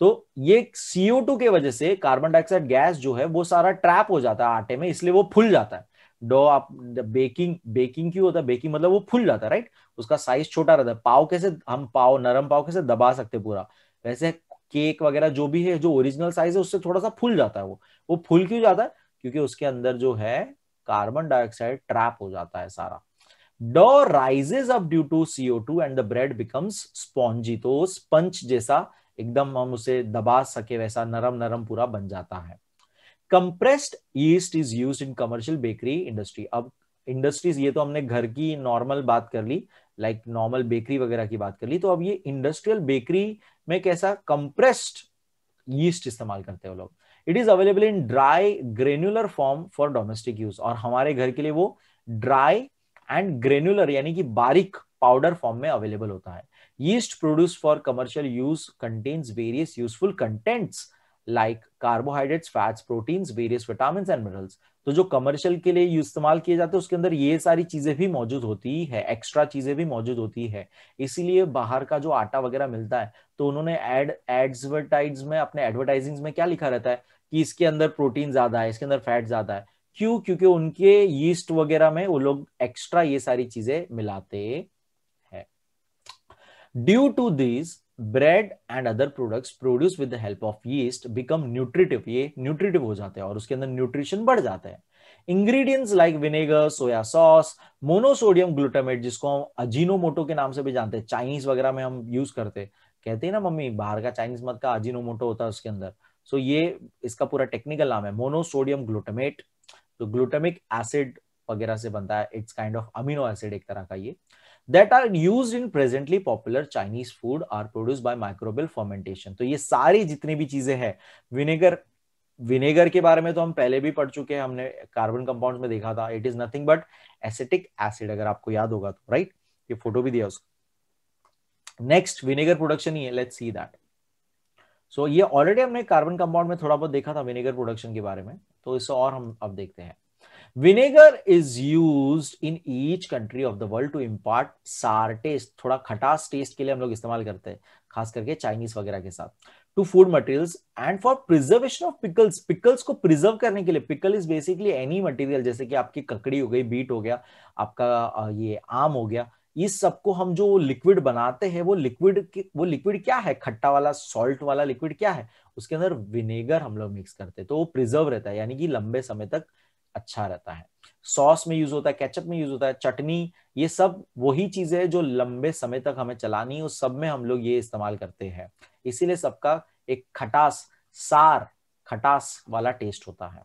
तो ये सीओ टू के वजह से कार्बन डाइऑक्साइड गैस जो है वो सारा ट्रैप हो जाता है आटे में इसलिए वो फूल जाता है डो आप बेकिंग बेकिंग क्यों होता है बेकिंग मतलब वो फूल जाता है राइट उसका साइज छोटा रहता है पाव कैसे हम पाव नरम पाव कैसे दबा सकते पूरा वैसे केक वगैरह जो भी है जो ओरिजिनल साइज है उससे थोड़ा सा फूल जाता है वो वो फूल क्यों जाता है क्योंकि उसके अंदर जो है कार्बन डाइऑक्साइड ट्रैप हो जाता है सारा dough rises up due to CO two and the bread becomes spongy तो स्पंच जैसा एकदम हम उसे दबा सके वैसा नरम नरम पूरा बन जाता है compressed yeast is use in commercial bakery industry अब इंडस्ट्रीज ये तो हमने घर की नॉर्मल बात कर ली लाइक नॉर्मल बेकरी वगैरह की बात कर ली तो अब ये इंडस्ट्रियल बेकरी में कैसा कंप्रेस्ड ईस्ट इस्तेमाल करते हैं लोग it is available in dry granular form for domestic use और हमारे घर के लिए वो ड्राई एंड ग्रेन्युलर यानी कि बारीक पाउडर फॉर्म में अवेलेबल होता है yeast produce for commercial use contains various useful contents like carbohydrates fats proteins various vitamin and minerals तो जो कमर्शियल के लिए इस्तेमाल किए जाते हैं उसके अंदर ये सारी चीजें भी मौजूद होती है एक्स्ट्रा चीजें भी मौजूद होती है इसीलिए बाहर का जो आटा वगैरह मिलता है तो उन्होंने एड एडवर्टाइज में अपने एडवर्टाइजिंग में क्या लिखा रहता है कि इसके अंदर प्रोटीन ज्यादा है इसके अंदर फैट ज्यादा है क्यों क्योंकि उनके यीस्ट वगैरह में वो लोग एक्स्ट्रा ये सारी चीजें मिलाते हैं due to this bread and other products produce with the help of yeast become nutritive ये न्यूट्रिटिव हो जाते हैं और उसके अंदर न्यूट्रिशन बढ़ जाता है ingredients like vinegar soya sauce monosodium glutamate जिसको हम अजीनोमोटो के नाम से भी जानते हैं चाइनीज वगैरह में हम यूज करते हैं कहते हैं ना मम्मी बाहर का चाइनीज मत का अजीनोमोटो होता है उसके अंदर सो so ये इसका पूरा टेक्निकल नाम है मोनोसोडियम ग्लूटामेट तो ग्लूटामिक एसिड वगैरह से बनता है it's kind of amino acid एक तरह का ये that are used in presently popular Chinese food are produced by microbial fermentation. तो ये सारी जितनी भी चीजें हैं विनेगर विनेगर के बारे में तो हम पहले भी पढ़ चुके हैं हमने कार्बन कंपाउंड में देखा था it is nothing but acetic acid अगर आपको याद होगा तो राइट ये फोटो भी दिया उसका नेक्स्ट विनेगर प्रोडक्शन ही है लेट सी दैट सो ये ऑलरेडी हमने कार्बन कंपाउंड में थोड़ा बहुत देखा था विनेगर प्रोडक्शन के बारे में तो इससे और हम अब देखते हैं vinegar is use in each country of the world to impart sour taste थोड़ा खटास टेस्ट के लिए हम लोग इस्तेमाल करते हैं खास करके चाइनीज वगैरह के साथ to food materials and for preservation of pickles pickles को प्रिजर्व करने के लिए pickle is basically any material जैसे कि आपकी ककड़ी हो गई बीट हो गया आपका ये आम हो गया इस सबको हम जो लिक्विड बनाते हैं वो लिक्विड वो लिक्विड क्या है खट्टा वाला सॉल्ट वाला लिक्विड क्या है उसके अंदर विनेगर हम लोग मिक्स करते हैं तो वो प्रिजर्व रहता है यानी कि लंबे समय तक अच्छा रहता है सॉस में यूज होता है केचप में यूज होता है चटनी ये सब वही चीजें है जो लंबे समय तक हमें चलानी है उस सब में हम लोग ये इस्तेमाल करते हैं इसीलिए सबका एक खटास सार खटास वाला टेस्ट होता है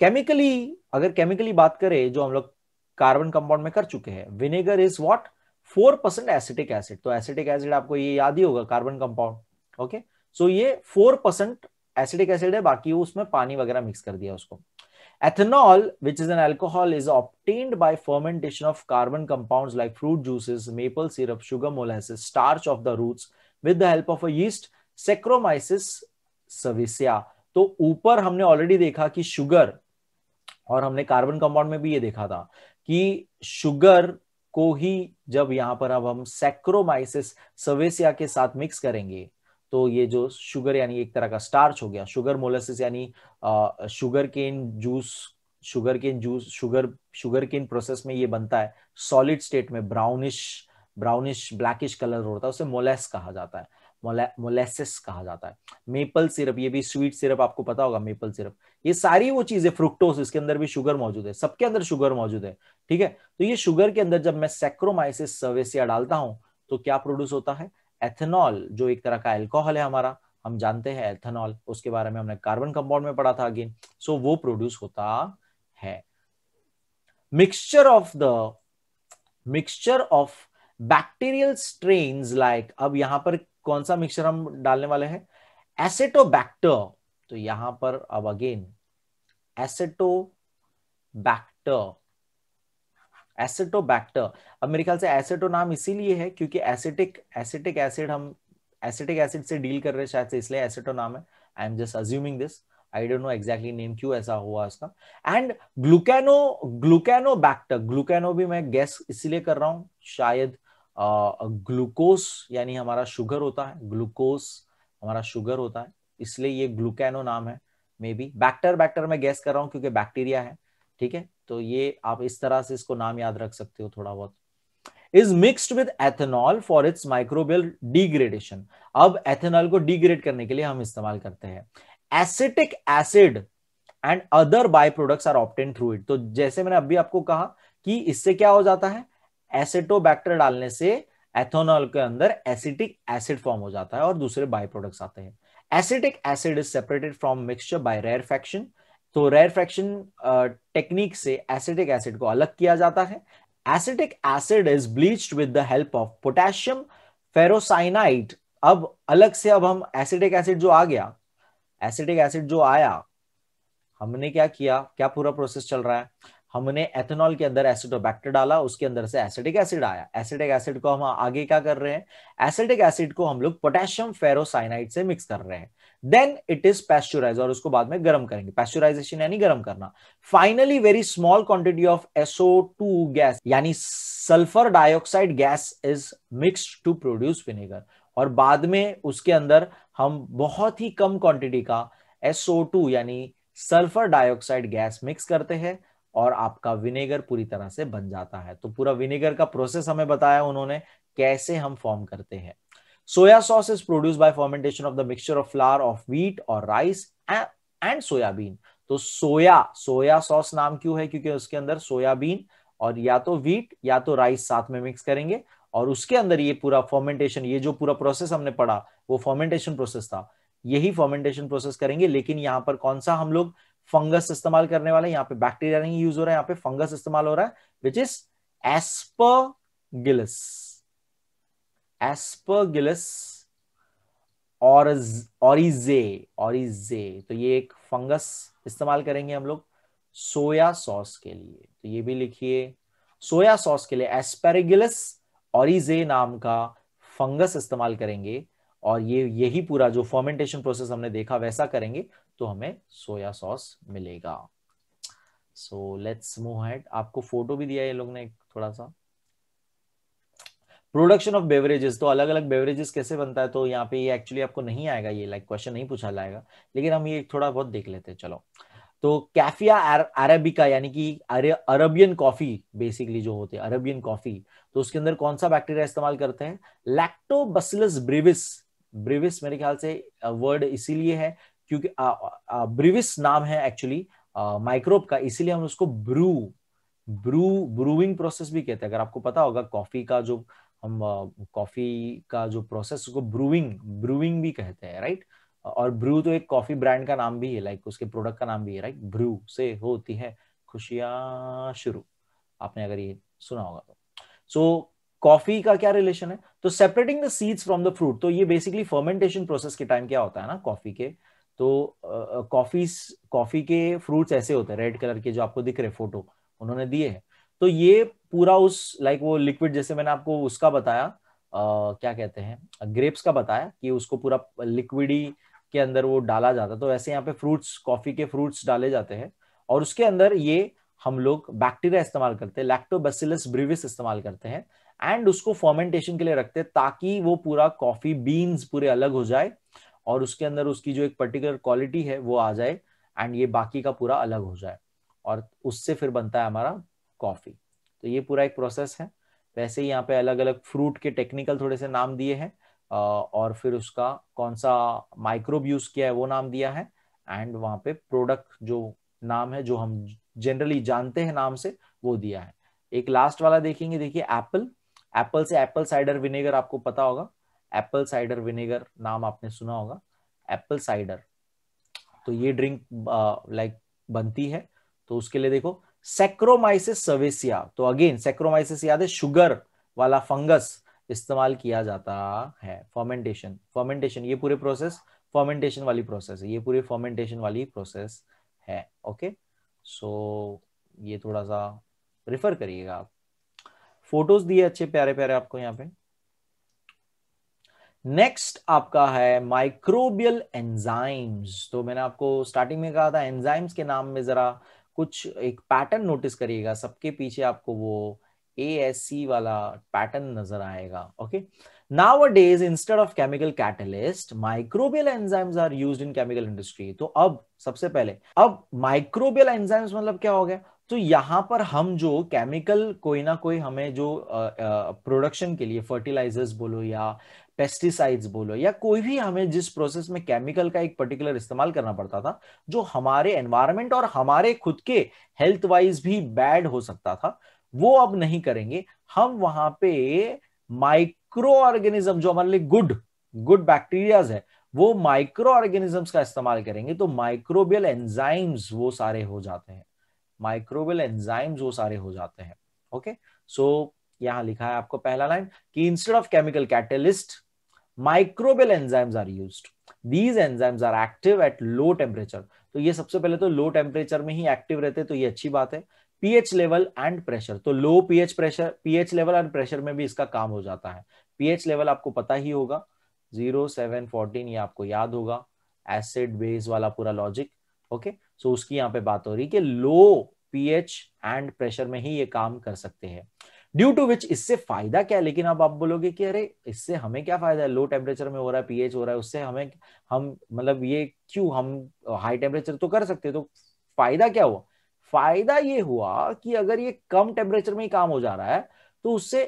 केमिकली अगर केमिकली बात करें जो हम लोग कार्बन कंपाउंड में कर चुके हैं vinegar is what four percent acetic acid तो एसिटिक एसिड आपको ये याद ही होगा कार्बन कंपाउंड ओके सो ये फोर परसेंट एसिडिक एसिड है बाकी उसमें पानी वगैरह मिक्स कर दिया उसको Ethanol, which is an alcohol, is obtained by fermentation of carbon compounds like fruit juices, maple syrup, sugar molasses, starch of the roots with the help of a yeast Saccharomyces cerevisiae. तो ऊपर हमने already देखा कि sugar और हमने carbon compound में भी ये देखा था कि शुगर को ही जब यहां पर अब हम सैक्रोमाइसिस सवेसिया के साथ मिक्स करेंगे तो ये जो शुगर यानी एक तरह का स्टार्च हो गया शुगर मोलसिस यानी sugar cane juice sugar cane juice sugar sugar cane process में ये बनता है सॉलिड स्टेट में ब्राउनिश ब्राउनिश ब्लैकिश कलर होता है उसे मोलेस कहा जाता है मोलेसिस कहा जाता है मेपल सिरप ये भी स्वीट सिरप आपको पता होगा मेपल सिरप ये सारी वो चीजें फ्रुक्टोस इसके अंदर भी शुगर मौजूद है सबके अंदर शुगर मौजूद है ठीक है तो ये शुगर के अंदर जब मैं सेक्रोमाइसिस सर्वेसिया डालता हूं तो क्या प्रोड्यूस होता है एथेनॉल जो एक तरह का एल्कोहल है हमारा हम जानते हैं एथेनॉल उसके बारे में हमने कार्बन कंपाउंड में पढ़ा था अगेन सो so, वो प्रोड्यूस होता है mixture of the mixture of bacterial strain like अब यहां पर कौन सा मिक्सचर हम डालने वाले हैं एसेटोबैक्टर तो यहां पर अब अगेन एसेटोबैक्टर एसिटोबैक्टर अब मेरे ख्याल से एसिटो नाम इसीलिए है क्योंकि एसिटिक एसिटिक एसिड हम एसिटिक एसिड से डील कर रहे हैं शायद इसलिए एसिटो नाम है I am just assuming this I don't know exactly name क्यों ऐसा हुआ उसका एंड ग्लूकैनो ग्लूकैनो बैक्टर ग्लूकैनो भी मैं गैस इसीलिए कर रहा हूँ शायद ग्लूकोस यानी हमारा शुगर होता है ग्लूकोस हमारा शुगर होता है इसलिए ये ग्लूकैनो नाम है मे बी बैक्टर बैक्टर मैं गैस कर रहा हूँ क्योंकि बैक्टीरिया है ठीक है तो ये आप इस तरह से इसको नाम याद रख सकते हो थोड़ा बहुत is mixed with ethanol for its microbial degradation अब एथेनॉल को डिग्रेड करने के लिए हम इस्तेमाल करते हैं acetic acid and other by product are obtained through it तो जैसे मैंने अभी आपको कहा कि इससे क्या हो जाता है एसिटोबैक्टर डालने से एथोनॉल के अंदर एसिटिक एसिड फॉर्म हो जाता है और दूसरे बाय प्रोडक्ट आते हैं acetic acid is separated from mixture by rare fraction तो रेयर फ्रैक्शन टेक्निक से एसिडिक एसिड को अलग किया जाता है acetic acid is bleached with the help of potassium ferrocyanide अब अलग से अब हम एसिडिक एसिड जो आ गया एसिडिक एसिड जो आया हमने क्या किया क्या पूरा प्रोसेस चल रहा है हमने एथेनॉल के अंदर एसिडोबैक्टर डाला उसके अंदर से एसिडिक एसिड आया एसिडिक एसिड को हम आगे क्या कर रहे हैं एसिडिक एसिड को हम लोग पोटेशियम फेरोसाइनाइड से मिक्स कर रहे हैं देन इट इज पैस्चुराइज और उसको बाद में गर्म करेंगे पैस्चुराइजेशन यानी गर्म करना finally very small quantity of SO two gas यानी sulphur dioxide gas is mixed to produce vinegar और बाद में उसके अंदर हम बहुत ही कम क्वांटिटी का एसओ टू यानी सल्फर डाइऑक्साइड गैस मिक्स करते हैं और आपका विनेगर पूरी तरह से बन जाता है तो पूरा विनेगर का प्रोसेस हमें बताया उन्होंने कैसे हम फॉर्म करते हैं Soya sauce is produced by fermentation of the mixture of flour of wheat or rice and, and soyabean. तो सोया sauce सॉस नाम क्यों है uske andar soya bean और या तो व्हीट या तो राइस साथ में मिक्स करेंगे और उसके अंदर ये पूरा फॉर्मेंटेशन ये जो पूरा प्रोसेस हमने पढ़ा वो फॉर्मेंटेशन प्रोसेस था यही फॉर्मेंटेशन प्रोसेस करेंगे लेकिन यहाँ पर कौन सा हम लोग फंगस इस्तेमाल करने वाले यहाँ पे बैक्टीरिया नहीं यूज हो रहा है यहाँ पे फंगस इस्तेमाल हो रहा है विच इज एस्पर गिलस एस्पर्गिलस और ऑरिजे ऑरिजे तो ये एक फंगस इस्तेमाल करेंगे हम लोग सोया सॉस के लिए तो ये भी लिखिए सोया सॉस के लिए एस्पेरिगिलस ऑरिजे नाम का फंगस इस्तेमाल करेंगे और ये यही पूरा जो फर्मेंटेशन प्रोसेस हमने देखा वैसा करेंगे तो हमें सोया सॉस मिलेगा सो लेट्स मूव हेड आपको फोटो भी दिया है ये लोग ने थोड़ा सा प्रोडक्शन ऑफ बेवरेजेस तो अलग अलग बेवरेजेस कैसे बनता है तो यहाँ पे ये एक्चुअली आपको नहीं आएगा ये लाइक क्वेश्चन नहीं पूछा जाएगा लेकिन हम ये थोड़ा बहुत देख लेते हैं चलो तो कैफिया अरेबिका यानी कि अरबियन कॉफी बेसिकली जो होते हैं अरबियन कॉफी तो उसके अंदर कौन सा बैक्टीरिया इस्तेमाल करते हैं लैक्टोबसिलस ब्रिविस ब्रिविस मेरे ख्याल से वर्ड इसीलिए है क्योंकि ब्रिविस नाम है एक्चुअली माइक्रोब का इसीलिए हम उसको ब्रू ब्रू ब्रूइंग प्रोसेस भी कहते हैं अगर आपको पता होगा कॉफी का जो हम कॉफी का जो प्रोसेस उसको ब्रूइंग ब्रूइंग भी कहते हैं राइट और ब्रू तो एक कॉफी ब्रांड का नाम भी है लाइक उसके प्रोडक्ट का नाम भी है राइट ब्रू से होती है खुशियां शुरू आपने अगर ये सुना होगा तो सो so, कॉफी का क्या रिलेशन है तो separating the seeds from the fruit तो ये बेसिकली फर्मेंटेशन प्रोसेस के टाइम क्या होता है ना कॉफी के तो कॉफी uh, कॉफी के फ्रूट्स ऐसे होते हैं रेड कलर के जो आपको दिख रहे फोटो उन्होंने दिए हैं तो ये पूरा उस लाइक वो लिक्विड जैसे मैंने आपको उसका बताया आ, क्या कहते हैं ग्रेप्स का बताया कि उसको पूरा लिक्विडी के अंदर वो डाला जाता तो वैसे यहाँ पे फ्रूट्स कॉफी के फ्रूट्स डाले जाते हैं और उसके अंदर ये हम लोग बैक्टीरिया इस्तेमाल करते हैं लैक्टोबेसिलस ब्रिविस इस्तेमाल करते हैं एंड उसको फॉर्मेंटेशन के लिए रखते हैं ताकि वो पूरा कॉफी बीन्स पूरे अलग हो जाए और उसके अंदर उसकी जो एक पर्टिकुलर क्वालिटी है वो आ जाए एंड ये बाकी का पूरा अलग हो जाए और उससे फिर बनता है हमारा कॉफी तो ये पूरा एक प्रोसेस है वैसे ही यहाँ पे अलग अलग फ्रूट के टेक्निकल थोड़े से नाम दिए हैं और फिर उसका कौन सा माइक्रोब यूज किया है वो नाम दिया है एंड वहाँ पे प्रोडक्ट जो नाम है जो हम जनरली जानते हैं नाम से वो दिया है एक लास्ट वाला देखेंगे देखिए एप्पल एप्पल से एप्पल साइडर विनेगर आपको पता होगा एप्पल साइडर विनेगर नाम आपने सुना होगा एप्पल साइडर तो ये ड्रिंक लाइक बनती है तो उसके लिए देखो सेक्रोमाइसिस सर्वेसिया तो अगेन सेक्रोमाइसिस याद है शुगर वाला फंगस इस्तेमाल किया जाता है फर्मेंटेशन फर्मेंटेशन ये पूरे प्रोसेस फर्मेंटेशन वाली प्रोसेस है ये पूरे फर्मेंटेशन वाली प्रोसेस है ओके सो so, ये थोड़ा सा रिफर करिएगा आप फोटोज दिए अच्छे प्यारे प्यारे आपको यहाँ पे नेक्स्ट आपका है माइक्रोबियल एंजाइम्स तो मैंने आपको स्टार्टिंग में कहा था एंजाइम्स के नाम में जरा कुछ एक पैटर्न नोटिस करिएगा सबके पीछे आपको वो ए एस सी वाला पैटर्न नजर आएगा okay nowadays instead of chemical catalyst microbial enzymes are use in chemical industry तो अब सबसे पहले अब माइक्रोबियल एंजाइम्स मतलब क्या हो गया तो यहाँ पर हम जो केमिकल कोई ना कोई हमें जो प्रोडक्शन के लिए फर्टिलाइजर्स बोलो या पेस्टिसाइड्स बोलो या कोई भी हमें जिस प्रोसेस में केमिकल का एक पर्टिकुलर इस्तेमाल करना पड़ता था जो हमारे एनवायरमेंट और हमारे खुद के हेल्थ वाइज भी बैड हो सकता था वो अब नहीं करेंगे हम वहां पे माइक्रो ऑर्गेनिज्म जो हमारे लिए गुड गुड बैक्टीरियाज है वो माइक्रो ऑर्गेनिजम्स का इस्तेमाल करेंगे तो माइक्रोबियल एंजाइम्स वो सारे हो जाते हैं माइक्रोबियल एंजाइम्स वो सारे हो जाते हैं ओके सो यहां लिखा है आपको पहला लाइन कि instead of chemical catalyst microbial enzymes are used these enzymes are active at low temperature तो ये सबसे पहले तो लो टेम्परेचर में ही एक्टिव रहते तो ये अच्छी बात है पीएच लेवल एंड प्रेशर तो low pH pressure pH level and pressure में भी इसका काम हो जाता है पीएच लेवल आपको पता ही होगा जीरो सेवन फोर्टीन ये आपको याद होगा एसिड बेस वाला पूरा logic okay okay? So so, उसकी यहाँ पे बात हो रही है कि लो पीएच एंड प्रेशर में ही ये काम कर सकते हैं ड्यू टू विच इससे फायदा क्या है लेकिन अब आप बोलोगे कि अरे इससे हमें क्या फायदा है लो टेम्परेचर में हो रहा है पीएच हो रहा है उससे हमें हम मतलब ये क्यों हम हाई टेम्परेचर तो कर सकते तो फायदा क्या हुआ फायदा ये हुआ कि अगर ये कम टेम्परेचर में ही काम हो जा रहा है तो उससे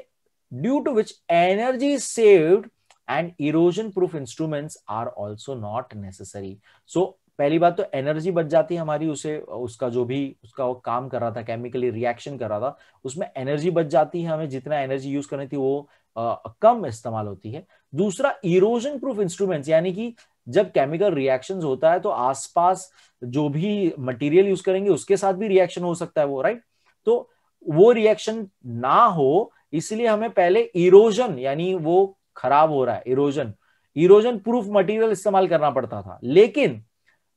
due to which energy saved and erosion proof instruments are also not necessary so पहली बात तो एनर्जी बच जाती है हमारी उसे उसका जो भी उसका वो काम कर रहा था केमिकली रिएक्शन कर रहा था उसमें एनर्जी बच जाती है हमें जितना एनर्जी यूज करनी थी वो आ, कम इस्तेमाल होती है दूसरा इरोजन प्रूफ इंस्ट्रूमेंट्स यानी कि जब केमिकल रिएक्शन होता है तो आसपास जो भी मटेरियल यूज करेंगे उसके साथ भी रिएक्शन हो सकता है वो राइट तो वो रिएक्शन ना हो इसलिए हमें पहले इरोजन यानी वो खराब हो रहा है इरोजन इरोजन प्रूफ मटेरियल इस्तेमाल करना पड़ता था लेकिन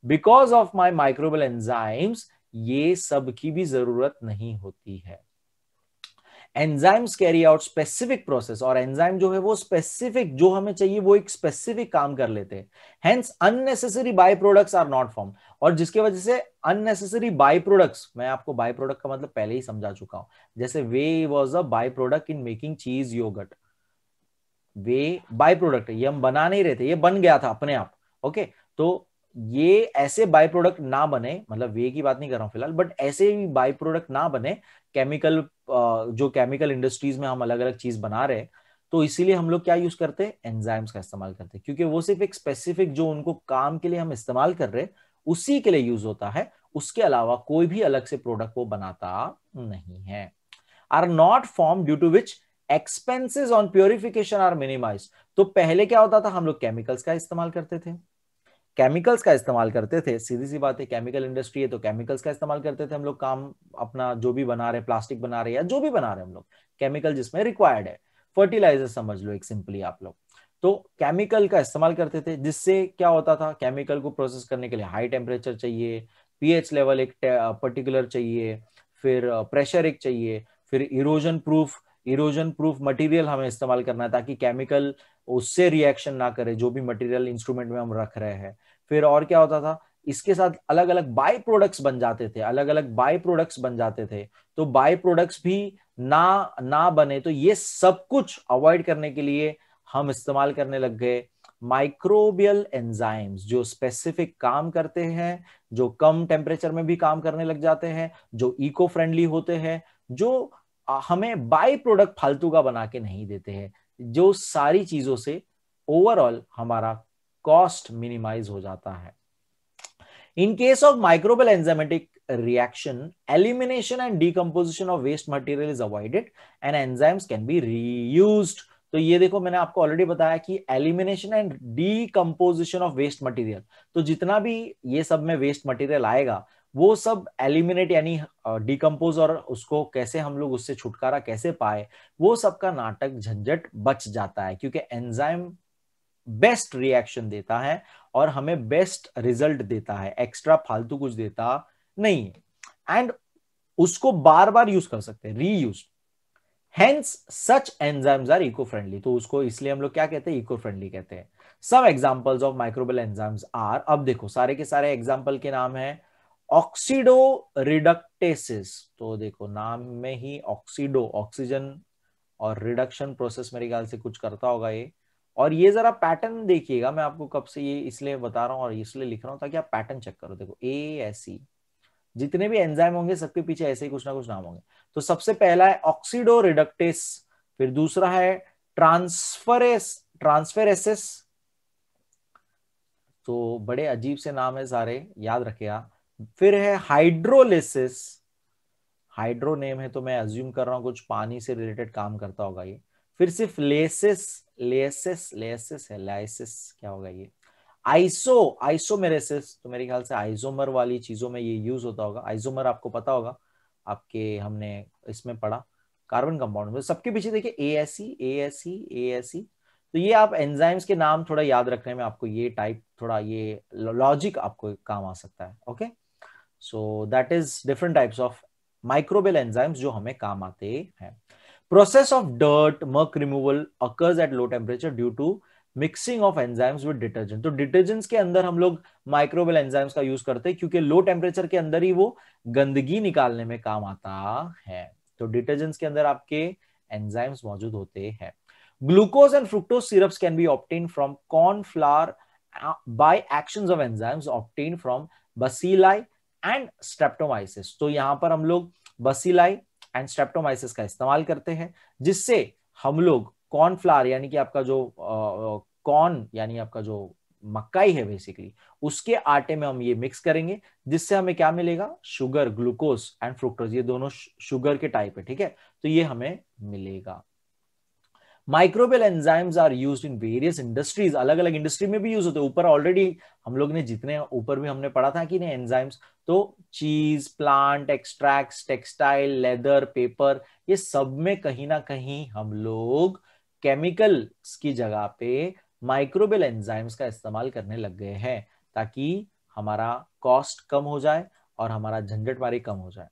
because of my microbial enzymes ये सब की भी जरूरत नहीं होती है enzymes carry out specific process और एंजाइम जो है वो स्पेसिफिक जो हमें चाहिए वो एक स्पेसिफिक काम कर लेते हैं unnecessary by products are not form और जिसके वजह से अननेसेसरी बाई प्रोडक्ट्स मैं आपको बाई प्रोडक्ट का मतलब पहले ही समझा चुका हूं जैसे whey was a by product in making cheese yogurt way by product ये हम बना नहीं रहे थे ये बन गया था अपने आप ओके तो ये ऐसे बाय प्रोडक्ट ना बने मतलब वे की बात नहीं कर रहा हूँ फिलहाल बट ऐसे भी बाय प्रोडक्ट ना बने केमिकल जो केमिकल इंडस्ट्रीज में हम अलग अलग चीज बना रहे तो इसीलिए हम लोग क्या यूज करते हैं एंजाइम्स का इस्तेमाल करते हैं क्योंकि वो सिर्फ एक स्पेसिफिक जो उनको काम के लिए हम इस्तेमाल कर रहे उसी के लिए यूज होता है उसके अलावा कोई भी अलग से प्रोडक्ट वो बनाता नहीं है are not form due to which expenses on purification are minimise तो पहले क्या होता था हम लोग केमिकल्स का इस्तेमाल करते थे केमिकल्स का इस्तेमाल करते थे सीधी सी बात है केमिकल इंडस्ट्री है तो केमिकल्स का इस्तेमाल करते थे हम लोग काम अपना जो भी बना रहे प्लास्टिक बना रहे या जो भी बना रहे हम लोग केमिकल जिसमें रिक्वायर्ड है फर्टिलाइजर समझ लो एक सिंपली आप लोग तो केमिकल का इस्तेमाल करते थे जिससे क्या होता था केमिकल को प्रोसेस करने के लिए हाई टेम्परेचर चाहिए पीएच लेवल एक पर्टिकुलर चाहिए फिर प्रेशर एक चाहिए फिर erosion proof erosion proof material हमें इस्तेमाल करना है ताकि केमिकल उससे रिएक्शन ना करे जो भी मटेरियल इंस्ट्रूमेंट में हम रख रहे हैं फिर और क्या होता था इसके साथ अलग अलग बाय प्रोडक्ट्स बन जाते थे अलग अलग बाय प्रोडक्ट्स बन जाते थे तो बाय प्रोडक्ट्स भी ना ना बने तो ये सब कुछ अवॉइड करने के लिए हम इस्तेमाल करने लग गए माइक्रोबियल एंजाइम्स जो स्पेसिफिक काम करते हैं जो कम टेम्परेचर में भी काम करने लग जाते हैं जो इको फ्रेंडली होते हैं जो हमें बाय प्रोडक्ट फालतू का बना के नहीं देते हैं जो सारी चीजों से ओवरऑल हमारा कॉस्ट मिनिमाइज हो जाता है in case of microbial enzymatic reaction elimination and decomposition of waste material is avoided and enzymes can be reuse तो ये देखो मैंने आपको ऑलरेडी बताया कि elimination and decomposition of waste material तो जितना भी ये सब में वेस्ट मटेरियल आएगा वो सब एलिमिनेट यानी डिकम्पोज और उसको कैसे हम लोग उससे छुटकारा कैसे पाए वो सबका नाटक झंझट बच जाता है क्योंकि एंजाइम बेस्ट रिएक्शन देता है और हमें बेस्ट रिजल्ट देता है एक्स्ट्रा फालतू कुछ देता नहीं एंड उसको बार बार यूज कर सकते हैं reuse hence such enzymes are eco friendly तो उसको इसलिए हम लोग क्या कहते हैं इको फ्रेंडली कहते हैं सब examples of microbial enzymes are अब देखो सारे के सारे एग्जाम्पल के नाम है ऑक्सीडो रिडक्टेसिस तो देखो नाम में ही ऑक्सीडो ऑक्सीजन और रिडक्शन प्रोसेस मेरे ख्याल से कुछ करता होगा ये और ये जरा पैटर्न देखिएगा मैं आपको कब से ये इसलिए बता रहा हूँ और इसलिए लिख रहा हूँ ताकि आप पैटर्न चेक करो देखो ए ऐसी e। जितने भी एंजाइम होंगे सबके पीछे ऐसे ही कुछ ना कुछ नाम होंगे तो सबसे पहला है ऑक्सीडो रिडक्टेस फिर दूसरा है ट्रांसफरेस ट्रांसफेरेसिस तो बड़े अजीब से नाम है सारे याद रखेगा फिर है हाइड्रोलिसिस हाइड्रो नेम है तो मैं अज्यूम कर रहा हूं कुछ पानी से रिलेटेड काम करता होगा ये फिर सिर्फ लेसिस लेसिस लेसिस है लाइसिस क्या होगा ये आइसो आइसोमेरेसिस तो मेरे ख्याल से आइसोमर वाली चीजों में ये यूज होता होगा आइसोमर आपको पता होगा आपके हमने इसमें पढ़ा कार्बन कंपाउंड में सबके पीछे देखिए A S A S A S तो ये आप एंजाइम्स के नाम थोड़ा याद रखने में आपको ये टाइप थोड़ा ये लॉजिक आपको काम आ सकता है okay so that is different types of microbial enzymes जो हमें काम आते हैं process of dirt murk removal occurs at low temperature due to mixing of enzymes with detergent तो डिटर्जेंट्स के अंदर हम लोग माइक्रोवेल एंजाइम्स का यूज करते हैं क्योंकि लो टेम्परेचर के अंदर ही वो गंदगी निकालने में काम आता है तो डिटर्जेंट्स के अंदर आपके एंजाइम्स मौजूद होते हैं glucose and fructose syrups can be obtained from corn flour by actions of enzymes obtained from bacilli and streptomyces तो यहां पर हम लोग बसीलाई एंड स्ट्रेप्टोमाइसिस का इस्तेमाल करते हैं जिससे हम लोग कॉर्नफ्लावर यानी कि आपका जो कॉर्न यानी आपका जो मक्काई है बेसिकली उसके आटे में हम ये मिक्स करेंगे जिससे हमें क्या मिलेगा शुगर ग्लूकोज एंड फ्रुक्टोज ये दोनों शुगर के टाइप है ठीक है तो ये हमें मिलेगा microbial enzymes are use in various industries अलग अलग इंडस्ट्री में भी यूज होते हैं ऊपर ऑलरेडी हम लोग ने जितने ऊपर भी हमने पढ़ा था कि नहीं एंजाइम्स तो cheese plant extract textile leather paper ये सब में कहीं ना कहीं हम लोग केमिकल्स की जगह पे माइक्रोबियल एंजाइम्स का इस्तेमाल करने लग गए हैं ताकि हमारा कॉस्ट कम हो जाए और हमारा झंझट मारी कम हो जाए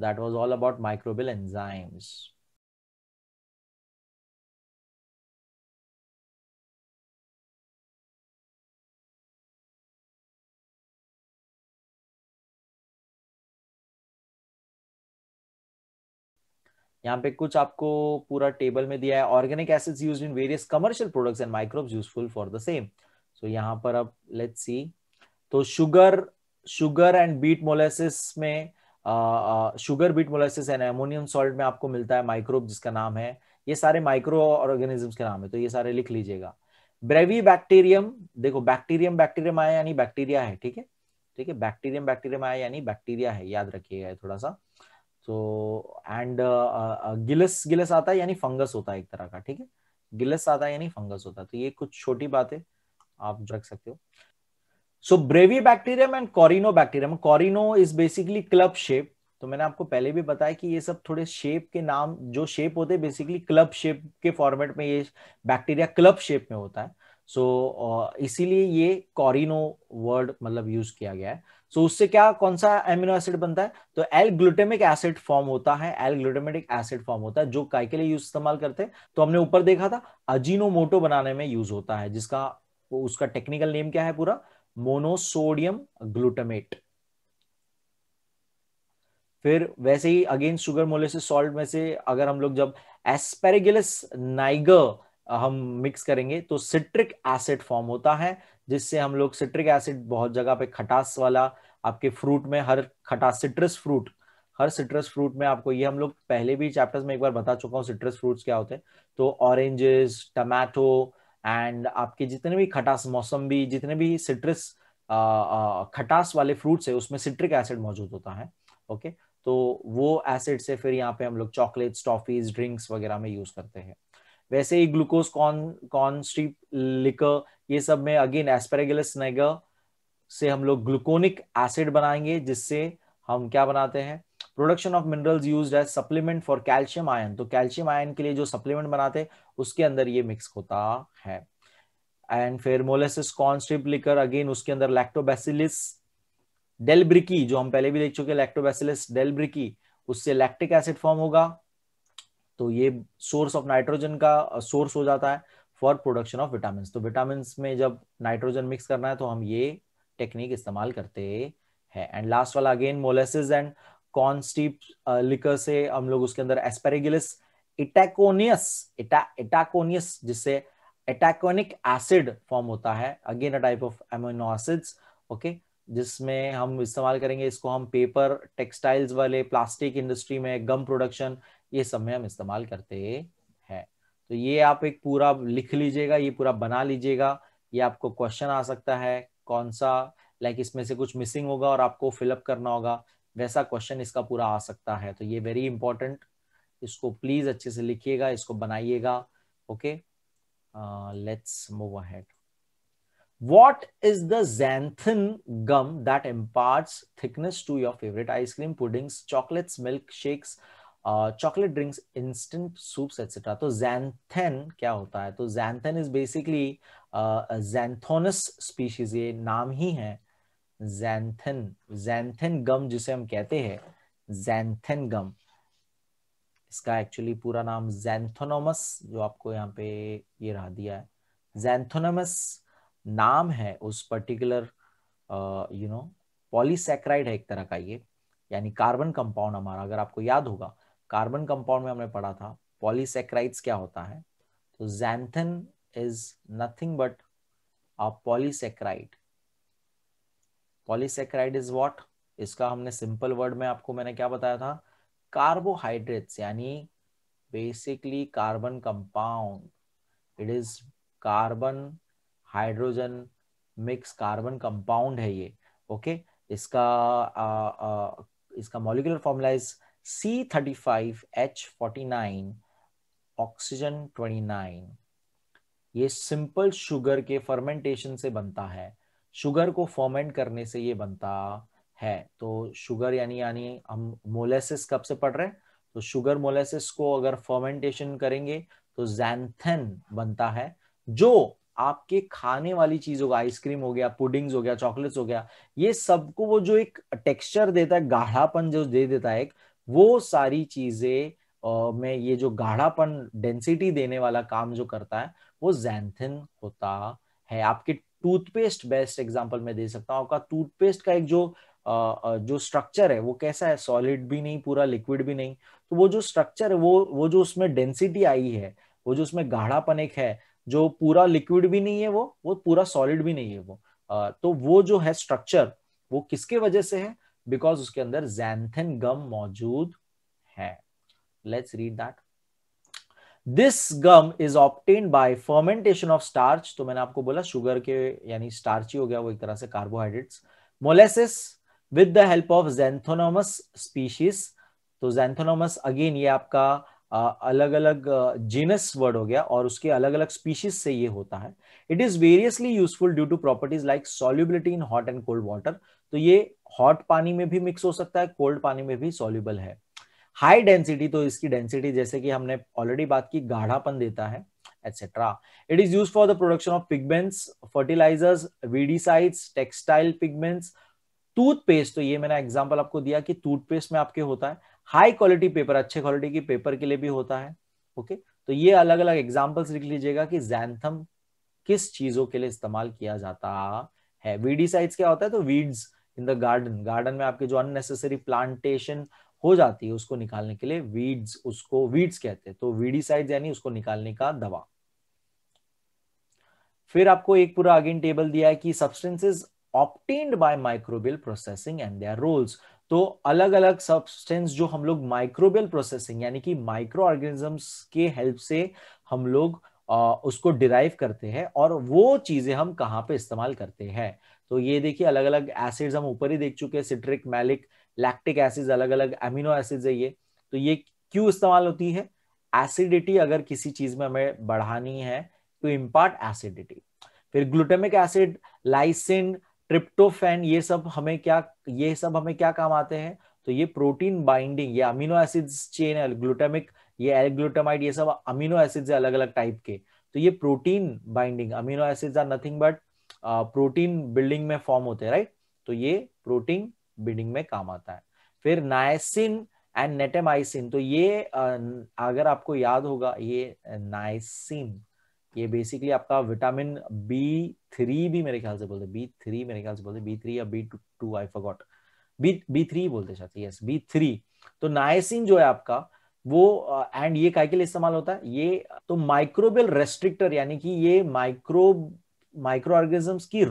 that was all about microbial enzymes यहाँ पे कुछ आपको पूरा टेबल में दिया है organic acids used in various commercial products and microbes useful for the same so यहाँ पर अब लेट्स सी तो sugar sugar and beet molasses में sugar beet molasses and ammonium salt में आपको मिलता है माइक्रोब जिसका नाम है ये सारे माइक्रो ऑर्गेनिजम्स के नाम है तो ये सारे लिख लीजिएगा ब्रेवी बैक्टीरियम देखो बैक्टीरियम बैक्टीरियम आया यानी बैक्टीरिया है ठीक है ठीक है बैक्टीरियम बैक्टीरियम आया यानी बैक्टीरिया है याद रखिएगा थोड़ा सा सो तो, एंड गिलस गिलस आता है यानी फंगस होता है एक तरह का ठीक है गिलस आता है यानी फंगस होता है तो ये कुछ छोटी बात है आप रख सकते हो so brevibacterium and corynebacterium coryno is basically club shape तो मैंने आपको पहले भी बताया कि ये सब थोड़े शेप के नाम जो शेप होते हैं बेसिकली क्लब शेप के फॉर्मेट में ये बैक्टीरिया क्लब शेप में होता है सो so, इसीलिए ये कॉरिनो वर्ड मतलब यूज किया गया है सो so, उससे क्या कौन सा एमिनो एसिड बनता है तो एल ग्लूटेमिक एसिड फॉर्म होता है एल ग्लूटेमिक एसिड फॉर्म होता है जो काय के लिए यूज इस्तेमाल करते हैं तो हमने ऊपर देखा था अजीनोमोटो बनाने में यूज होता है जिसका उसका टेक्निकल नेम क्या है पूरा मोनोसोडियम ग्लूटामेट फिर वैसे ही अगेन शुगर मोलेसिस सॉल्ट में से अगर हम लोग जब एस्पेरेगिलस नाइगर हम मिक्स करेंगे तो सिट्रिक एसिड फॉर्म होता है जिससे हम लोग सिट्रिक एसिड बहुत जगह पे खटास वाला आपके फ्रूट में हर खटास सिट्रस फ्रूट हर सिट्रस फ्रूट में आपको ये हम लोग पहले भी चैप्टर्स में एक बार बता चुका हूँ सिट्रस फ्रूट्स क्या होते हैं तो ऑरेंजेस टमाटो एंड आपके जितने भी खटास मौसमी जितने भी सिट्रस खटास वाले फ्रूट्स है उसमें सिट्रिक एसिड मौजूद होता है ओके तो वो एसिड से फिर यहाँ पे हम लोग चॉकलेट्स टॉफीज ड्रिंक्स वगैरह में यूज करते हैं वैसे ही ग्लूकोज कॉन कॉन्स्ट्रीप लिकर ये सब में अगेन एस्पेरेगुलस नेगर से हम लोग ग्लूकोनिक एसिड बनाएंगे जिससे हम क्या बनाते हैं production of minerals use as supplement for calcium ion तो कैल्शियम आयन के लिए जो सप्लीमेंट बनाते हैं उसके अंदर ये मिक्स होता है एंड फिर मोलेसिस कॉन्स्ट्रिप लिकर अगेन उसके अंदर लैक्टोबैसिलिस डेलब्रिकी जो हम पहले भी देख चुके लैक्टोबैसिलिस डेलब्रिकी उससे लैक्टिक एसिड फॉर्म होगा तो ये सोर्स ऑफ नाइट्रोजन का सोर्स uh, हो जाता है फॉर प्रोडक्शन ऑफ विटामिन तो विटामिन में जब नाइट्रोजन मिक्स करना है तो हम ये टेक्निक इस्तेमाल करते हैं एंड लास्ट वाला again molasses and corn steep liquor से हम लोग उसके अंदर एस्पेरिगिलिस इटैकोनियस इटा इटाकोनियस जिससे एटैकोनिक एसिड फॉर्म होता है again a type of amino acids okay जिसमें हम इस्तेमाल करेंगे इसको हम पेपर टेक्सटाइल्स वाले प्लास्टिक इंडस्ट्री में गम प्रोडक्शन ये सब में हम इस्तेमाल करते हैं तो ये आप एक पूरा लिख लीजिएगा ये पूरा बना लीजिएगा ये आपको क्वेश्चन आ सकता है कौन सा लाइक इसमें से कुछ मिसिंग होगा और आपको फिलअप करना होगा वैसा क्वेश्चन इसका पूरा आ सकता है तो ये वेरी इंपॉर्टेंट इसको प्लीज अच्छे से लिखिएगा इसको बनाइएगा okay let's move ahead what is the xanthan gum that imparts thickness to your favourite ice cream puddings chocolates milk shakes chocolate drinks instant soups etcetera तो जैंथेन क्या होता है तो xanthan is basically xanthomonas species ये नाम ही है जैंथन जैंथन गम जिसे हम कहते हैं जैंथन गम इसका एक्चुअली पूरा नाम जैंथोनोमस जो आपको यहाँ पे ये रहा दिया है जैंथोनोमस नाम है उस पर्टिकुलर यू नो पॉलीसेक्राइड है एक तरह का ये यानी कार्बन कंपाउंड हमारा अगर आपको याद होगा कार्बन कंपाउंड में हमने पढ़ा था पॉलीसेक्राइड्स क्या होता है तो xanthan is nothing but a polysaccharide polysaccharide is what इसका हमने सिंपल वर्ड में आपको मैंने क्या बताया था कार्बोहाइड्रेट्स यानी basically carbon compound it is carbon hydrogen mix carbon compound है ये ओके okay? इसका आ, आ, इसका मॉलिकुलर फॉर्मुलाइज C35H49 ऑक्सीजन 29 ये सिंपल शुगर के फर्मेंटेशन से बनता है शुगर को फॉर्मेंट करने से ये बनता है तो शुगर यानी यानी हम मोलेसिस कब से पढ़ रहे हैं तो शुगर मोलेसिस को अगर फॉर्मेंटेशन करेंगे तो जैंथन बनता है जो आपके खाने वाली चीज होगा आइसक्रीम हो गया पुडिंग्स हो गया चॉकलेट्स हो गया ये सबको वो जो एक टेक्सचर देता है गाढ़ापन जो दे देता है वो सारी चीजें में ये जो गाढ़ापन डेंसिटी देने वाला काम जो करता है वो जैंथिन होता है आपके टूथपेस्ट बेस्ट एग्जाम्पल मैं दे सकता हूँ आपका टूथपेस्ट का एक जो जो स्ट्रक्चर है वो कैसा है सॉलिड भी नहीं पूरा लिक्विड भी नहीं तो वो जो स्ट्रक्चर है वो वो जो उसमें डेंसिटी आई है वो जो उसमें गाढ़ापन एक है जो पूरा लिक्विड भी नहीं है वो वो पूरा सॉलिड भी नहीं है वो तो वो जो है स्ट्रक्चर वो किसके वजह से है बिकॉज उसके अंदर जैंथन गम मौजूद है let's read that this gum is obtained by fermentation of starch तो मैंने आपको बोला शुगर के यानी स्टार्च ही हो गया वो एक तरह से carbohydrates molasses with the help of xanthomonas species तो जेंथोनोमस अगेन ये आपका अलग अलग जीनस वर्ड हो गया और उसके अलग अलग स्पीशीज से ये होता है it is variously useful due to properties like solubility in hot and cold water तो ये हॉट पानी में भी मिक्स हो सकता है कोल्ड पानी में भी सोल्यूबल है हाई डेंसिटी तो इसकी डेंसिटी जैसे कि हमने ऑलरेडी बात की गाढ़ापन देता है etcetera it is use for the production of pigments fertilisers weedicides, textile pigments toothpaste तो ये मैंने एग्जांपल आपको दिया कि टूथपेस्ट में आपके होता है हाई क्वालिटी पेपर अच्छे क्वालिटी के पेपर के लिए भी होता है ओके okay? तो ये अलग अलग एग्जांपल्स लिख लीजिएगा कि जैंथम किस चीजों के लिए इस्तेमाल किया जाता है साइज क्या होता है तो weeds in the garden garden में आपके जो अननेसेसरी प्लांटेशन हो जाती है उसको निकालने के लिए वीड्स उसको वीड्स कहते हैं तो वीडीसाइड यानी उसको निकालने का दवा फिर आपको एक पूरा अगेन टेबल दिया है कि substances obtained by microbial processing and their roles तो अलग अलग सब्सटेंस जो हम लोग माइक्रोबियल प्रोसेसिंग यानी कि माइक्रो ऑर्गेनिजम्स के हेल्प से हम लोग उसको डिराइव करते हैं और वो चीजें हम कहाँ पे इस्तेमाल करते हैं तो ये देखिए अलग अलग एसिड्स हम ऊपर ही देख चुके हैं सिट्रिक मैलिक लैक्टिक एसिड्स अलग अलग एमिनो एसिड्स है ये तो ये क्यों इस्तेमाल होती है एसिडिटी अगर किसी चीज में हमें बढ़ानी है टू इम्पार्ट एसिडिटी फिर ग्लूटेमिक एसिड लाइसिन ट्रिप्टोफेन ये सब हमें क्या ये सब हमें क्या काम आते हैं तो ये प्रोटीन बाइंडिंग ये अमीनो एसिड्स चेन है ग्लूटेमिक ये एल ये सब अमीनो एसिड्स है अलग अलग टाइप के तो ये protein binding amino acids are nothing but protein building में फॉर्म होते हैं राइट तो ये प्रोटीन बिल्डिंग में काम आता है फिर नायसिन एंड नेटेमाइसिन तो ये अगर आपको याद होगा ये नाइसिन ये बेसिकली आपका विटामिन बी थ्री भी मेरे ख्याल से बोलते बी थ्री मेरे ख्याल से बोलते बी थ्री या B two two I forgot B B three बोलते चाहते यस बी थ्री तो नायसिन जो है आपका वो एंड ये काय के लिए इस्तेमाल होता है ये तो माइक्रोबियल रेस्ट्रिक्टर यानी कि ये माइक्रोब माइक्रो ऑर्गेनिजम्स की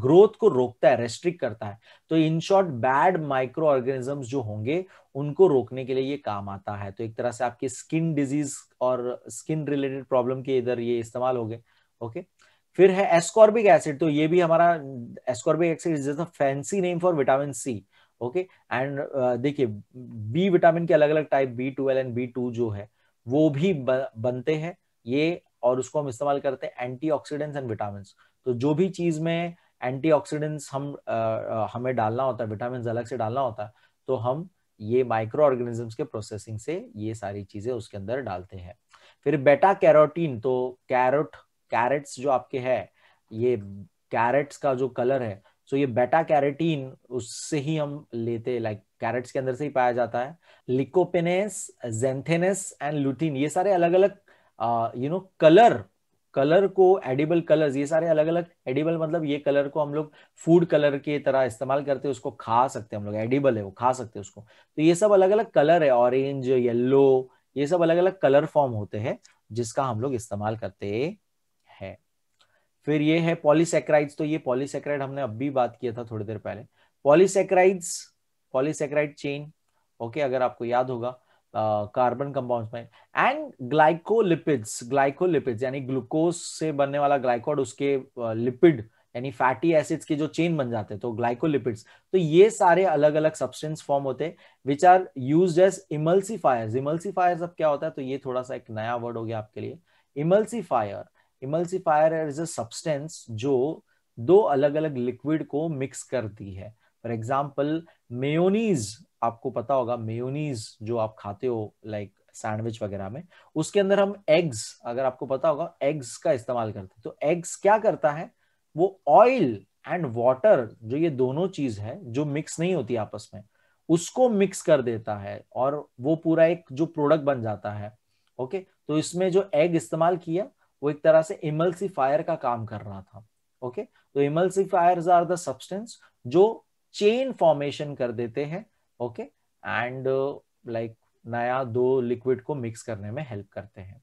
ग्रोथ को रोकता है रेस्ट्रिक्ट करता है तो in short bad microorganisms जो होंगे उनको रोकने के लिए ये काम आता है तो एक तरह से आपके स्किन डिजीज और स्किन रिलेटेड प्रॉब्लम के इधर ये इस्तेमाल हो गए ओके फिर है एस्कॉर्बिक एसिड तो ये भी हमारा ascorbic acid is just fancy name for vitamin C okay and देखिए बी विटामिन के अलग अलग type B twelve and B two जो है वो भी बनते हैं ये और उसको हम इस्तेमाल करते हैं एंटीऑक्सीडेंट्स एंड विटामिन तो जो भी चीज में एंटीऑक्सीडेंट्स हम आ, हमें डालना होता है विटामिन अलग से डालना होता है तो हम ये माइक्रो ऑर्गेनिजम्स के प्रोसेसिंग से ये सारी चीजें उसके अंदर डालते हैं फिर बेटा कैरोटीन तो कैरोट कैरेट्स जो आपके है ये कैरेट्स का जो कलर है सो ये बेटा कैरेटीन उससे ही हम लेते लाइक कैरेट्स के अंदर से ही पाया जाता है लिकोपेनेस जेंथेनेस एंड लुटीन ये सारे अलग अलग यू नो कलर कलर को एडिबल कलर्स ये सारे अलग अलग एडिबल मतलब ये कलर को हम लोग फूड कलर के तरह इस्तेमाल करते हैं उसको खा सकते हैं हम लोग एडिबल है वो खा सकते हैं उसको तो ये सब अलग अलग कलर है ऑरेंज येल्लो ये सब अलग अलग कलर फॉर्म होते हैं जिसका हम लोग इस्तेमाल करते हैं फिर ये है पॉलीसेक्राइड्स तो ये पॉलीसेक्राइड हमने अब भी बात किया था थोड़ी देर पहले पॉलीसेक्राइड्स पॉलीसेक्राइड चेन ओके अगर आपको याद होगा कार्बन कंपाउंड्स में एंड ग्लाइकोलिपिड्स ग्लाइकोलिपिड्स यानी ग्लूकोज से बनने वाला ग्लाइकोड उसके लिपिड यानी फैटी एसिड्स के जो चेन बन जाते हैं तो ग्लाइकोलिपिड्स तो ये सारे अलग अलग सब्सटेंस फॉर्म होते हैं which are use as emulsifier emulsifier अब क्या होता है तो ये थोड़ा सा एक नया वर्ड हो गया आपके लिए emulsifier emulsifier is a substance जो दो अलग अलग लिक्विड को मिक्स करती है फॉर एग्जाम्पल मेयोनीज आपको पता होगा मेयोनीज जो आप खाते हो लाइक सैंडविच वगैरह में उसके अंदर हम एग्स अगर आपको पता होगा एग्स का इस्तेमाल करते हैं तो एग्स क्या करता है वो ऑयल एंड वाटर जो ये दोनों चीज है जो मिक्स नहीं होती आपस में उसको मिक्स कर देता है और वो पूरा एक जो प्रोडक्ट बन जाता है ओके तो इसमें जो एग इस्तेमाल किया वो एक तरह से इमल्सिफायर का काम कर रहा था ओके तो इमल्सिफायर आर द सब्सटेंस जो चेन फॉर्मेशन कर देते हैं ओके एंड लाइक uh, नया दो लिक्विड को मिक्स करने में हेल्प करते हैं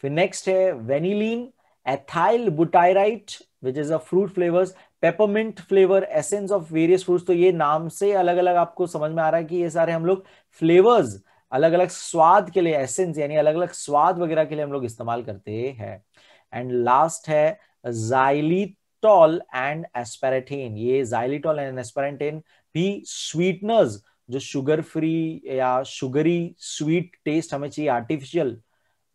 फिर नेक्स्ट है vanillin ethyl butyrate which is a fruit flavours peppermint flavour essence of various fruits तो ये नाम से अलग अलग आपको समझ में आ रहा है कि ये सारे हम लोग फ्लेवर्स अलग अलग स्वाद के लिए एसेंस यानी अलग अलग स्वाद वगैरह के लिए हम लोग इस्तेमाल करते हैं एंड लास्ट है जाइलिथ जाइलिटॉल एंड एस्पेरेटेन ये जाइलिटॉल एंड एस्पेरेटेन भी स्वीटनर्स जो शुगर फ्री या शुगरी स्वीट टेस्ट हमें चाहिए आर्टिफिशियल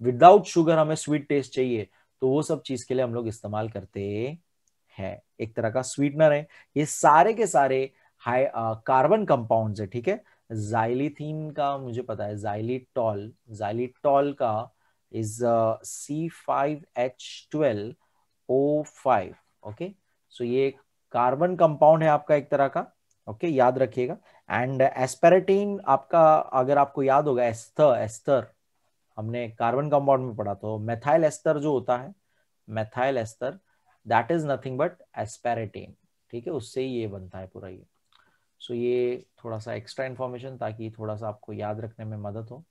विदाउट शुगर हमें स्वीट टेस्ट चाहिए तो वो सब चीज के लिए हम लोग इस्तेमाल करते हैं एक तरह का स्वीटनर है ये सारे के सारे हाई कार्बन कंपाउंड है ठीक है जाइलिथीन का मुझे पता है जाइलिटॉल जाइलिटॉल का is C five H twelve O five okay so ये कार्बन कंपाउंड है आपका एक तरह का ओके okay? याद रखिएगा एंड एस्पेरेटीन आपका अगर आपको याद होगा एस्तर एस्तर हमने कार्बन कंपाउंड में पढ़ा तो मेथाइल एस्तर जो होता है methyl ester that is nothing but aspartame ठीक है उससे ही ये बनता है पूरा ये सो so, ये थोड़ा सा एक्स्ट्रा इन्फॉर्मेशन ताकि थोड़ा सा आपको याद रखने में मदद हो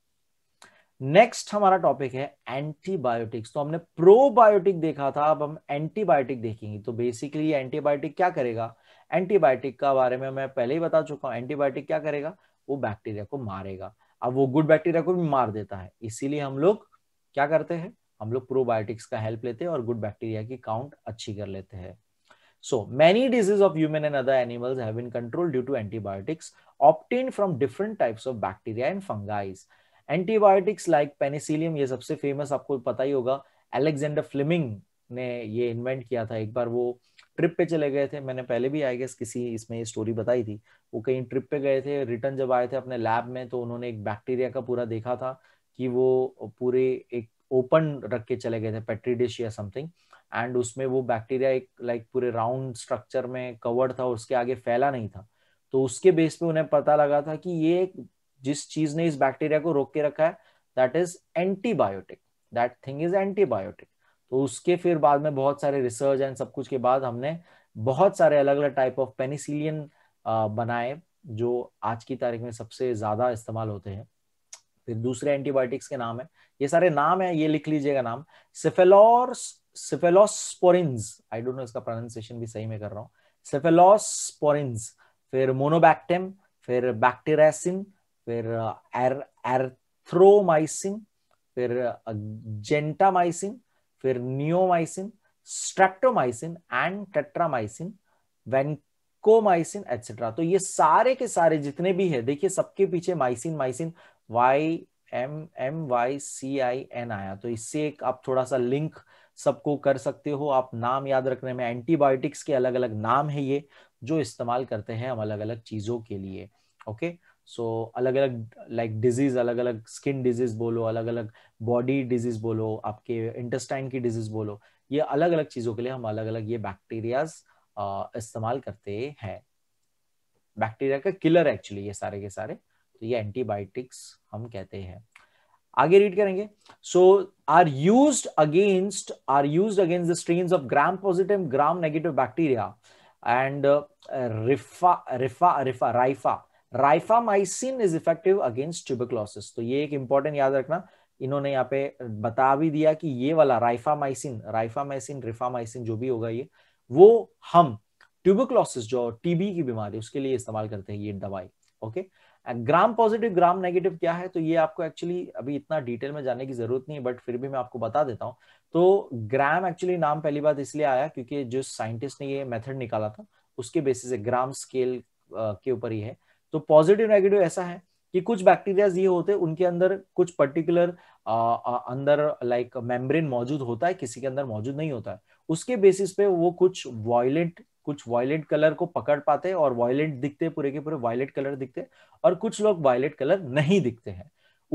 नेक्स्ट हमारा टॉपिक है एंटीबायोटिक्स तो हमने प्रोबायोटिक देखा था अब हम एंटीबायोटिक देखेंगे तो बेसिकली एंटीबायोटिक क्या करेगा एंटीबायोटिक का बारे में मैं पहले ही बता चुका हूँ एंटीबायोटिक क्या करेगा वो बैक्टीरिया को मारेगा अब वो गुड बैक्टीरिया को भी मार देता है इसीलिए हम लोग क्या करते हैं हम लोग प्रोबायोटिक्स का हेल्प लेते हैं और गुड बैक्टीरिया की काउंट अच्छी कर लेते हैं so many disease of human and other animals है been controlled due to antibiotics obtained antibiotics like penicillium ये सबसे फेमस आपको पता ही होगा एलेक्जेंडर फ्लेमिंग ने ये इन्वेंट किया था एक बार वो ट्रिप पे चले गए थे मैंने पहले भी आई गेस किसी इसमें ये स्टोरी बताई थी वो कहीं ट्रिप पे गए थे रिटर्न जब आए थे अपने लैब में तो उन्होंने एक बैक्टीरिया का पूरा देखा था कि वो पूरे एक ओपन रख के चले गए थे पेट्री डिश या समथिंग एंड उसमें वो बैक्टीरिया एक लाइक पूरे राउंड स्ट्रक्चर में कवर्ड था उसके आगे फैला नहीं था तो उसके बेस पे उन्हें पता लगा था कि ये जिस चीज ने इस बैक्टीरिया को रोक के रखा है that is antibiotic that thing is antibiotic तो उसके फिर बाद में बहुत सारे रिसर्च एंड सब कुछ के बाद हमने बहुत सारे अलग अलग टाइप ऑफ पेनिसिलियन बनाए जो आज की तारीख में सबसे ज्यादा इस्तेमाल होते हैं फिर दूसरे एंटीबायोटिक्स के नाम है ये सारे नाम है ये लिख लीजिएगा नाम सिफेलोर आई डोंट नो इसका प्रोनाउंसिएशन भी सही में कर रहा हूँ सिफेलोस्पोरिन्स फिर मोनोबैक्टेम फिर बैक्टेरासिन फिर uh, एर एर्थ्रोमाइसिन फिर जेंटामाइसिन uh, फिर neomycin streptomycin and tetramycin vancomycin etcetera तो ये सारे के सारे जितने भी है देखिए सबके पीछे mycin mycin Y M M Y C I N आया तो इससे एक आप थोड़ा सा लिंक सबको कर सकते हो आप नाम याद रखने में एंटीबायोटिक्स के अलग अलग नाम है ये जो इस्तेमाल करते हैं हम अलग अलग चीजों के लिए ओके okay? सो so, अलग अलग लाइक डिजीज अलग अलग स्किन डिजीज बोलो अलग अलग बॉडी डिजीज बोलो आपके इंटेस्टाइन की डिजीज बोलो ये अलग अलग चीजों के लिए हम अलग अलग ये बैक्टीरियाज इस्तेमाल करते हैं बैक्टीरिया का किलर एक्चुअली ये सारे के सारे तो ये एंटीबायोटिक्स हम कहते हैं आगे रीड करेंगे so are use against are use against the strain of gram positive gram negative bacteria and rifa rifa rifa rifa rifamycin is effective against tuberculosis तो ये एक इंपॉर्टेंट याद रखना इन्होंने यहाँ पे बता भी दिया कि ये वाला राइफामाइसिन राइफामाइसिन रिफामाइसिन जो भी होगा ये वो हम ट्यूबिकलोसिस जो टीबी की बीमारी उसके लिए इस्तेमाल करते हैं ये दवाई okay gram positive gram negative क्या है तो ये आपको एक्चुअली अभी इतना डिटेल में जाने की जरूरत नहीं है बट फिर भी मैं आपको बता देता हूँ तो ग्राम एक्चुअली नाम पहली बात इसलिए आया क्योंकि जो साइंटिस्ट ने ये मेथड निकाला था उसके बेसिस ग्राम स्केल के ऊपर ही है तो पॉजिटिव नेगेटिव ऐसा है कि कुछ बैक्टीरियाज ये होते हैं उनके अंदर कुछ पर्टिकुलर अंदर लाइक मेम्ब्रेन मौजूद होता है किसी के अंदर मौजूद नहीं होता है उसके बेसिस पे वो कुछ वॉयलेंट कुछ वॉयलेंट कलर को पकड़ पाते हैं और वॉयलेंट दिखते हैं पूरे के पूरे वॉयलेट कलर दिखते हैं और कुछ लोग वॉयलेट कलर नहीं दिखते हैं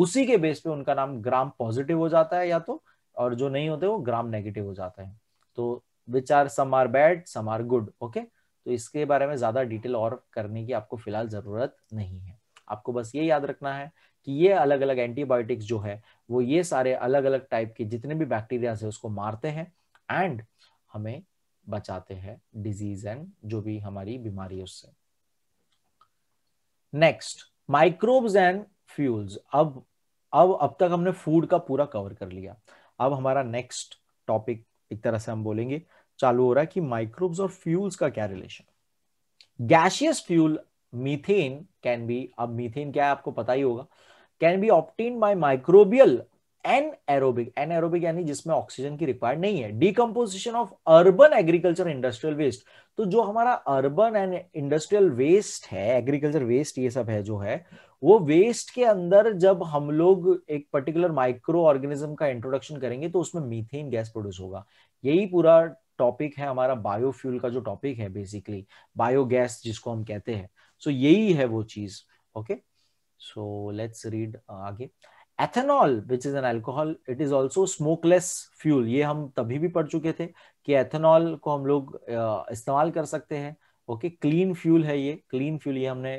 उसी के बेस पे उनका नाम ग्राम पॉजिटिव हो जाता है या तो और जो नहीं होते वो ग्राम नेगेटिव हो जाते हैं तो which are some are bad some are good okay तो इसके बारे में ज़्यादा डिटेल और करने की आपको फिलहाल ज़रूरत नहीं है आपको बस ये याद रखना है कि ये अलग अलग एंटीबायोटिक्स जो है वो ये सारे अलग अलग टाइप के जितने भी बैक्टीरिया है उसको मारते हैं एंड हमें बचाते हैं डिजीज एंड जो भी हमारी बीमारी है उससे नेक्स्ट माइक्रोब्स एंड फ्यूल्स अब अब अब तक हमने फूड का पूरा कवर कर लिया अब हमारा नेक्स्ट टॉपिक एक तरह से हम बोलेंगे चालू हो रहा है कि माइक्रोब्स और फ्यूल्स का क्या relation gaseous fuel methane can be अब मीथेन क्या है आपको पता ही होगा can be obtained by microbial anaerobic anaerobic यानी जिसमें ऑक्सीजन की रिक्वायर्ड नहीं है decomposition of urban agriculture industrial waste तो जो हमारा अर्बन एंड इंडस्ट्रियल वेस्ट है एग्रीकल्चर वेस्ट ये सब है जो है वो वेस्ट के अंदर जब हम लोग एक पर्टिकुलर माइक्रो ऑर्गेनिज्म का इंट्रोडक्शन करेंगे तो उसमें मीथेन गैस प्रोड्यूस होगा यही पूरा टॉपिक है हमारा बायोफ्यूल का जो टॉपिक है बेसिकली बायोगैस जिसको हम कहते हैं सो so, यही है वो चीज ओके सो लेट्स रीड आगे ethanol which is an alcohol it is also smokeless fuel ये हम तभी भी पढ़ चुके थे कि एथेनॉल को हम लोग uh, इस्तेमाल कर सकते हैं ओके क्लीन फ्यूल है ये क्लीन फ्यूल ये हमने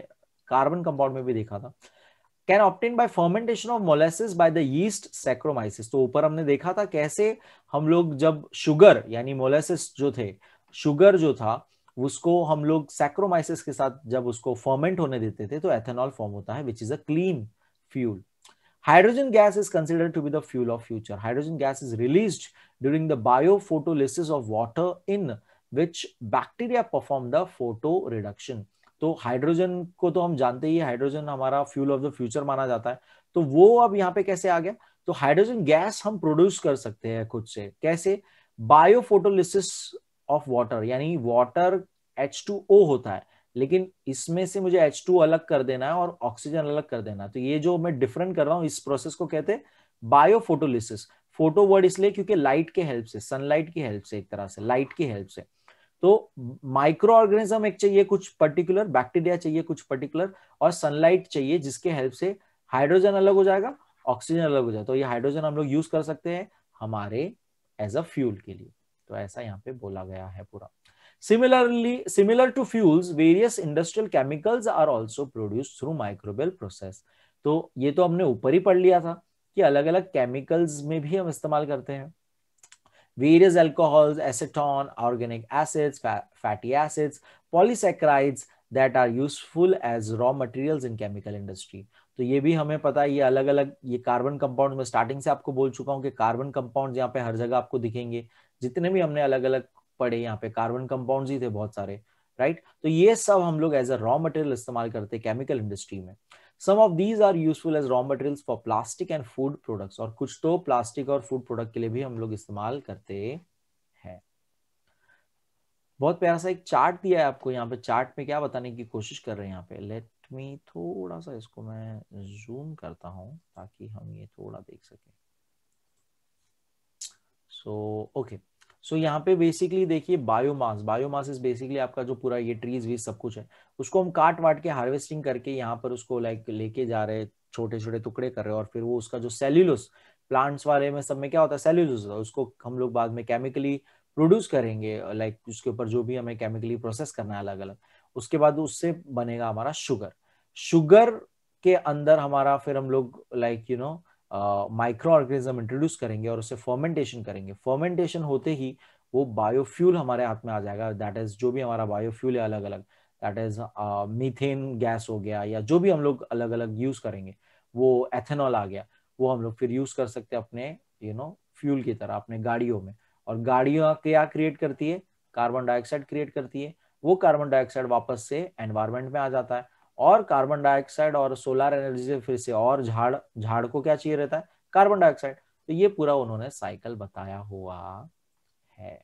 कार्बन कंपाउंड में भी देखा था can obtained by fermentation of molasses by the yeast saccharomyces तो ऊपर हमने देखा था कैसे हम लोग जब शुगर यानी मोलेसिस जो थे शुगर जो था उसको हम लोग सेक्रोमाइसिस के साथ जब उसको फर्मेंट होने देते थे तो एथेनॉल फॉर्म होता है which is a clean fuel hydrogen gas is considered to be the fuel of future hydrogen gas is release during the bio photolysis of water in which bacteria perform the photo reduction तो hydrogen को तो हम जानते ही hydrogen हमारा fuel of the future माना जाता है तो वो अब यहाँ पे कैसे आ गया तो हाइड्रोजन गैस हम प्रोड्यूस कर सकते हैं खुद से कैसे बायोफोटोलिसिस ऑफ वाटर यानी वाटर एच होता है लेकिन इसमें से मुझे एच अलग कर देना है और ऑक्सीजन अलग कर देना है तो ये जो मैं डिफरेंट कर रहा हूँ इस प्रोसेस को कहते हैं बायोफोटोलिसिस फोटो वर्ड इसलिए क्योंकि लाइट के हेल्प से सनलाइट की हेल्प से एक तरह से लाइट की हेल्प से तो माइक्रो ऑर्गेनिज्म एक चाहिए कुछ पर्टिकुलर बैक्टीरिया चाहिए कुछ पर्टिकुलर और सनलाइट चाहिए जिसके हेल्प से हाइड्रोजन अलग हो जाएगा ऑक्सीजन अलग हो जाएगा तो ये हाइड्रोजन हम लोग यूज कर सकते हैं हमारे एज अ फ्यूल के लिए तो ऐसा यहाँ पे बोला गया है पूरा similarly similar to fuels various industrial chemicals are also produce through microbial process तो ये तो हमने ऊपर ही पढ़ लिया था कि अलग अलग केमिकल्स में भी हम इस्तेमाल करते हैं various alcohols, acetone, organic acids, fa fatty acids, polysaccharides that are useful as raw materials in chemical industry. तो ये भी हमें पता है ये अलग अलग ये कार्बन कंपाउंड में स्टार्टिंग से आपको बोल चुका हूँ कि कार्बन कंपाउंड यहाँ पे हर जगह आपको दिखेंगे जितने भी हमने अलग अलग पढ़े यहाँ पे कार्बन कंपाउंड ही थे बहुत सारे राइट तो ये सब हम लोग एज अ रॉ मटेरियल इस्तेमाल करते केमिकल इंडस्ट्री में some of these are useful as raw material for plastic and food product और कुछ तो प्लास्टिक और फूड प्रोडक्ट के लिए भी हम लोग इस्तेमाल करते हैं बहुत प्यारा सा एक चार्ट दिया है आपको यहाँ पे चार्ट में क्या बताने की कोशिश कर रहे हैं यहाँ पे लेट मी थोड़ा सा इसको मैं जूम करता हूँ ताकि हम ये थोड़ा देख सकें so so, okay okay. So so, यहाँ पे बेसिकली देखिए बायोमास बायोमास इज बेसिकली आपका जो पूरा ये ट्रीज वीज सब कुछ है उसको हम काट वाट के हार्वेस्टिंग करके यहाँ पर उसको लाइक लेके जा रहे हैं छोटे छोटे टुकड़े कर रहे हैं और फिर वो उसका जो सेल्यूलोस प्लांट्स वाले में सब में क्या होता है सेल्यूलोस उसको हम लोग बाद में केमिकली प्रोड्यूस करेंगे लाइक उसके ऊपर जो भी हमें केमिकली प्रोसेस करना है अलग अलग उसके बाद उससे बनेगा हमारा शुगर शुगर के अंदर हमारा फिर हम लोग like you know micro organism introduce करेंगे और उसे फर्मेंटेशन करेंगे फर्मेंटेशन होते ही वो बायोफ्यूल हमारे हाथ में आ जाएगा दैट इज जो भी हमारा बायोफ्यूल है अलग अलग दैट इज मीथेन गैस हो गया या जो भी हम लोग अलग अलग यूज करेंगे वो एथेनॉल आ गया वो हम लोग फिर यूज कर सकते हैं अपने यू नो फ्यूल की तरह अपने गाड़ियों में और गाड़ियों क्या क्रिएट करती है कार्बन डाइऑक्साइड क्रिएट करती है वो कार्बन डाइऑक्साइड वापस से एनवायरमेंट में आ जाता है और कार्बन डाइऑक्साइड और सोलर एनर्जी से फिर से और झाड़ झाड़ को क्या चाहिए रहता है कार्बन डाइऑक्साइड तो ये पूरा उन्होंने साइकिल बताया हुआ है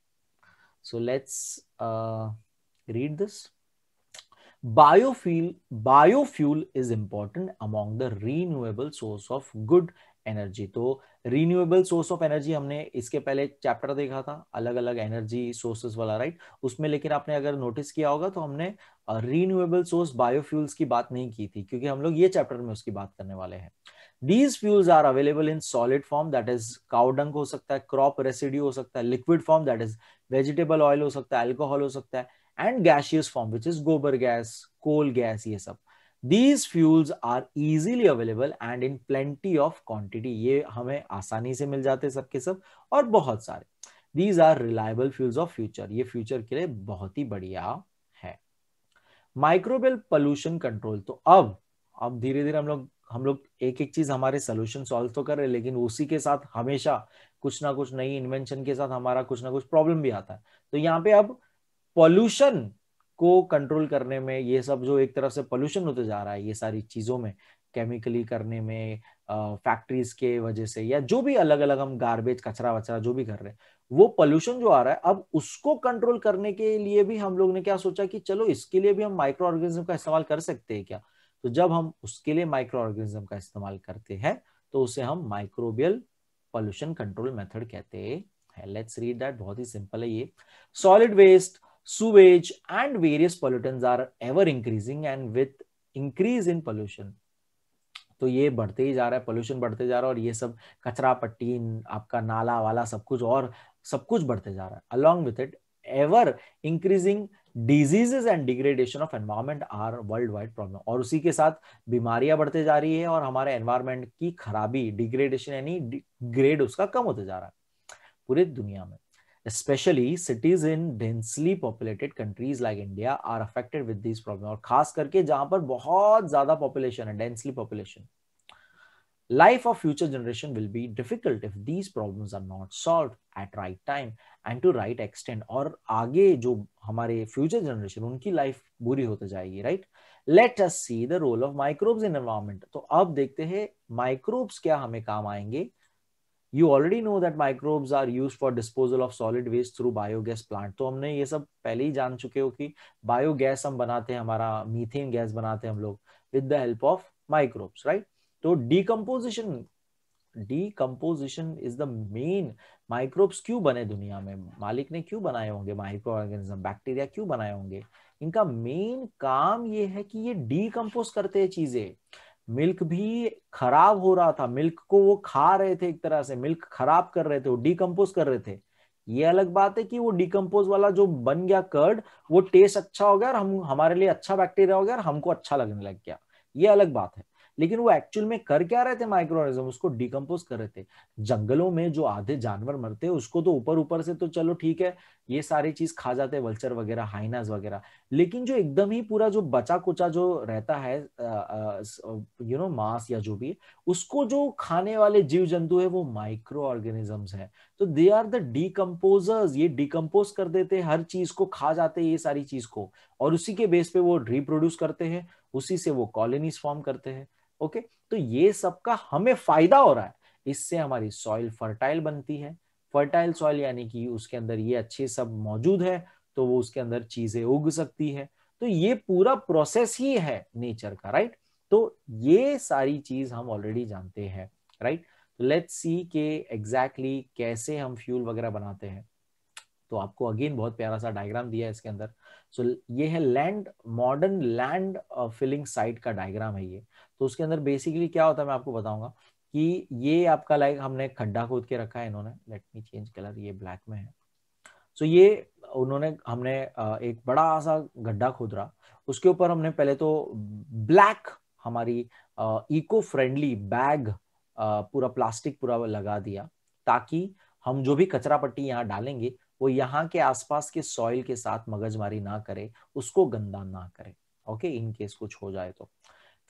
so let's read this biofuel biofuel is important among the renewable source of good energy तो रिन्यूएबल सोर्स ऑफ एनर्जी हमने इसके पहले चैप्टर देखा था अलग अलग एनर्जी सोर्सेज वाला राइट उसमें लेकिन आपने अगर नोटिस किया होगा तो हमने रिन्यूएबल सोर्स बायोफ्यूल्स की बात नहीं की थी क्योंकि हम लोग ये चैप्टर में उसकी बात करने वाले हैं these fuels are available in solid form that is cow dung हो सकता है क्रॉप रेसिड्यू हो सकता है liquid form that is vegetable oil हो सकता है एल्कोहल हो सकता है and gaseous form which is gobar gas coal gas ये सब these fuels are easily available and in plenty of quantity ये हमें आसानी से मिल जाते सबके सब और बहुत सारे these are reliable fuels of future ये फ्यूचर के लिए बहुत ही बढ़िया है माइक्रोबेल पोल्यूशन कंट्रोल तो अब अब धीरे धीरे हम लोग हम लोग एक एक चीज हमारे सोल्यूशन सॉल्व तो कर रहे हैं लेकिन उसी के साथ हमेशा कुछ ना कुछ नई इन्वेंशन के साथ हमारा कुछ ना कुछ प्रॉब्लम भी आता है तो यहाँ पे अब पॉल्यूशन को कंट्रोल करने में ये सब जो एक तरफ से पोल्यूशन होते जा रहा है ये सारी चीज़ों में केमिकली करने में फैक्ट्रीज के वजह से या जो भी अलग अलग हम गार्बेज कचरा वचरा जो भी कर रहे हैं वो पोल्यूशन जो आ रहा है अब उसको कंट्रोल करने के लिए भी हम लोग ने क्या सोचा कि चलो इसके लिए भी हम माइक्रो ऑर्गेनिज्म का इस्तेमाल कर सकते हैं क्या तो जब हम उसके लिए माइक्रो ऑर्गेनिज्म का इस्तेमाल करते हैं तो उसे हम माइक्रोबियल पॉल्यूशन कंट्रोल मेथड कहते हैं लेट्स रीड दैट बहुत ही सिंपल है ये solid waste sewage and various pollutants are ever increasing and with increase in pollution तो ये बढ़ते ही जा रहा है पोल्यूशन बढ़ते जा रहा है और ये सब कचरा पट्टी आपका नाला वाला सब कुछ और सब कुछ बढ़ते जा रहा है along with it ever increasing diseases and degradation of environment are world wide problem और उसी के साथ बीमारियां बढ़ते जा रही है और हमारे एनवायरमेंट की खराबी डिग्रेडेशन यानी ग्रेड उसका कम होते जा रहा है पूरी दुनिया में especially cities in densely populated countries like India are affected with these problems और खास करके जहां पर बहुत ज्यादा population है densely population life of future generation will be difficult if these problems are not solved at right time and to right extent और आगे जो हमारे future generation उनकी life बुरी होते जाएगी right let us see the role of microbes in environment तो अब देखते हैं microbes क्या हमें काम आएंगे you already know that microbes are use for disposal of solid waste through biogas plant तो हमने ये सब पहले ही जान चुके हो कि बायोगैस हम बनाते हैं हमारा मीथेन गैस बनाते हैं हम लोग with the help of microbes right तो decomposition decomposition is the main microbes क्यों बने दुनिया में मालिक ने क्यों बनाए होंगे माइक्रो ऑर्गेनिज्म बैक्टीरिया क्यों बनाए होंगे इनका मेन काम ये है कि ये डीकम्पोज करते हैं चीजें मिल्क भी खराब हो रहा था मिल्क को वो खा रहे थे एक तरह से मिल्क खराब कर रहे थे वो डिकम्पोज कर रहे थे ये अलग बात है कि वो डिकम्पोज वाला जो बन गया कर्ड वो टेस्ट अच्छा हो गया और हम हमारे लिए अच्छा बैक्टीरिया हो गया और हमको अच्छा लगने लग गया ये अलग बात है लेकिन वो एक्चुअल में कर क्या रहे थे माइक्रो ऑर्गेनिज्म उसको डिकम्पोज कर रहे थे जंगलों में जो आधे जानवर मरते हैं उसको तो ऊपर ऊपर से तो चलो ठीक है ये सारी चीज खा जाते हैं वल्चर वगैरह हाइनाज वगैरह लेकिन जो एकदम ही पूरा जो बचा कुचा जो रहता है यू नो मांस या जो भी उसको जो खाने वाले जीव जंतु है वो माइक्रो ऑर्गेनिजम्स है तो दे आर द डीकम्पोजर्स ये डिकम्पोज कर देते हर चीज को खा जाते ये सारी चीज को और उसी के बेस पे वो रिप्रोड्यूस करते हैं उसी से वो कॉलोनीज फॉर्म करते हैं ओके तो ये सब का हमें फायदा हो रहा है इससे हमारी सॉइल फर्टाइल बनती है फर्टाइल सॉइल यानी कि उसके अंदर ये अच्छे सब मौजूद है तो वो उसके अंदर चीजें उग सकती है तो ये पूरा प्रोसेस ही है नेचर का राइट तो ये सारी चीज हम ऑलरेडी जानते हैं राइट लेट्स सी के एग्जैक्टली exactly कैसे हम फ्यूल वगैरह बनाते हैं तो आपको अगेन बहुत प्यारा सा डायग्राम दिया है इसके अंदर सो so, ये है land modern land filling site का डायग्राम है ये तो उसके अंदर बेसिकली क्या होता है मैं आपको बताऊंगा कि ये आपका लाइक हमने खड्डा खोद के रखा है इन्होंने लेट मी चेंज कलर ये ब्लैक में है सो so, ये उन्होंने हमने uh, एक बड़ा सा गड्ढा खोदरा उसके ऊपर हमने पहले तो ब्लैक हमारी इको फ्रेंडली बैग पूरा प्लास्टिक पूरा लगा दिया ताकि हम जो भी कचरा पट्टी यहाँ डालेंगे वो यहाँ के आसपास के सॉइल के साथ मगजमारी ना करे उसको गंदा ना करे ओके इन केस कुछ हो जाए तो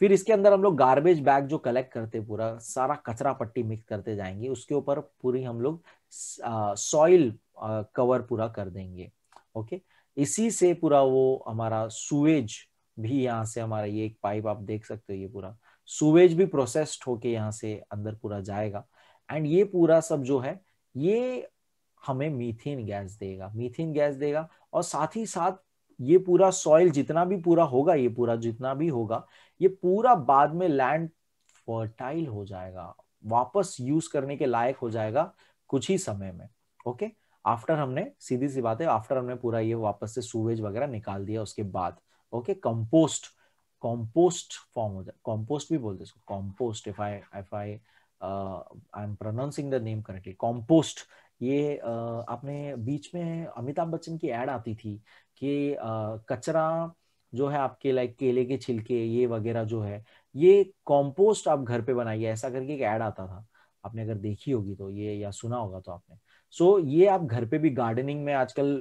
फिर इसके अंदर हम लोग गार्बेज बैग जो कलेक्ट करते पूरा सारा कचरा पट्टी मिक्स करते जाएंगे उसके ऊपर पूरी हम लोग सॉइल कवर पूरा कर देंगे ओके इसी से पूरा वो हमारा सुवेज भी यहाँ से हमारा ये एक पाइप आप देख सकते हो ये पूरा सुवेज भी प्रोसेस्ड होके यहाँ से अंदर पूरा जाएगा एंड ये पूरा सब जो है ये हमें मीथेन गैस देगा मीथेन गैस देगा और साथ ही साथ ये पूरा सॉइल जितना भी पूरा होगा ये पूरा जितना भी होगा ये पूरा बाद में लैंड फर्टाइल हो जाएगा वापस यूज करने के लायक हो जाएगा कुछ ही समय में ओके आफ्टर हमने सीधी सी बात है आफ्टर हमने पूरा ये वापस से सूवेज वगैरह निकाल दिया उसके बाद ओके कंपोस्ट कंपोस्ट फॉर्म हो जाए कंपोस्ट भी बोलते इसको compost if I if I I am pronouncing the name correctly compost ये आपने बीच में अमिताभ बच्चन की एड आती थी कि कचरा जो है आपके लाइक केले के छिलके ये वगैरह जो है ये कॉम्पोस्ट आप घर पे बनाइए ऐसा करके एक ऐड आता था आपने अगर देखी होगी तो ये या सुना होगा तो आपने सो so, ये आप घर पे भी गार्डनिंग में आजकल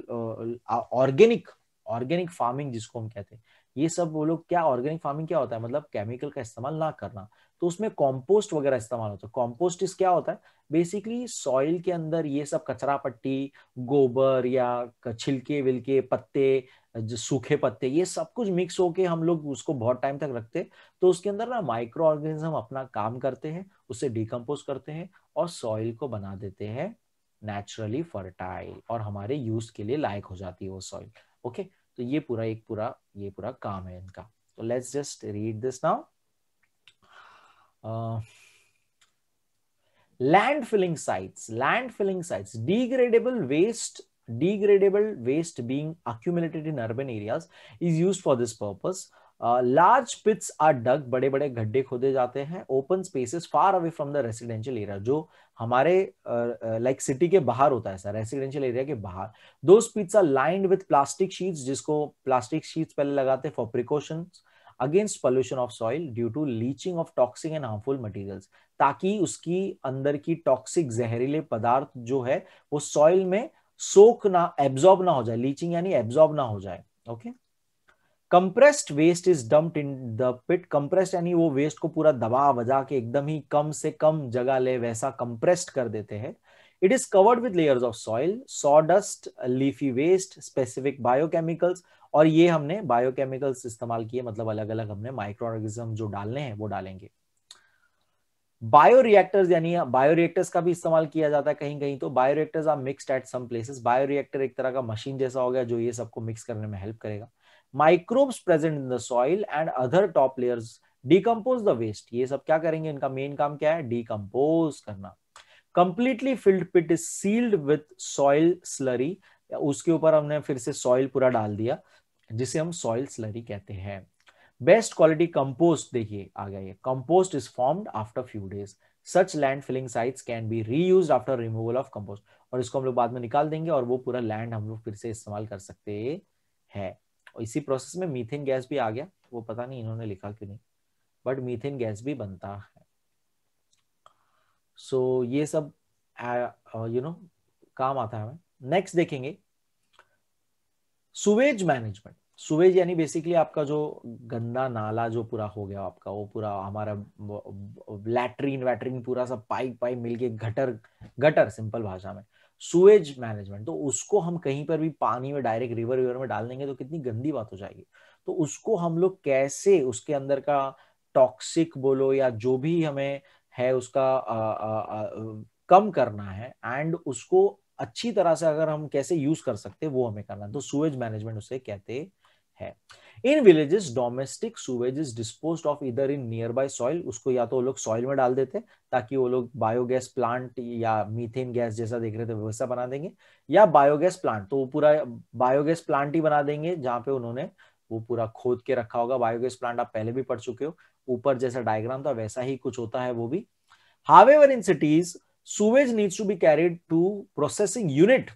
ऑर्गेनिक ऑर्गेनिक फार्मिंग जिसको हम कहते हैं ये सब वो लोग क्या ऑर्गेनिक फार्मिंग क्या होता है मतलब केमिकल का इस्तेमाल ना करना तो उसमें कॉम्पोस्ट वगैरह इस्तेमाल होता है कॉम्पोस्ट इस क्या होता है बेसिकली सॉइल के अंदर ये सब कचरा पट्टी गोबर या छिलके विलके पत्ते सूखे पत्ते ये सब कुछ मिक्स होके हम लोग उसको बहुत टाइम तक रखते तो उसके अंदर ना माइक्रो ऑर्गेनिज्म अपना काम करते हैं उसे डिकम्पोज करते हैं और सॉइल को बना देते हैं नेचुरली फर्टाइल और हमारे यूज के लिए लायक हो जाती है वो सॉइल ओके okay? तो ये पूरा एक पूरा ये पूरा काम है इनका तो let's just read this now land filling sites land filling sites degradable waste degradable waste being accumulated in urban areas is used for this purpose large pits are dug बड़े बड़े गड्ढे खोदे जाते हैं open spaces far away from the residential area जो हमारे like uh, city like के बाहर होता है सर रेसिडेंशियल एरिया के बाहर दो pits are lined with plastic sheets जिसको प्लास्टिक शीट्स पहले लगाते for precaution against pollution of soil due to leaching of toxic and harmful material ताकि उसकी अंदर की टॉक्सिक जहरीले पदार्थ जो है वो सॉइल में सोख ना एब्जॉर्ब ना हो जाए लीचिंग यानी एब्जॉर्ब ना हो जाए okay okay? Compressed waste is dumped in the pit compressed यानी वो वेस्ट को पूरा दबा बजा के एकदम ही कम से कम जगह ले वैसा कंप्रेस्ड कर देते हैं it is covered with layers of soil sawdust leafy waste specific biochemicals और ये हमने बायोकेमिकल्स इस्तेमाल किए मतलब अलग अलग हमने माइक्रो ऑर्गेनिज्म जो डालने हैं वो डालेंगे बायो रिएक्टर्स यानी बायो रिएक्टर्स का भी इस्तेमाल किया जाता है कहीं कहीं तो bio reactors are mixed at some places bio reactor एक तरह का मशीन जैसा हो गया जो ये सबको मिक्स करने में हेल्प करेगा microbes present in the soil and other top layers decompose the waste ये सब क्या करेंगे इनका मेन काम क्या है डीकम्पोज करना completely filled pit is sealed with soil slurry उसके ऊपर हमने फिर से सॉइल पूरा डाल दिया जिसे हम सॉइल स्लरी कहते हैं बेस्ट क्वालिटी कंपोस्ट देखिए आ गया ये compost is formed after few days such land filling sites can be reuse after removal of compost और इसको हम लोग बाद में निकाल देंगे और वो पूरा लैंड हम लोग फिर से इस्तेमाल कर सकते हैं और इसी प्रोसेस में मीथेन गैस भी आ गया वो पता नहीं इन्होंने लिखा क्यों नहीं बट मीथेन गैस भी बनता है सो so, ये सब यू नो you know, काम आता है हमें नेक्स्ट देखेंगे सुवेज मैनेजमेंट सुवेज यानी बेसिकली आपका जो गंदा नाला जो पूरा हो गया आपका वो पूरा हमारा लैटरिन वैटरिन पूरा सब पाइप पाइप मिलके गटर गटर सिंपल भाषा में सुएज मैनेजमेंट तो उसको हम कहीं पर भी पानी में डायरेक्ट रिवर रिवर में डाल देंगे तो कितनी गंदी बात हो जाएगी तो उसको हम लोग कैसे उसके अंदर का टॉक्सिक बोलो या जो भी हमें है उसका आ, आ, आ, कम करना है एंड उसको अच्छी तरह से अगर हम कैसे यूज कर सकते वो हमें करना तो सुएज मैनेजमेंट उसे कहते हैं in villages domestic sewage is dispose of इधर इन नियर बाय सॉइल उसको या तो वो लोग सॉइल में डाल देते ताकि वो लोग बायोगैस प्लांट या मीथेन गैस जैसा देख रहे थे वैसा बना देंगे या बायोगैस प्लांट तो वो पूरा बायोगैस प्लांट ही बना देंगे जहां पे उन्होंने वो पूरा खोद के रखा होगा बायोगैस प्लांट आप पहले भी पढ़ चुके हो ऊपर जैसा डायग्राम था वैसा ही कुछ होता है वो भी however in cities sewage needs to be carried to processing unit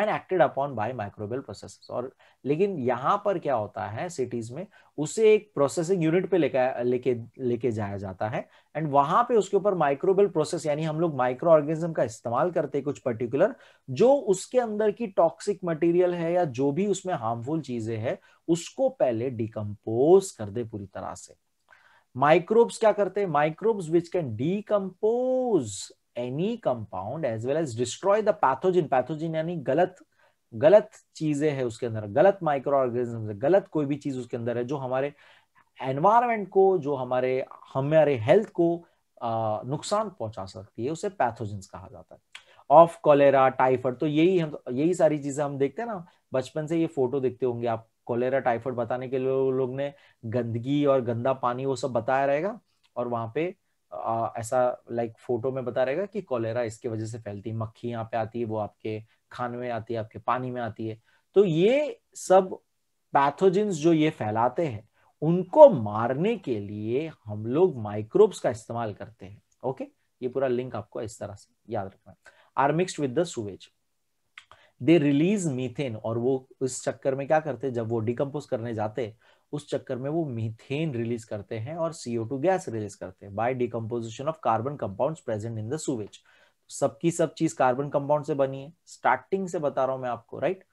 and acted upon by microbial process और लेकिन यहाँ पर क्या होता है सिटीज में उसे एक प्रोसेसिंग यूनिट पे लेके लेके लेके जाया जाता है एंड वहां पे उसके ऊपर माइक्रोबियल प्रोसेस यानी हम लोग माइक्रो ऑर्गेनिज्म का इस्तेमाल करते हैं कुछ पर्टिकुलर जो उसके अंदर की टॉक्सिक मटेरियल है या जो भी उसमें हार्मफुल चीजें है उसको पहले डिकम्पोज कर दे पूरी तरह से माइक्रोब्स क्या करते हैं microbes which can decompose any compound as well as destroy the pathogen pathogen यानी गलत गलत चीजें हैं उसके अंदर गलत माइक्रो ऑर्गेनिज्म गलत कोई भी चीज उसके अंदर है जो हमारे एनवायरमेंट को जो हमारे हमारे हेल्थ को आ, नुकसान पहुंचा सकती है उसे पैथोजिन कहा जाता है ऑफ कॉलेरा टाइफाइड तो यही हम यही सारी चीजें हम देखते हैं ना बचपन से ये फोटो देखते होंगे आप कॉलेरा टाइफाइड बताने के लिए लोग लो ने गंदगी और गंदा पानी वो सब बताया रहेगा और वहां पे आ, ऐसा लाइक फोटो में बता रहेगा कि कॉलेरा इसके वजह से फैलती है मक्खी यहाँ पे आती है वो आपके खाने में आती है आपके पानी में आती है तो ये सब पैथोजिन्स जो ये फैलाते हैं उनको मारने के लिए हम लोग माइक्रोब्स का इस्तेमाल करते हैं ओके ये पूरा लिंक आपको इस तरह से याद रखना are mixed with the sewage they release methane और वो इस चक्कर में क्या करते हैं जब वो डिकम्पोज करने जाते उस चक्कर में वो मीथेन रिलीज करते हैं और सीओ टू गैस रिलीज करते हैं by decomposition of carbon compound present in the sewage सबकी सब चीज कार्बन कंपाउंड से बनी है स्टार्टिंग से बता रहा हूं मैं आपको राइट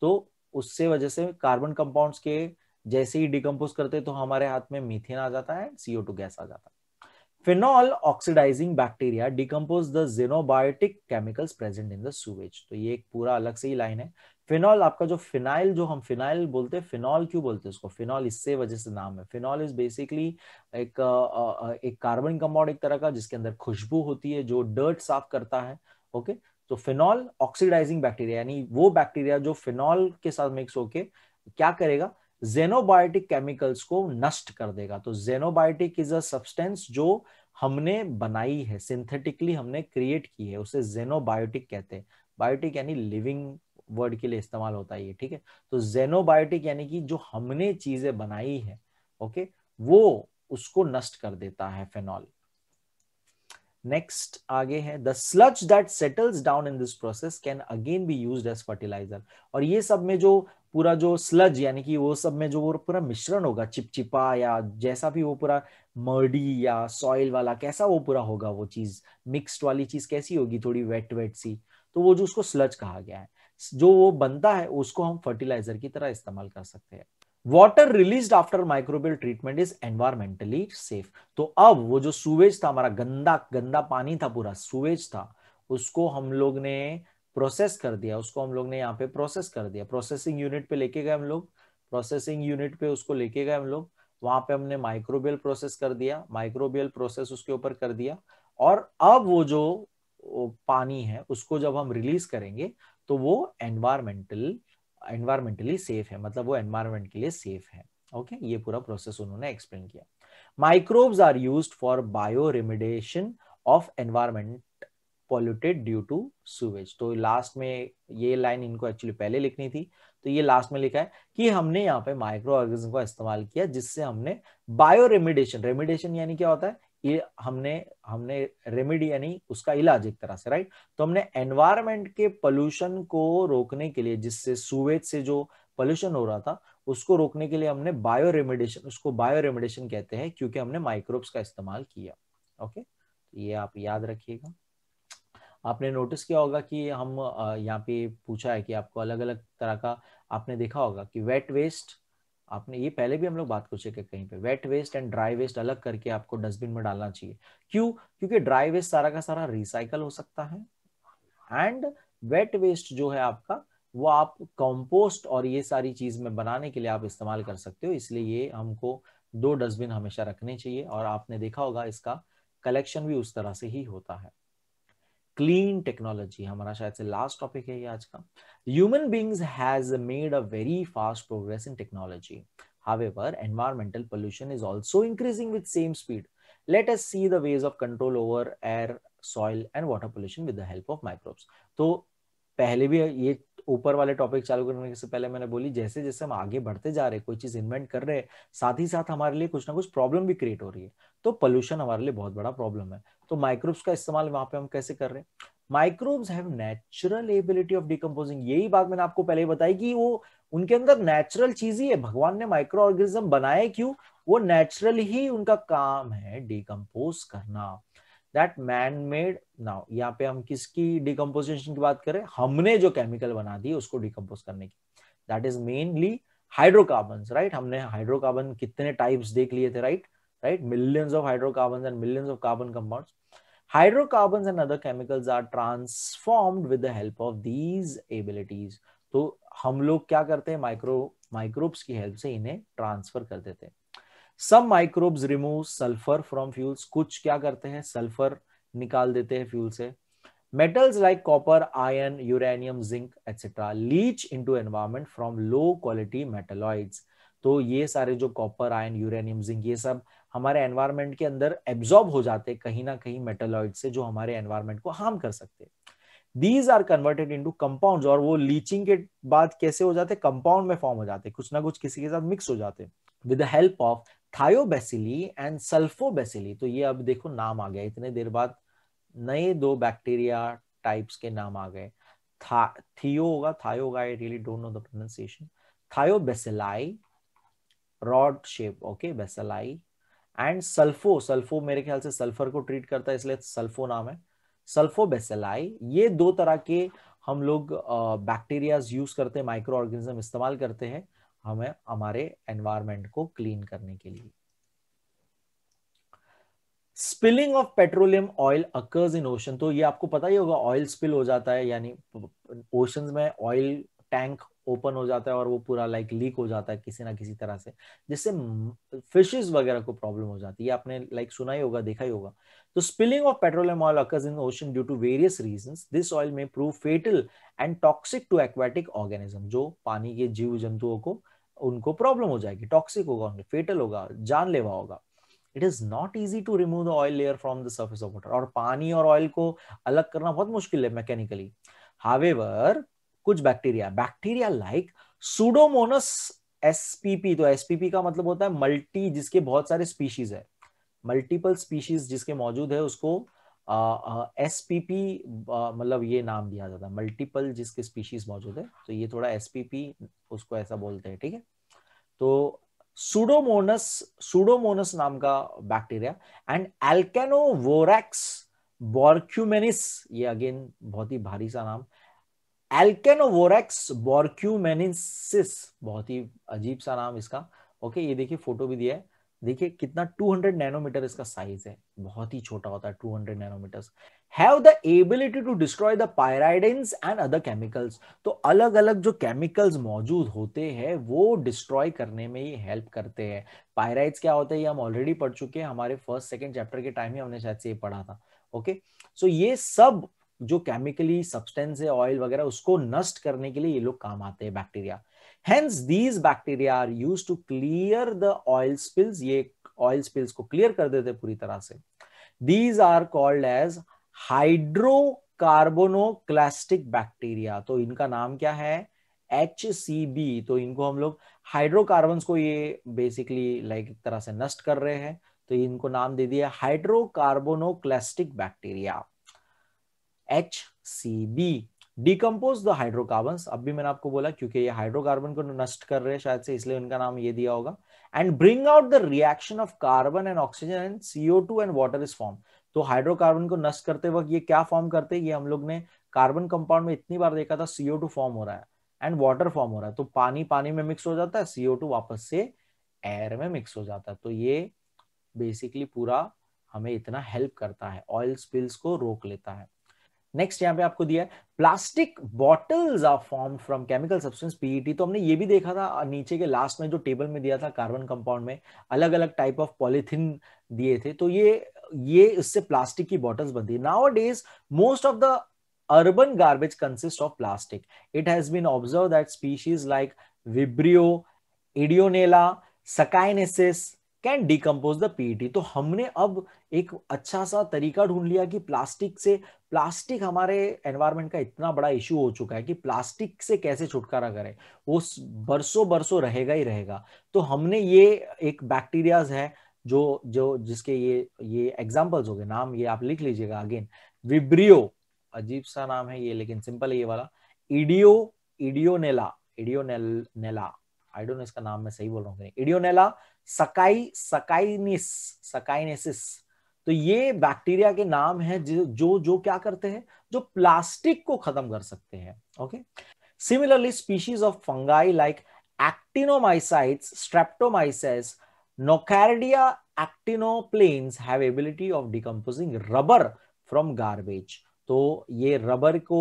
तो उससे वजह से कार्बन कंपाउंड्स के जैसे ही डिकम्पोज करते तो हमारे हाथ में मीथेन आ जाता है सीओ टू गैस आ जाता है phenol oxidising bacteria decompose the xenobiotic chemicals present in the sewage तो ये एक पूरा अलग से ही लाइन है फिनॉल आपका जो फिनाइल जो हम फिनाइल बोलते हैं फिनॉल क्यों बोलते हैं उसको फिनॉल इससे वजह से नाम है फिनॉल इज बेसिकली एक एक कार्बन कंपाउंड एक तरह का जिसके अंदर खुशबू होती है जो डर्ट साफ करता है ओके तो फिनॉल ऑक्सीडाइजिंग बैक्टीरिया यानी वो बैक्टीरिया जो फिनॉल के साथ मिक्स होके क्या करेगा जेनोबायोटिक केमिकल्स को नष्ट कर देगा तो जेनोबायोटिक इज अ सब्सटेंस जो हमने बनाई है सिंथेटिकली हमने क्रिएट की है उसे जेनोबायोटिक कहते हैं बायोटिक यानी लिविंग वर्ड के लिए इस्तेमाल होता है ये ठीक है तो जेनोबायोटिक यानी कि जो हमने चीजें बनाई है ओके वो उसको नष्ट कर देता है फेनॉल नेक्स्ट आगे है the sludge that settles down in this process can again be used as fertiliser और ये सब में जो पूरा जो स्लज यानी कि वो सब में जो वो पूरा मिश्रण होगा चिपचिपा या जैसा भी वो पूरा मर्डी या सॉइल वाला कैसा वो पूरा होगा वो चीज मिक्स्ड वाली चीज कैसी होगी थोड़ी वेट वेट सी तो वो जो उसको स्लज कहा गया है जो वो बनता है उसको हम फर्टिलाइजर की तरह इस्तेमाल कर सकते हैं water release after microbial treatment is environmentally safe तो अब वो जो सुवेज था हमारा गंदा गंदा पानी था पूरा सुवेज था उसको हम लोग ने प्रोसेस कर दिया उसको हम लोग ने यहाँ पे प्रोसेस कर दिया प्रोसेसिंग यूनिट पे लेके गए हम लोग प्रोसेसिंग यूनिट पे उसको लेके गए हम लोग वहां पे हमने माइक्रोबियल प्रोसेस कर दिया माइक्रोबियल प्रोसेस उसके ऊपर कर दिया और अब वो जो पानी है उसको जब हम रिलीज करेंगे तो वो एनवायरमेंटल एनवायरमेंटली सेफ है मतलब वो एनवायरमेंट के लिए सेफ है ओके ये पूरा प्रोसेस उन्होंने एक्सप्लेन किया microbes are use for bio remediation of environment polluted due to sewage तो लास्ट में ये लाइन इनको एक्चुअली पहले लिखनी थी तो ये लास्ट में लिखा है कि हमने यहाँ पे माइक्रो ऑर्गेनिज्म का इस्तेमाल किया जिससे हमने बायो रेमिडेशन रेमिडेशन यानी क्या होता है ये हमने हमने रेमेडी यानी उसका इलाज एक तरह से राइट तो हमने एनवायरमेंट के पोल्यूशन को रोकने के लिए जिससे सुवेज से जो पोल्यूशन हो रहा था उसको रोकने के लिए हमने बायो रेमिडेशन उसको बायो रेमिडेशन कहते हैं क्योंकि हमने माइक्रोब्स का इस्तेमाल किया ओके तो ये आप याद रखिएगा आपने नोटिस किया होगा कि हम यहाँ पे पूछा है कि आपको अलग अलग तरह का आपने देखा होगा कि वेट वेस्ट आपने ये पहले भी हम लोग बात कर चुके कहीं पे wet waste and dry waste अलग करके आपको डस्टबिन में डालना चाहिए क्यों क्योंकि ड्राई वेस्ट सारा का सारा रिसाइकल हो सकता है एंड वेट वेस्ट जो है आपका वो आप कंपोस्ट और ये सारी चीज में बनाने के लिए आप इस्तेमाल कर सकते हो इसलिए ये हमको दो डस्टबिन हमेशा रखने चाहिए और आपने देखा होगा इसका कलेक्शन भी उस तरह से ही होता है क्लीन टेक्नोलॉजी हमारा शायद से लास्ट टॉपिक है ये आज का human beings has made a very fast progress in technology however environmental pollution is also increasing with same speed let's see the ways of control over air soil and water pollution with help of microbes तो पहले भी ये ऊपर वाले topic चालू करने से पहले मैंने बोली जैसे जैसे हम आगे बढ़ते जा रहे हैं कोई चीज इन्वेंट कर रहे हैं साथ ही साथ हमारे लिए कुछ ना कुछ प्रॉब्लम भी क्रिएट हो रही है तो पोल्यूशन हमारे लिए बहुत बड़ा प्रॉब्लम है तो माइक्रोब्स का इस्तेमाल वहां पे हम कैसे कर रहे हैं microbes have natural ability of decomposing यही बात मैंने आपको पहले बताई कि वो उनके अंदर नेचुरल चीज ही है भगवान ने माइक्रो ऑर्गेनिज्म बनाए क्यों वो नेचुरल ही उनका काम है डिकम्पोज करना दैट मैन मेड नाउ यहाँ पे हम किसकी डिकम्पोजिशन की बात करें हमने जो केमिकल बना दी उसको डिकम्पोज करने की that is mainly hydrocarbon right हमने हाइड्रोकार्बन कितने टाइप्स देख लिए थे right right millions of hydrocarbon and millions of carbon compound hydrocarbon and other chemicals are transformed with the help of these abilities तो हम लोग क्या करते हैं माइक्रो माइक्रोब्स की हेल्प से इन्हें ट्रांसफर कर देते हैं some microbes remove sulphur from fuels कुछ क्या करते हैं सल्फर निकाल देते हैं फ्यूल से metals like copper ion uranium zinc etcetera leach into environment from low quality metalloid तो ये सारे जो कॉपर आयन यूरेनियम जिंक ये सब हमारे एनवायरमेंट के अंदर एब्जॉर्ब हो जाते हैं कहीं ना कहीं मेटलॉइड से जो हमारे एनवायरमेंट को हार्म कर सकते these are converted into compound और वो लीचिंग के बाद कैसे हो जाते कंपाउंड में फॉर्म हो जाते कुछ ना कुछ किसी के साथ मिक्स हो जाते with the help of thiobacilli and sulfobacilli तो ये अब देखो नाम आ गया इतने देर बाद नए दो बैक्टीरिया टाइप्स के नाम आ गए थियो होगा थायो होगा I really don't know the pronunciation thiobacilli rod shape okay bacilli and sulfo sulfo मेरे ख्याल से सल्फर को ट्रीट करता है इसलिए सल्फो नाम है सल्फोबेसेलाई ये दो तरह के हम लोग बैक्टीरियाज यूज करते हैं माइक्रो ऑर्गेनिज्म इस्तेमाल करते हैं हमें हमारे एनवायरमेंट को क्लीन करने के लिए spilling of petroleum oil occurs in ocean तो ये आपको पता ही होगा ऑयल स्पिल हो जाता है यानी ओशन में ऑयल टैंक ओपन हो जाता है और वो पूरा लाइक लीक हो जाता है किसी ना किसी तरह से जिससे फिशेज वगैरह को प्रॉब्लम हो जाती है आपने लाइक सुना ही होगा देखा ही होगा तो spilling of petroleum oil occurs in ocean due to various reason this oil may prove fatal and toxic to aquatic organism जो पानी के जीव जंतुओं को उनको प्रॉब्लम हो जाएगी टॉक्सिक होगा उनके फेटल होगा जानलेवा होगा it is not easy to remove the oil layer from the surface of water और पानी और ऑयल को अलग करना बहुत मुश्किल है मैकेनिकली हावेवर कुछ bacteria bacteria like pseudomonas SPP तो एसपीपी का मतलब होता है मल्टी जिसके बहुत सारे स्पीशीज है मल्टीपल स्पीशीज जिसके मौजूद है उसको एसपीपी मतलब ये नाम दिया जाता है मल्टीपल जिसके स्पीशीज मौजूद है तो ये थोड़ा एसपीपी उसको ऐसा बोलते हैं ठीक है तो सुडोमोनस सुडोमोनस नाम का बैक्टीरिया एंड एल्केनोवोरेक्स बॉर्क्यूमेनिस ये अगेन बहुत ही भारी सा नाम एल्केनोवोरेक्स बोरक्यूमेनिस बहुत ही अजीब सा नाम इसका ओके ये देखिए फोटो भी दिया है देखिए कितना 200 नैनोमीटर इसका साइज है बहुत ही छोटा होता है 200 nanometre have the ability to destroy the pyridines and other chemicals तो अलग अलग जो केमिकल्स मौजूद होते हैं वो डिस्ट्रॉय करने में ही हेल्प करते हैं पायराइड्स क्या होते हैं ये हम ऑलरेडी पढ़ चुके हैं हमारे फर्स्ट सेकेंड चैप्टर के टाइम ही हमने शायद से ये पढ़ा था ओके okay? सो so, ये सब जो केमिकली सब्सटेंस है ऑयल वगैरह उसको नष्ट करने के लिए ये लोग काम आते हैं bacteria hence these bacteria are use to clear the oil spills ये ऑयल स्पिल्स को क्लियर कर देते पूरी तरह से these are called as carbonoclastic bacteria तो इनका नाम क्या है एच सी बी तो इनको हम लोग हाइड्रोकार्बन को ये बेसिकली लाइक एक तरह से नष्ट कर रहे हैं तो इनको नाम दे दिया hydrocarbonoclastic bacteria H C B decompose the hydrocarbon अब भी मैंने आपको बोला क्योंकि ये हाइड्रोकार्बन को नष्ट कर रहे हैं शायद से इसलिए उनका नाम ये दिया होगा and bring out the reaction of carbon and oxygen and CO two and water is form तो हाइड्रोकार्बन को नष्ट करते वक्त ये क्या फॉर्म करते ये हम लोग ने कार्बन कंपाउंड में इतनी बार देखा था सीओ टू फॉर्म हो रहा है एंड वाटर फॉर्म हो रहा है तो पानी पानी में मिक्स हो जाता है सीओ टू वापस से एयर में मिक्स हो जाता है तो ये बेसिकली पूरा हमें इतना हेल्प करता है ऑयल स्पिल्स को रोक लेता है नेक्स्ट यहाँ पे आपको दिया है plastic bottles are form from chemical substance PET तो हमने ये भी देखा था नीचे के लास्ट में जो टेबल में दिया था कार्बन कंपाउंड में अलग अलग टाइप ऑफ पॉलिथिन दिए थे तो ये ये इससे प्लास्टिक की बॉटल्स बनती है now days most of the urban garbage consist of plastic it has been observe that species like Vibrio Ideonella sakaiensis can decompose the PET तो हमने अब एक अच्छा सा तरीका ढूंढ लिया कि प्लास्टिक से प्लास्टिक हमारे एनवायरमेंट का इतना बड़ा इश्यू हो चुका है कि प्लास्टिक से कैसे छुटकारा करें वो बरसों बरसों रहेगा ही रहेगा तो हमने ये एक बैक्टीरियाज है जो जो जिसके ये ये एग्जाम्पल्स हो गए नाम ये आप लिख लीजिएगा अगेन विब्रियो अजीब सा नाम है ये लेकिन सिंपल है ये वाला इडियो इडियोनेला इडियोनेला आई डोंट नो इसका नाम मैं सही बोल रहा हूँ इडियोनेला सकाई सकाइनिस सकाइनेसिस तो ये बैक्टीरिया के नाम है जो जो क्या करते हैं जो प्लास्टिक को खत्म कर सकते हैं okay similarly species of fungi like actinomycetes streptomycetes Nocardia Actinoplanes have ability of decomposing rubber from garbage तो ये रबर को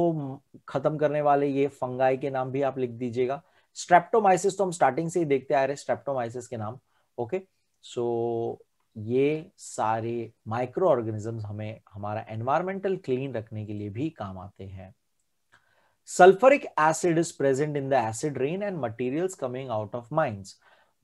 खत्म करने वाले ये फंगाई के नाम भी आप लिख दीजिएगा स्ट्रेप्टोमाइसिस तो हम स्टार्टिंग से ही देखते आ रहे स्ट्रेप्टोमाइसिस के नाम ओके सो ये सारे माइक्रो ऑर्गेनिजम्स हमें हमारा एनवायरमेंटल क्लीन रखने के लिए भी काम आते हैं sulphuric acid is present in the acid rain and materials coming out of mines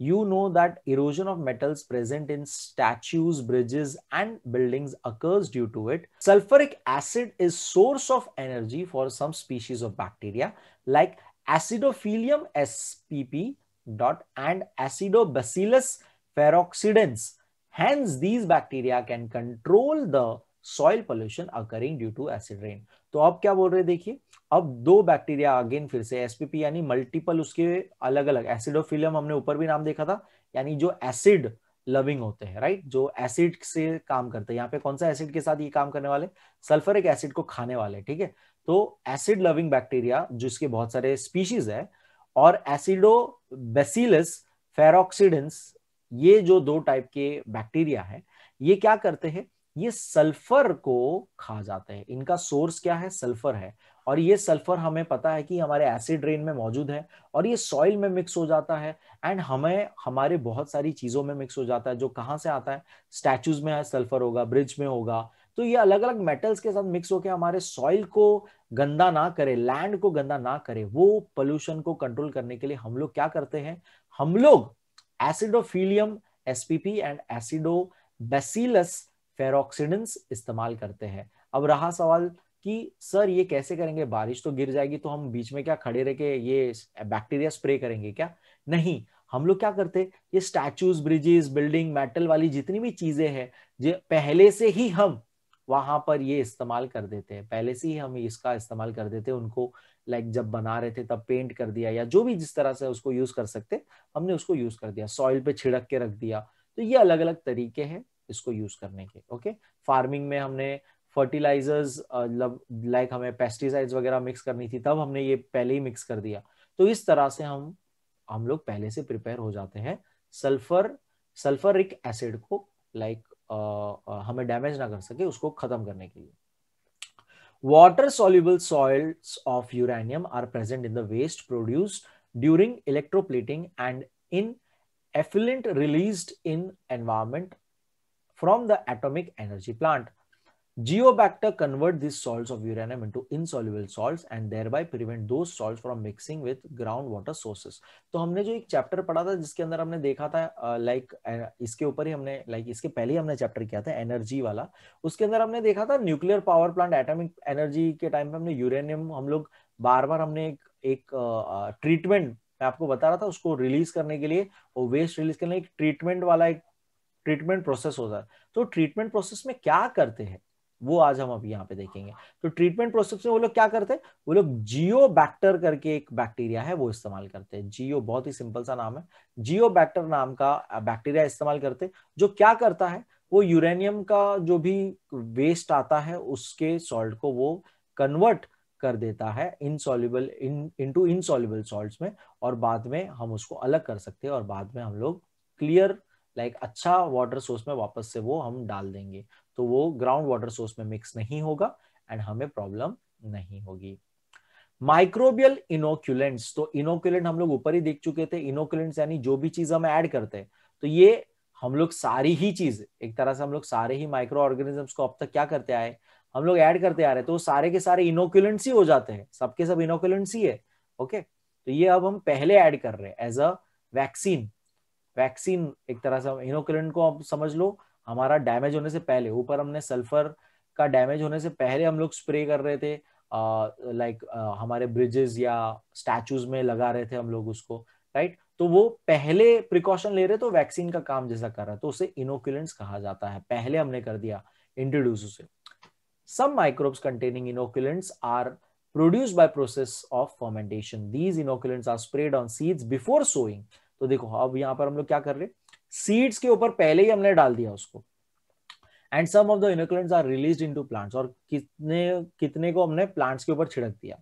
you know that erosion of metals present in statues bridges and buildings occurs due to it sulphuric acid is source of energy for some species of bacteria like acidophilium spp dot and acidobacillus ferroxidans. Hence, these bacteria can control the soil pollution occurring due to acid rain. तो अब क्या बोल रहे देखिए अब दो bacteria again फिर से एसपीपी यानी मल्टीपल उसके अलग अलग एसिडोफिलियम हमने ऊपर भी नाम देखा था यानी जो एसिड लविंग होते हैं राइट जो एसिड से काम करते हैं यहाँ पे कौन सा एसिड के साथ ये काम करने वाले सल्फरिक एसिड को खाने वाले ठीक है तो एसिड लविंग बैक्टीरिया जिसके बहुत सारे स्पीशीज है और बेसिलस फेरोक्सीडेंस ये जो दो टाइप के बैक्टीरिया है ये क्या करते हैं ये सल्फर को खा जाते हैं इनका सोर्स क्या है सल्फर है और ये सल्फर हमें पता है कि हमारे एसिड रेन में मौजूद है और ये सॉइल में मिक्स हो जाता है एंड हमें हमारे बहुत सारी चीज़ों में मिक्स हो जाता है जो कहाँ से आता है स्टैचूज में सल्फर होगा ब्रिज में होगा तो ये अलग अलग मेटल्स के साथ मिक्स होकर हमारे सॉइल को गंदा ना करे लैंड को गंदा ना करे वो पोल्यूशन को कंट्रोल करने के लिए हम लोग क्या करते हैं हम लोग acidophilium spp and acidobacillus ferrooxidans इस्तेमाल करते हैं अब रहा सवाल कि सर ये कैसे करेंगे बारिश तो गिर जाएगी तो हम बीच में क्या खड़े रह के ये बैक्टीरिया स्प्रे करेंगे क्या नहीं हम लोग क्या करते ये स्टैचूज ब्रिजेस बिल्डिंग मेटल वाली जितनी भी चीजें हैं जो पहले से ही हम वहां पर ये इस्तेमाल कर देते हैं पहले से ही हम इसका इस्तेमाल कर देते हैं उनको लाइक जब बना रहे थे तब पेंट कर दिया या जो भी जिस तरह से उसको यूज कर सकते हमने उसको यूज कर दिया सॉइल पे छिड़क के रख दिया तो ये अलग अलग तरीके हैं इसको यूज करने के ओके फार्मिंग में हमने फर्टिलाइजर्स लाइक हमें पेस्टिसाइड्स वगैरह मिक्स करनी थी तब हमने ये पहले ही मिक्स कर दिया तो इस तरह से हम हम लोग पहले से प्रिपेयर हो जाते हैं सल्फर सल्फरिक एसिड को लाइक हमें डैमेज ना कर सके उसको खत्म करने के लिए water soluble soil of uranium are present in the waste produce during electroplating and in effluent release in environment from the atomic energy plant Geobacter convert these salts of uranium into insoluble salts and thereby prevent those salts from mixing with groundwater sources. तो हमने जो एक chapter पढ़ा था जिसके अंदर हमने देखा था लाइक like, इसके ऊपर ही हमने लाइक like, इसके पहले ही हमने चैप्टर किया था एनर्जी वाला उसके अंदर हमने देखा था nuclear power plant atomic energy के टाइम पे हमने यूरेनियम हम लोग बार बार हमने एक, एक ट्रीटमेंट मैं आपको बता रहा था उसको रिलीज करने के लिए और वेस्ट रिलीज करने एक ट्रीटमेंट वाला एक ट्रीटमेंट प्रोसेस होता है तो ट्रीटमेंट प्रोसेस में क्या करते हैं वो आज हम अभी यहाँ पे देखेंगे तो ट्रीटमेंट प्रोसेस में वो लोग क्या करते हैं वो लोग जियो बैक्टर करके एक बैक्टीरिया है वो इस्तेमाल करते हैं जियो बहुत ही सिंपल सा नाम है जियो बैक्टर नाम का बैक्टीरिया इस्तेमाल करते हैं जो क्या करता है वो यूरेनियम का जो भी वेस्ट आता है उसके सॉल्ट को वो कन्वर्ट कर देता है insoluble in into insoluble salt में और बाद में हम उसको अलग कर सकते हैं और बाद में हम लोग क्लियर लाइक अच्छा वाटर सोर्स में वापस से वो हम डाल देंगे तो वो ग्राउंड वाटर सोर्स में मिक्स नहीं होगा एंड हमें प्रॉब्लम नहीं होगी माइक्रोबियल इनोक्यूलेंट्स तो इनोक्यूलेंट हम लोग ऊपर ही देख चुके थे इनोक्यूलेंट्स यानी जो भी चीज हम ऐड करते हैं तो ये हम लोग सारी ही चीज एक तरह से हम लोग सारे ही माइक्रो ऑर्गेनिजम्स को अब तक क्या करते आए हम लोग ऐड करते आ रहे तो सारे के सारे इनोक्यूलेंट्स ही हो जाते हैं सबके सब इनोक्यूलेंट्स ही है ओके तो ये अब हम पहले ऐड कर रहे हैं एज अ वैक्सीन वैक्सीन एक तरह से इनोक्यूलेंट को आप समझ लो हमारा डैमेज होने से पहले ऊपर हमने सल्फर का डैमेज होने से पहले हम लोग स्प्रे कर रहे थे लाइक uh, like, uh, हमारे ब्रिजेस या स्टैचूज में लगा रहे थे हम लोग उसको राइट तो वो पहले प्रिकॉशन ले रहे तो वैक्सीन का काम जैसा कर रहा है तो उसे इनोक्यूलेंट्स कहा जाता है पहले हमने कर दिया इंट्रोड्यूस उसे some microbes containing inoculants are produce by process of fermentation these inoculants are spread on seeds before sowing तो देखो अब यहाँ पर हम लोग क्या कर रहे हैं सीड्स के ऊपर पहले ही हमने डाल दिया उसको and some of the inoculants are release into plants और कितने कितने को हमने प्लांट्स के ऊपर छिड़क दिया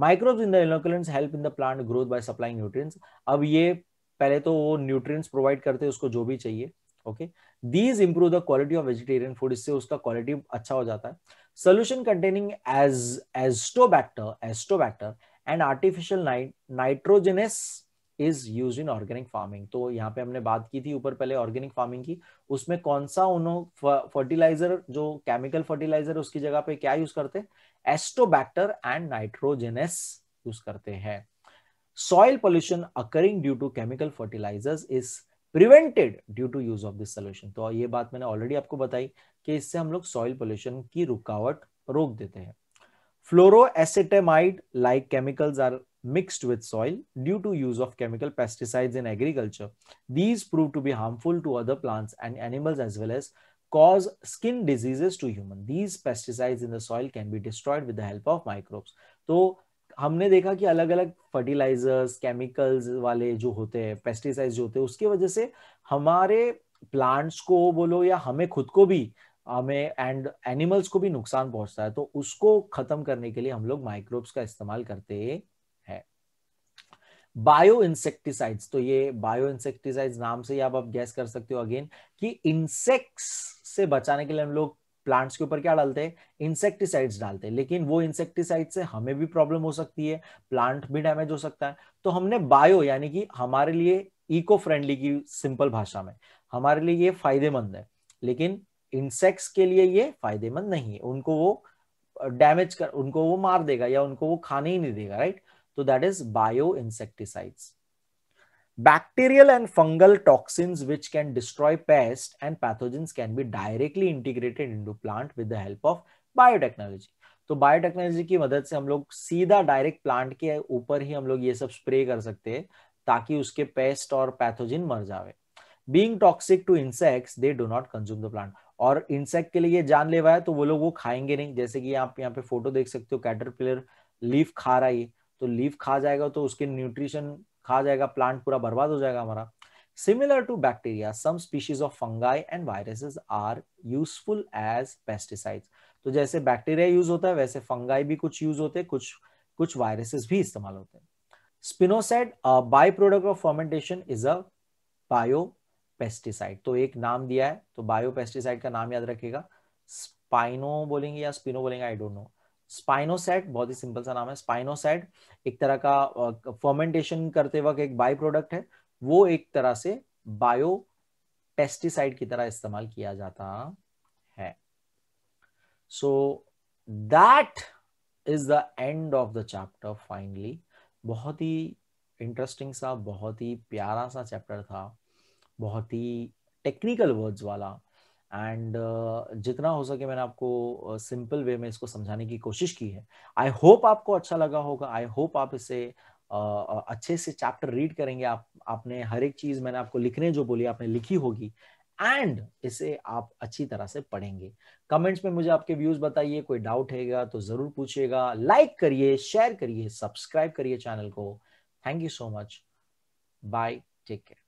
microbes in the inoculants help in the plant growth by supplying nutrients अब ये पहले तो वो न्यूट्रिएंट्स प्रोवाइड करते हैं उसको जो भी चाहिए okay these improve the quality of vegetarian food इससे उसका क्वालिटी अच्छा हो जाता है solution containing as Azotobacter Azotobacter and artificial nitrogenous is use in organic farming तो यहाँ पे हमने बात की थी ऊपर पहले ऑर्गेनिक फार्मिंग की उसमें कौन सा उन्होंने फर्टिलाइजर जो केमिकल फर्टिलाइजर उसकी जगह पे क्या यूज करते हैं एस्टोबैक्टर एंड नाइट्रोजेनस यूज करते हैं soil pollution occurring due to chemical fertilizers is prevented due to use of this solution तो ये बात मैंने ऑलरेडी आपको बताई कि इससे हम लोग सॉइल पोल्यूशन की रुकावट रोक देते हैं fluoroacetamide like chemicals are mixed with soil due to use of chemical pesticides in agriculture. These prove to be harmful to other plants and animals as well as cause skin diseases to human. These pesticides in the soil can be destroyed with the help of microbes. तो हमने देखा कि अलग अलग fertilisers chemicals वाले जो होते हैं पेस्टिसाइड्स जो होते हैं उसकी वजह से हमारे प्लांट्स को बोलो या हमें खुद को भी हमें एंड एनिमल्स को भी नुकसान पहुंचता है तो उसको खत्म करने के लिए हम लोग माइक्रोब्स का इस्तेमाल करते बायो इंसेक्टिसाइड्स तो ये बायो इंसेक्टिसाइड्स नाम से ही आप गैस कर सकते हो अगेन कि इंसेक्ट्स से बचाने के लिए हम लोग प्लांट्स के ऊपर क्या डालते हैं इंसेक्टिसाइड्स डालते हैं लेकिन वो इंसेक्टिसाइड से हमें भी प्रॉब्लम हो सकती है प्लांट भी डैमेज हो सकता है तो हमने बायो यानी कि हमारे लिए इको फ्रेंडली की सिंपल भाषा में हमारे लिए ये फायदेमंद है लेकिन इंसेक्ट्स के लिए ये फायदेमंद नहीं है उनको वो डैमेज कर उनको वो मार देगा या उनको वो खाने ही नहीं देगा राइट तो is bio bioinsecticides. Bacterial and fungal toxins which can destroy pests and pathogens can be directly integrated into plant with the help of biotechnology. तो बायोटेक्नोलॉजी की मदद से हम लोग सीधा डायरेक्ट प्लांट के ऊपर ही हम लोग ये सब स्प्रे कर सकते हैं ताकि उसके पेस्ट और पैथोजिन मर जावे being toxic to insects they do not consume the plant और इंसेक्ट के लिए ये जानलेवा है तो वो लोग वो खाएंगे नहीं जैसे कि आप यहाँ पे फोटो देख सकते हो कैटर लीफ खा रहा है तो लीव खा जाएगा तो उसके न्यूट्रिशन खा जाएगा प्लांट पूरा बर्बाद हो जाएगा हमारा similar to bacteria some species of fungi and viruses are useful as pesticides तो जैसे बैक्टीरिया यूज होता है वैसे फंगाई भी कुछ यूज होते हैं कुछ कुछ वायरसेस भी इस्तेमाल होते हैं spinosad by product of fermentation is a bio pesticide तो एक नाम दिया है तो बायो पेस्टिसाइड का नाम याद रखिएगा स्पाइनो बोलेंगे या स्पिनो बोलेंगे आई डोंट नो स्पाइनोसेट बहुत ही सिंपल सा नाम है स्पाइनोसेट एक तरह का फर्मेंटेशन uh, करते वक्त एक बाई प्रोडक्ट है वो एक तरह से बायो पेस्टिसाइड की तरह इस्तेमाल किया जाता है so that is the end of the chapter finally बहुत ही इंटरेस्टिंग सा बहुत ही प्यारा सा चैप्टर था बहुत ही टेक्निकल वर्ड्स वाला एंड uh, जितना हो सके मैंने आपको सिंपल uh, वे में इसको समझाने की कोशिश की है आई होप आपको अच्छा लगा होगा आई होप आप इसे uh, uh अच्छे से चैप्टर रीड करेंगे आप आपने हर एक चीज मैंने आपको लिखने जो बोली आपने लिखी होगी एंड इसे आप अच्छी तरह से पढ़ेंगे कमेंट्स में मुझे आपके व्यूज बताइए कोई डाउट हैगा तो जरूर पूछिएगा लाइक करिए शेयर करिए सब्सक्राइब करिए चैनल को thank you so much bye take care